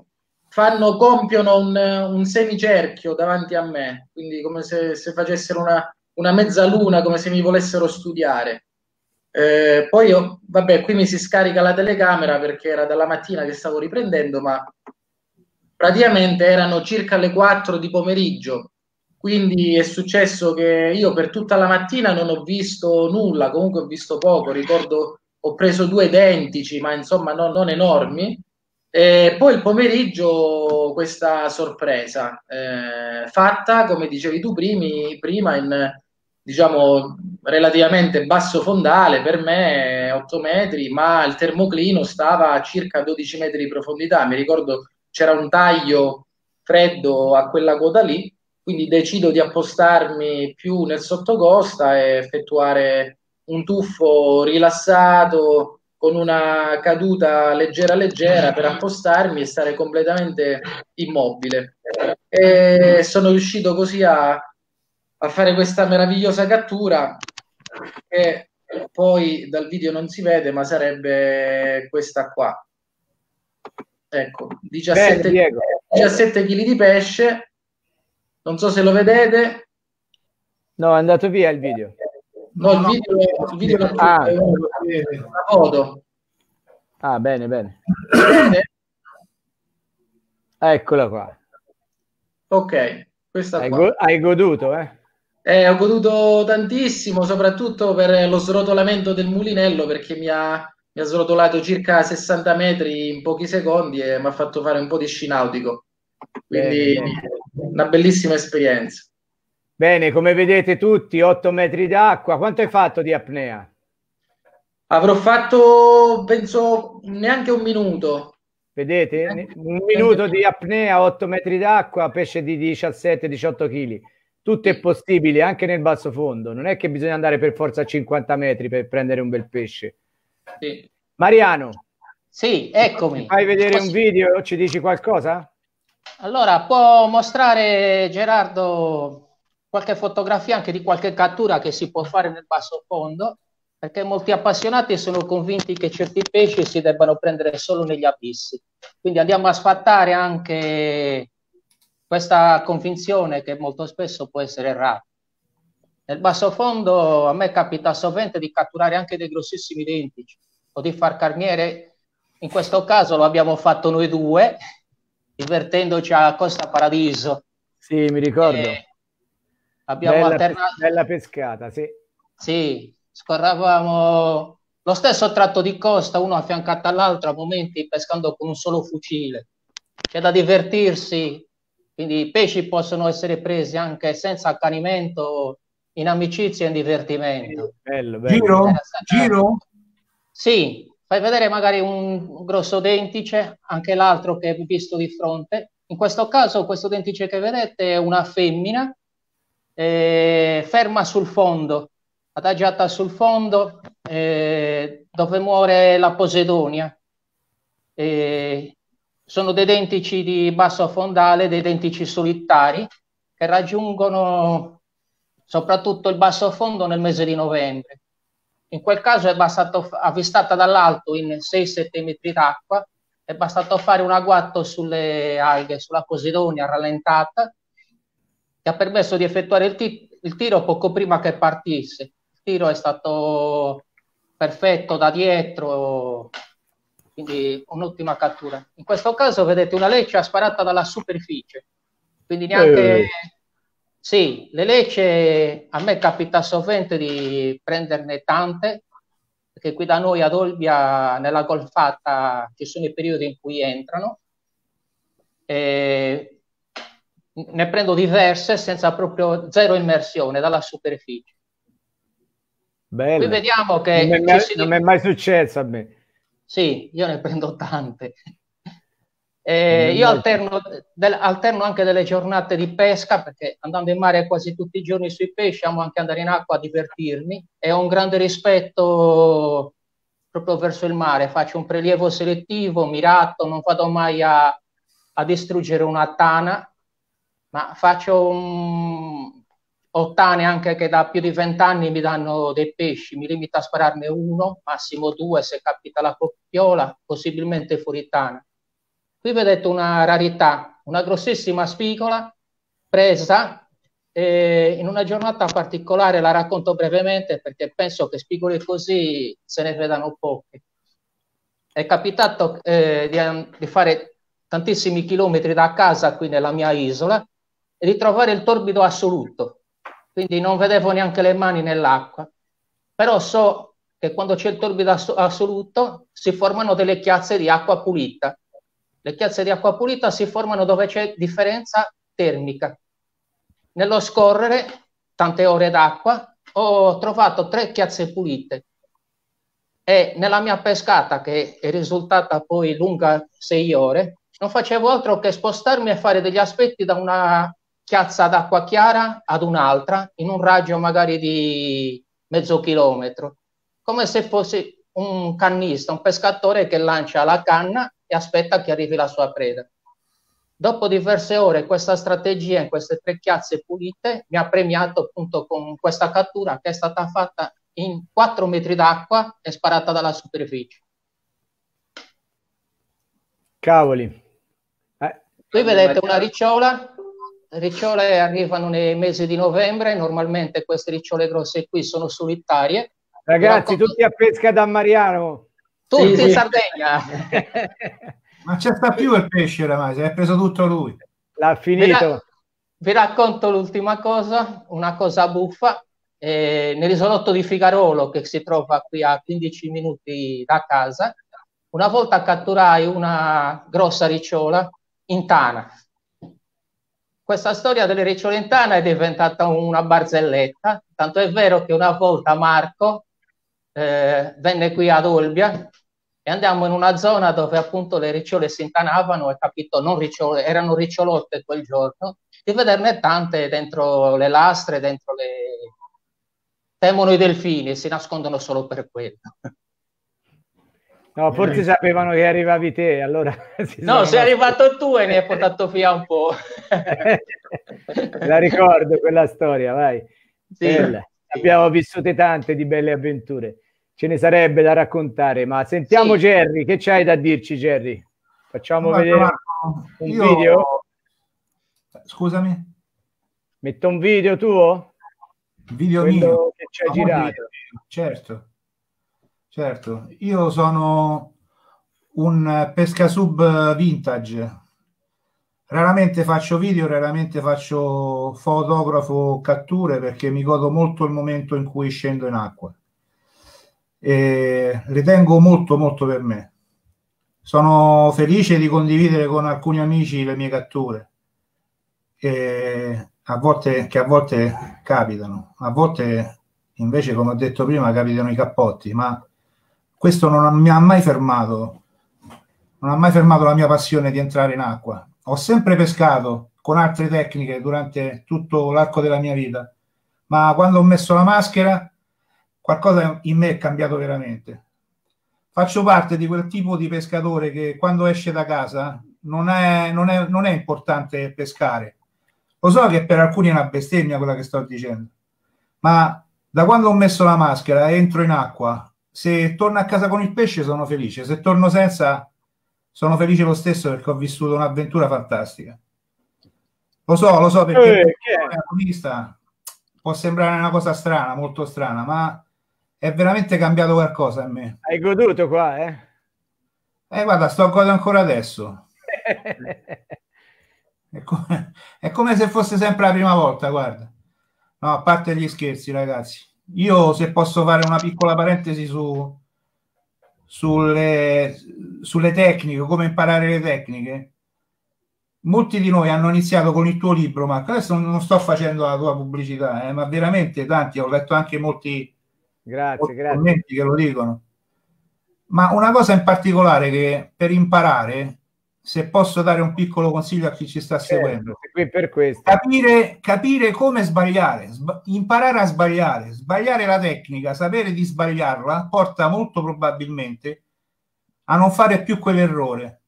fanno, compiono un, un, semicerchio davanti a me, quindi come se, se facessero una, una mezzaluna come se mi volessero studiare. Eh, poi, io, vabbè, qui mi si scarica la telecamera perché era dalla mattina che stavo riprendendo, ma praticamente erano circa le 4 di pomeriggio. Quindi è successo che io per tutta la mattina non ho visto nulla, comunque ho visto poco, ricordo ho preso due identici, ma insomma non, non enormi. E poi il pomeriggio questa sorpresa, eh, fatta come dicevi tu primi, prima in diciamo relativamente basso fondale, per me 8 metri, ma il termoclino stava a circa 12 metri di profondità. Mi ricordo c'era un taglio freddo a quella quota lì, quindi decido di appostarmi più nel sottocosta e effettuare un tuffo rilassato con una caduta leggera leggera per appostarmi e stare completamente immobile. E sono riuscito così a a fare questa meravigliosa cattura che poi dal video non si vede, ma sarebbe questa qua. Ecco, 17, Bene, 17 kg di pesce. Non so se lo vedete. No, è andato via il video. No, il video, il video non è ah. una foto. Ah, bene, bene. Eccola qua. Ok, questa hai, Go- hai goduto, eh? Eh, ho goduto tantissimo, soprattutto per lo srotolamento del mulinello perché mi ha, mi ha srotolato circa 60 metri in pochi secondi e mi ha fatto fare un po' di sci nautico. Quindi bene, una bellissima esperienza. Bene, come vedete tutti, 8 metri d'acqua. Quanto hai fatto di apnea? Avrò fatto, penso, neanche un minuto. Vedete? Eh. Un minuto di apnea, 8 metri d'acqua, pesce di 17-18 kg tutto è possibile anche nel basso fondo, non è che bisogna andare per forza a 50 metri per prendere un bel pesce. Sì. Mariano, sì, eccomi. fai vedere un video o ci dici qualcosa? Allora, può mostrare Gerardo qualche fotografia anche di qualche cattura che si può fare nel basso fondo, perché molti appassionati sono convinti che certi pesci si debbano prendere solo negli abissi. Quindi andiamo a sfattare anche questa convinzione che molto spesso può essere errata. Nel basso fondo a me capita sovente di catturare anche dei grossissimi dentici o di far carniere, in questo caso lo abbiamo fatto noi due, divertendoci a Costa Paradiso. Sì, mi ricordo. E eh, abbiamo bella, alternato. Bella pescata, sì. Sì, scorravamo lo stesso tratto di costa, uno affiancato all'altro, a momenti pescando con un solo fucile. C'è da divertirsi quindi i pesci possono essere presi anche senza accanimento, in amicizia e in divertimento. Bello, bello. Giro? Eh, Giro? Sì, fai vedere magari un grosso dentice, anche l'altro che è visto di fronte. In questo caso questo dentice che vedete è una femmina eh, ferma sul fondo, adagiata sul fondo eh, dove muore la Posidonia. Eh, sono dei dentici di basso fondale, dei dentici solitari che raggiungono soprattutto il basso fondo nel mese di novembre. In quel caso è bastato, avvistata dall'alto in 6-7 metri d'acqua, è bastato fare un agguato sulle alghe, sulla posidonia rallentata, che ha permesso di effettuare il, t- il tiro poco prima che partisse. Il tiro è stato perfetto da dietro, quindi un'ottima cattura. In questo caso vedete una leccia sparata dalla superficie, quindi neanche... Eh. Sì, le lecce a me capita sovente di prenderne tante, perché qui da noi ad Olbia nella golfata ci sono i periodi in cui entrano. E ne prendo diverse senza proprio zero immersione dalla superficie. Bello. Qui vediamo che... Non è, mai, non è mai successo a me. Sì, io ne prendo tante. Eh, io alterno, del, alterno, anche delle giornate di pesca perché andando in mare quasi tutti i giorni sui pesci amo anche andare in acqua a divertirmi e ho un grande rispetto proprio verso il mare, faccio un prelievo selettivo, mirato, non vado mai a, a distruggere una tana, ma faccio un, ottane anche che da più di vent'anni mi danno dei pesci, mi limito a spararne uno, massimo due se capita la coppiola, possibilmente furitana. Qui vedete una rarità, una grossissima spigola presa eh, in una giornata particolare, la racconto brevemente perché penso che spigole così se ne vedano poche. È capitato eh, di, di fare tantissimi chilometri da casa qui nella mia isola e di trovare il torbido assoluto, quindi non vedevo neanche le mani nell'acqua. Però so che quando c'è il torbido assoluto si formano delle chiazze di acqua pulita. Le chiazze di acqua pulita si formano dove c'è differenza termica. Nello scorrere tante ore d'acqua ho trovato tre chiazze pulite e nella mia pescata, che è risultata poi lunga sei ore, non facevo altro che spostarmi e fare degli aspetti da una chiazza d'acqua chiara ad un'altra in un raggio magari di mezzo chilometro, come se fosse un cannista, un pescatore che lancia la canna e aspetta che arrivi la sua preda. Dopo diverse ore questa strategia in queste tre chiazze pulite mi ha premiato appunto con questa cattura che è stata fatta in 4 metri d'acqua e sparata dalla superficie. Cavoli. Eh. Qui vedete una ricciola ricciole arrivano nei mesi di novembre, normalmente queste ricciole grosse qui sono solitarie. Ragazzi, tutti a pesca da Mariano. Tutti sì, in Sardegna. non c'è sta più il pesce oramai, si è preso tutto lui. L'ha finito. Vi, vi racconto l'ultima cosa, una cosa buffa. Eh, nell'isolotto di Figarolo, che si trova qui a 15 minuti da casa, una volta catturai una grossa ricciola in tana questa storia delle Ricciolentana è diventata una barzelletta, tanto è vero che una volta Marco eh, venne qui ad Olbia e andiamo in una zona dove appunto le ricciole si intanavano e capito, non ricciole, erano ricciolotte quel giorno, di vederne tante dentro le lastre, dentro le... temono i delfini, e si nascondono solo per quello. No, forse eh. sapevano che arrivavi te, allora... No, sei arrivato tu e ne hai portato via un po'. La ricordo quella storia, vai. Sì. Bella. Abbiamo vissute tante di belle avventure. Ce ne sarebbe da raccontare, ma sentiamo sì. che c'hai da dirci Gerry? Facciamo Guarda, vedere Marco, un io... video. Scusami. Metto un video tuo? Video Quello mio. Che ci hai girato. Video, certo. Certo, io sono un pesca sub vintage. Raramente faccio video, raramente faccio fotografo catture perché mi godo molto il momento in cui scendo in acqua. E le molto molto per me. Sono felice di condividere con alcuni amici le mie catture. E a volte, che a volte capitano, a volte invece come ho detto prima capitano i cappotti, ma questo non mi ha mai fermato, non ha mai fermato la mia passione di entrare in acqua. Ho sempre pescato con altre tecniche durante tutto l'arco della mia vita, ma quando ho messo la maschera qualcosa in me è cambiato veramente. Faccio parte di quel tipo di pescatore che quando esce da casa non è, non è, non è importante pescare. Lo so che per alcuni è una bestemmia quella che sto dicendo, ma da quando ho messo la maschera entro in acqua, se torno a casa con il pesce sono felice, se torno senza sono felice lo stesso perché ho vissuto un'avventura fantastica. Lo so, lo so perché eh, protagonista può sembrare una cosa strana, molto strana, ma è veramente cambiato qualcosa a me. Hai goduto qua, eh? Eh, guarda, sto godendo ancora adesso. è, come, è come se fosse sempre la prima volta, guarda. No, a parte gli scherzi, ragazzi io se posso fare una piccola parentesi su, sulle, sulle tecniche, come imparare le tecniche, molti di noi hanno iniziato con il tuo libro, Marco. Adesso non sto facendo la tua pubblicità, eh, ma veramente tanti, ho letto anche molti, grazie, molti grazie. commenti che lo dicono. Ma una cosa in particolare che per imparare se posso dare un piccolo consiglio a chi ci sta certo, seguendo, capire, capire, come sbagliare, sba- imparare a sbagliare, sbagliare la tecnica, sapere di sbagliarla porta molto probabilmente a non fare più quell'errore.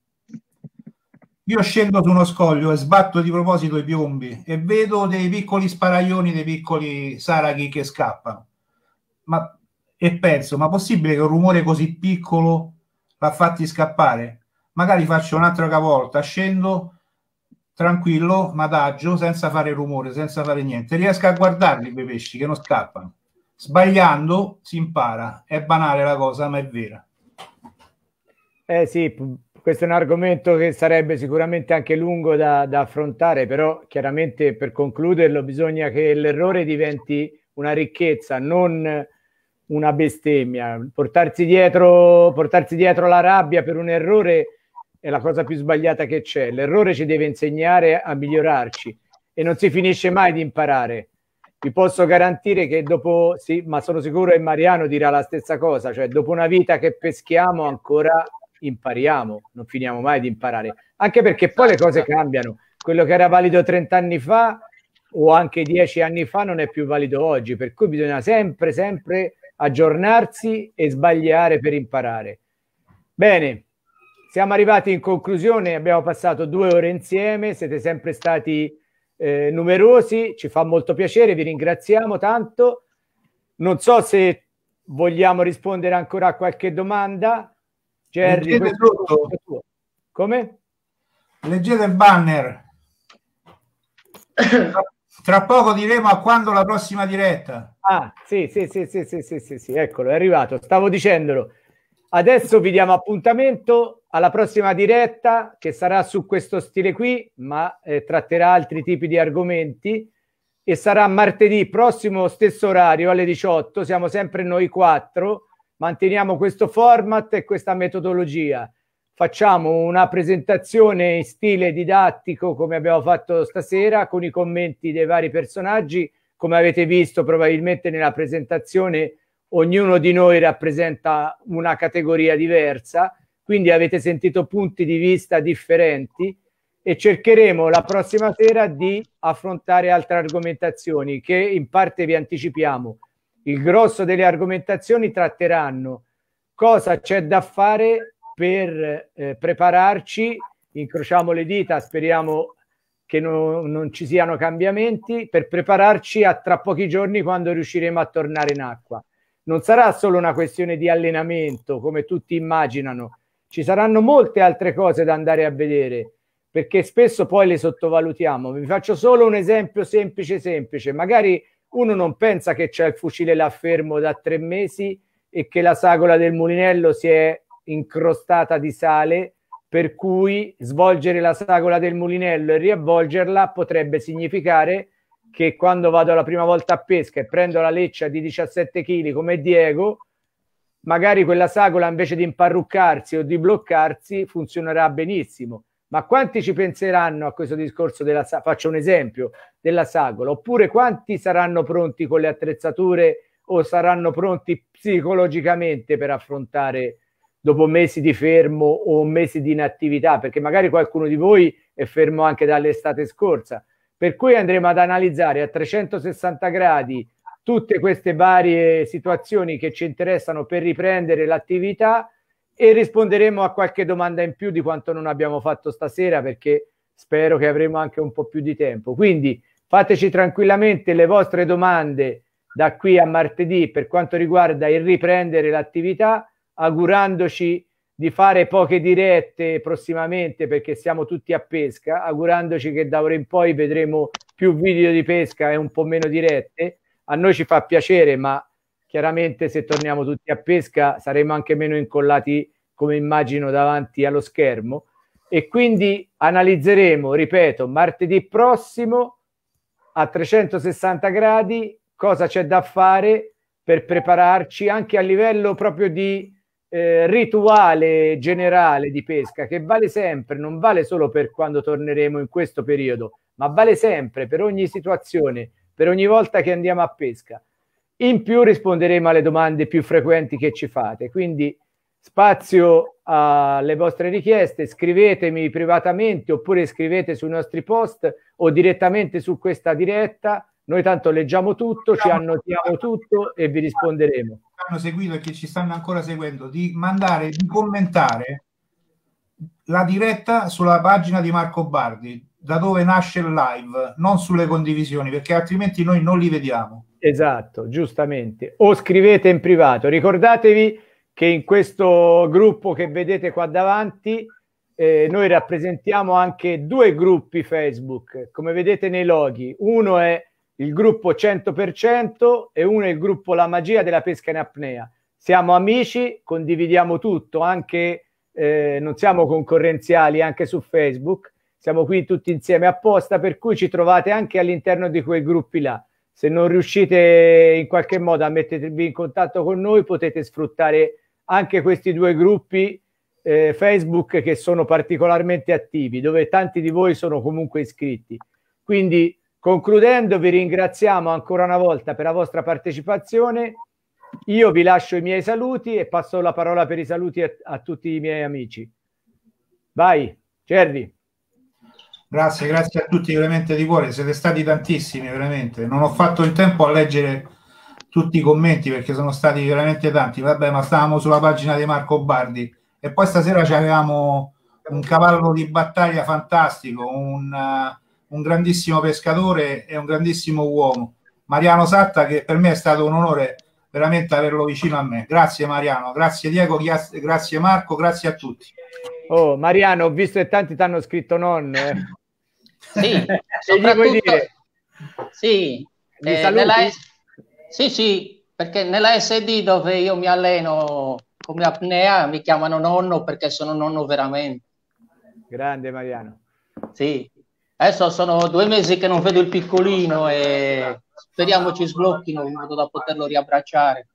Io scendo su uno scoglio e sbatto di proposito i piombi e vedo dei piccoli sparaglioni, dei piccoli saraghi che scappano. Ma, e penso, ma è possibile che un rumore così piccolo l'ha fatti scappare? magari faccio un'altra cavolta, scendo tranquillo, madagio, senza fare rumore, senza fare niente. Riesco a guardarli quei pesci che non scappano. Sbagliando si impara, è banale la cosa, ma è vera. Eh sì, questo è un argomento che sarebbe sicuramente anche lungo da, da affrontare, però chiaramente per concluderlo bisogna che l'errore diventi una ricchezza, non una bestemmia. Portarsi dietro, portarsi dietro la rabbia per un errore è la cosa più sbagliata che c'è. L'errore ci deve insegnare a migliorarci e non si finisce mai di imparare. Vi posso garantire che dopo, sì, ma sono sicuro che Mariano dirà la stessa cosa, cioè dopo una vita che peschiamo ancora impariamo, non finiamo mai di imparare, anche perché poi le cose cambiano. Quello che era valido 30 anni fa o anche 10 anni fa non è più valido oggi, per cui bisogna sempre, sempre aggiornarsi e sbagliare per imparare. Bene, siamo arrivati in conclusione, abbiamo passato due ore insieme, siete sempre stati eh, numerosi, ci fa molto piacere, vi ringraziamo tanto. Non so se vogliamo rispondere ancora a qualche domanda. Jerry, Come? Leggete il banner. Tra poco diremo a quando la prossima diretta. Ah, sì, sì, sì, sì, sì, sì, sì, sì, eccolo, è arrivato, stavo dicendolo. Adesso vi diamo appuntamento alla prossima diretta che sarà su questo stile qui, ma eh, tratterà altri tipi di argomenti e sarà martedì prossimo stesso orario alle 18, siamo sempre noi quattro, manteniamo questo format e questa metodologia. Facciamo una presentazione in stile didattico come abbiamo fatto stasera con i commenti dei vari personaggi, come avete visto probabilmente nella presentazione ognuno di noi rappresenta una categoria diversa, quindi avete sentito punti di vista differenti e cercheremo la prossima sera di affrontare altre argomentazioni che in parte vi anticipiamo. Il grosso delle argomentazioni tratteranno cosa c'è da fare per eh, prepararci, incrociamo le dita, speriamo che no, non ci siano cambiamenti, per prepararci a tra pochi giorni quando riusciremo a tornare in acqua non sarà solo una questione di allenamento, come tutti immaginano, ci saranno molte altre cose da andare a vedere, perché spesso poi le sottovalutiamo. Vi faccio solo un esempio semplice, semplice. Magari uno non pensa che c'è il fucile là fermo da tre mesi e che la sagola del mulinello si è incrostata di sale, per cui svolgere la sagola del mulinello e riavvolgerla potrebbe significare che quando vado la prima volta a pesca e prendo la leccia di 17 kg come Diego, magari quella sagola invece di imparruccarsi o di bloccarsi funzionerà benissimo. Ma quanti ci penseranno a questo discorso della Faccio un esempio della sagola, oppure quanti saranno pronti con le attrezzature o saranno pronti psicologicamente per affrontare dopo mesi di fermo o mesi di inattività? Perché magari qualcuno di voi è fermo anche dall'estate scorsa per cui andremo ad analizzare a 360 gradi tutte queste varie situazioni che ci interessano per riprendere l'attività e risponderemo a qualche domanda in più di quanto non abbiamo fatto stasera perché spero che avremo anche un po' più di tempo. Quindi fateci tranquillamente le vostre domande da qui a martedì per quanto riguarda il riprendere l'attività, augurandoci di fare poche dirette prossimamente perché siamo tutti a pesca, augurandoci che da ora in poi vedremo più video di pesca e un po' meno dirette. A noi ci fa piacere, ma chiaramente se torniamo tutti a pesca saremo anche meno incollati, come immagino, davanti allo schermo. E quindi analizzeremo, ripeto, martedì prossimo a 360 gradi cosa c'è da fare per prepararci anche a livello proprio di eh, rituale generale di pesca che vale sempre, non vale solo per quando torneremo in questo periodo, ma vale sempre per ogni situazione, per ogni volta che andiamo a pesca. In più risponderemo alle domande più frequenti che ci fate, quindi spazio alle vostre richieste, scrivetemi privatamente oppure scrivete sui nostri post o direttamente su questa diretta. Noi tanto leggiamo tutto, ci annotiamo tutto e vi risponderemo hanno seguito e che ci stanno ancora seguendo di mandare, di commentare la diretta sulla pagina di Marco Bardi, da dove nasce il live, non sulle condivisioni, perché altrimenti noi non li vediamo. Esatto, giustamente. O scrivete in privato. Ricordatevi che in questo gruppo che vedete qua davanti eh, noi rappresentiamo anche due gruppi Facebook, come vedete nei loghi. Uno è il gruppo 100% e uno è il gruppo La magia della pesca in apnea. Siamo amici, condividiamo tutto, anche eh, non siamo concorrenziali anche su Facebook, siamo qui tutti insieme apposta, per cui ci trovate anche all'interno di quei gruppi là. Se non riuscite in qualche modo a mettervi in contatto con noi, potete sfruttare anche questi due gruppi eh, Facebook che sono particolarmente attivi, dove tanti di voi sono comunque iscritti. Quindi Concludendo, vi ringraziamo ancora una volta per la vostra partecipazione. Io vi lascio i miei saluti e passo la parola per i saluti a, a tutti i miei amici. Vai, Cervi. Grazie, grazie a tutti veramente di cuore, siete stati tantissimi veramente. Non ho fatto il tempo a leggere tutti i commenti perché sono stati veramente tanti. Vabbè, ma stavamo sulla pagina di Marco Bardi e poi stasera ci avevamo un cavallo di battaglia fantastico, un, uh, un grandissimo pescatore e un grandissimo uomo. Mariano Satta, che per me è stato un onore veramente averlo vicino a me. Grazie Mariano, grazie Diego, grazie Marco, grazie a tutti. Oh, Mariano, ho visto che tanti ti hanno scritto nonno. Eh. Sì, soprattutto... sì, eh, nella... sì, sì, perché nella SD dove io mi alleno come apnea mi chiamano nonno perché sono nonno veramente. Grande Mariano. Sì. Adesso sono due mesi che non vedo il piccolino e speriamo ci sblocchino in modo da poterlo riabbracciare.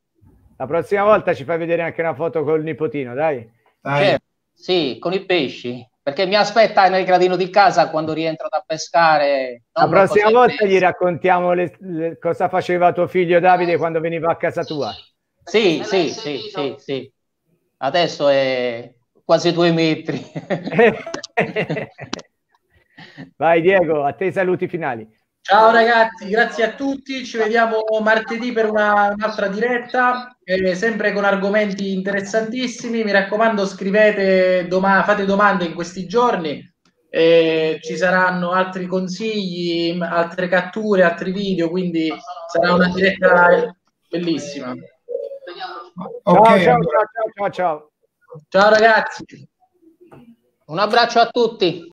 La prossima volta ci fai vedere anche una foto col nipotino, dai. dai. Certo, sì, con i pesci, perché mi aspetta nel gradino di casa quando rientro da pescare. La prossima volta gli raccontiamo le, le, cosa faceva tuo figlio Davide quando veniva a casa tua. Sì, sì, sì, sì, sì. Adesso è quasi due metri. Vai Diego, a te i saluti finali. Ciao ragazzi, grazie a tutti, ci vediamo martedì per una, un'altra diretta, eh, sempre con argomenti interessantissimi, mi raccomando scrivete, doma- fate domande in questi giorni, eh, ci saranno altri consigli, altre catture, altri video, quindi sarà una diretta bellissima. Okay. Ciao, ciao, ciao, ciao, ciao. Ciao ragazzi. Un abbraccio a tutti.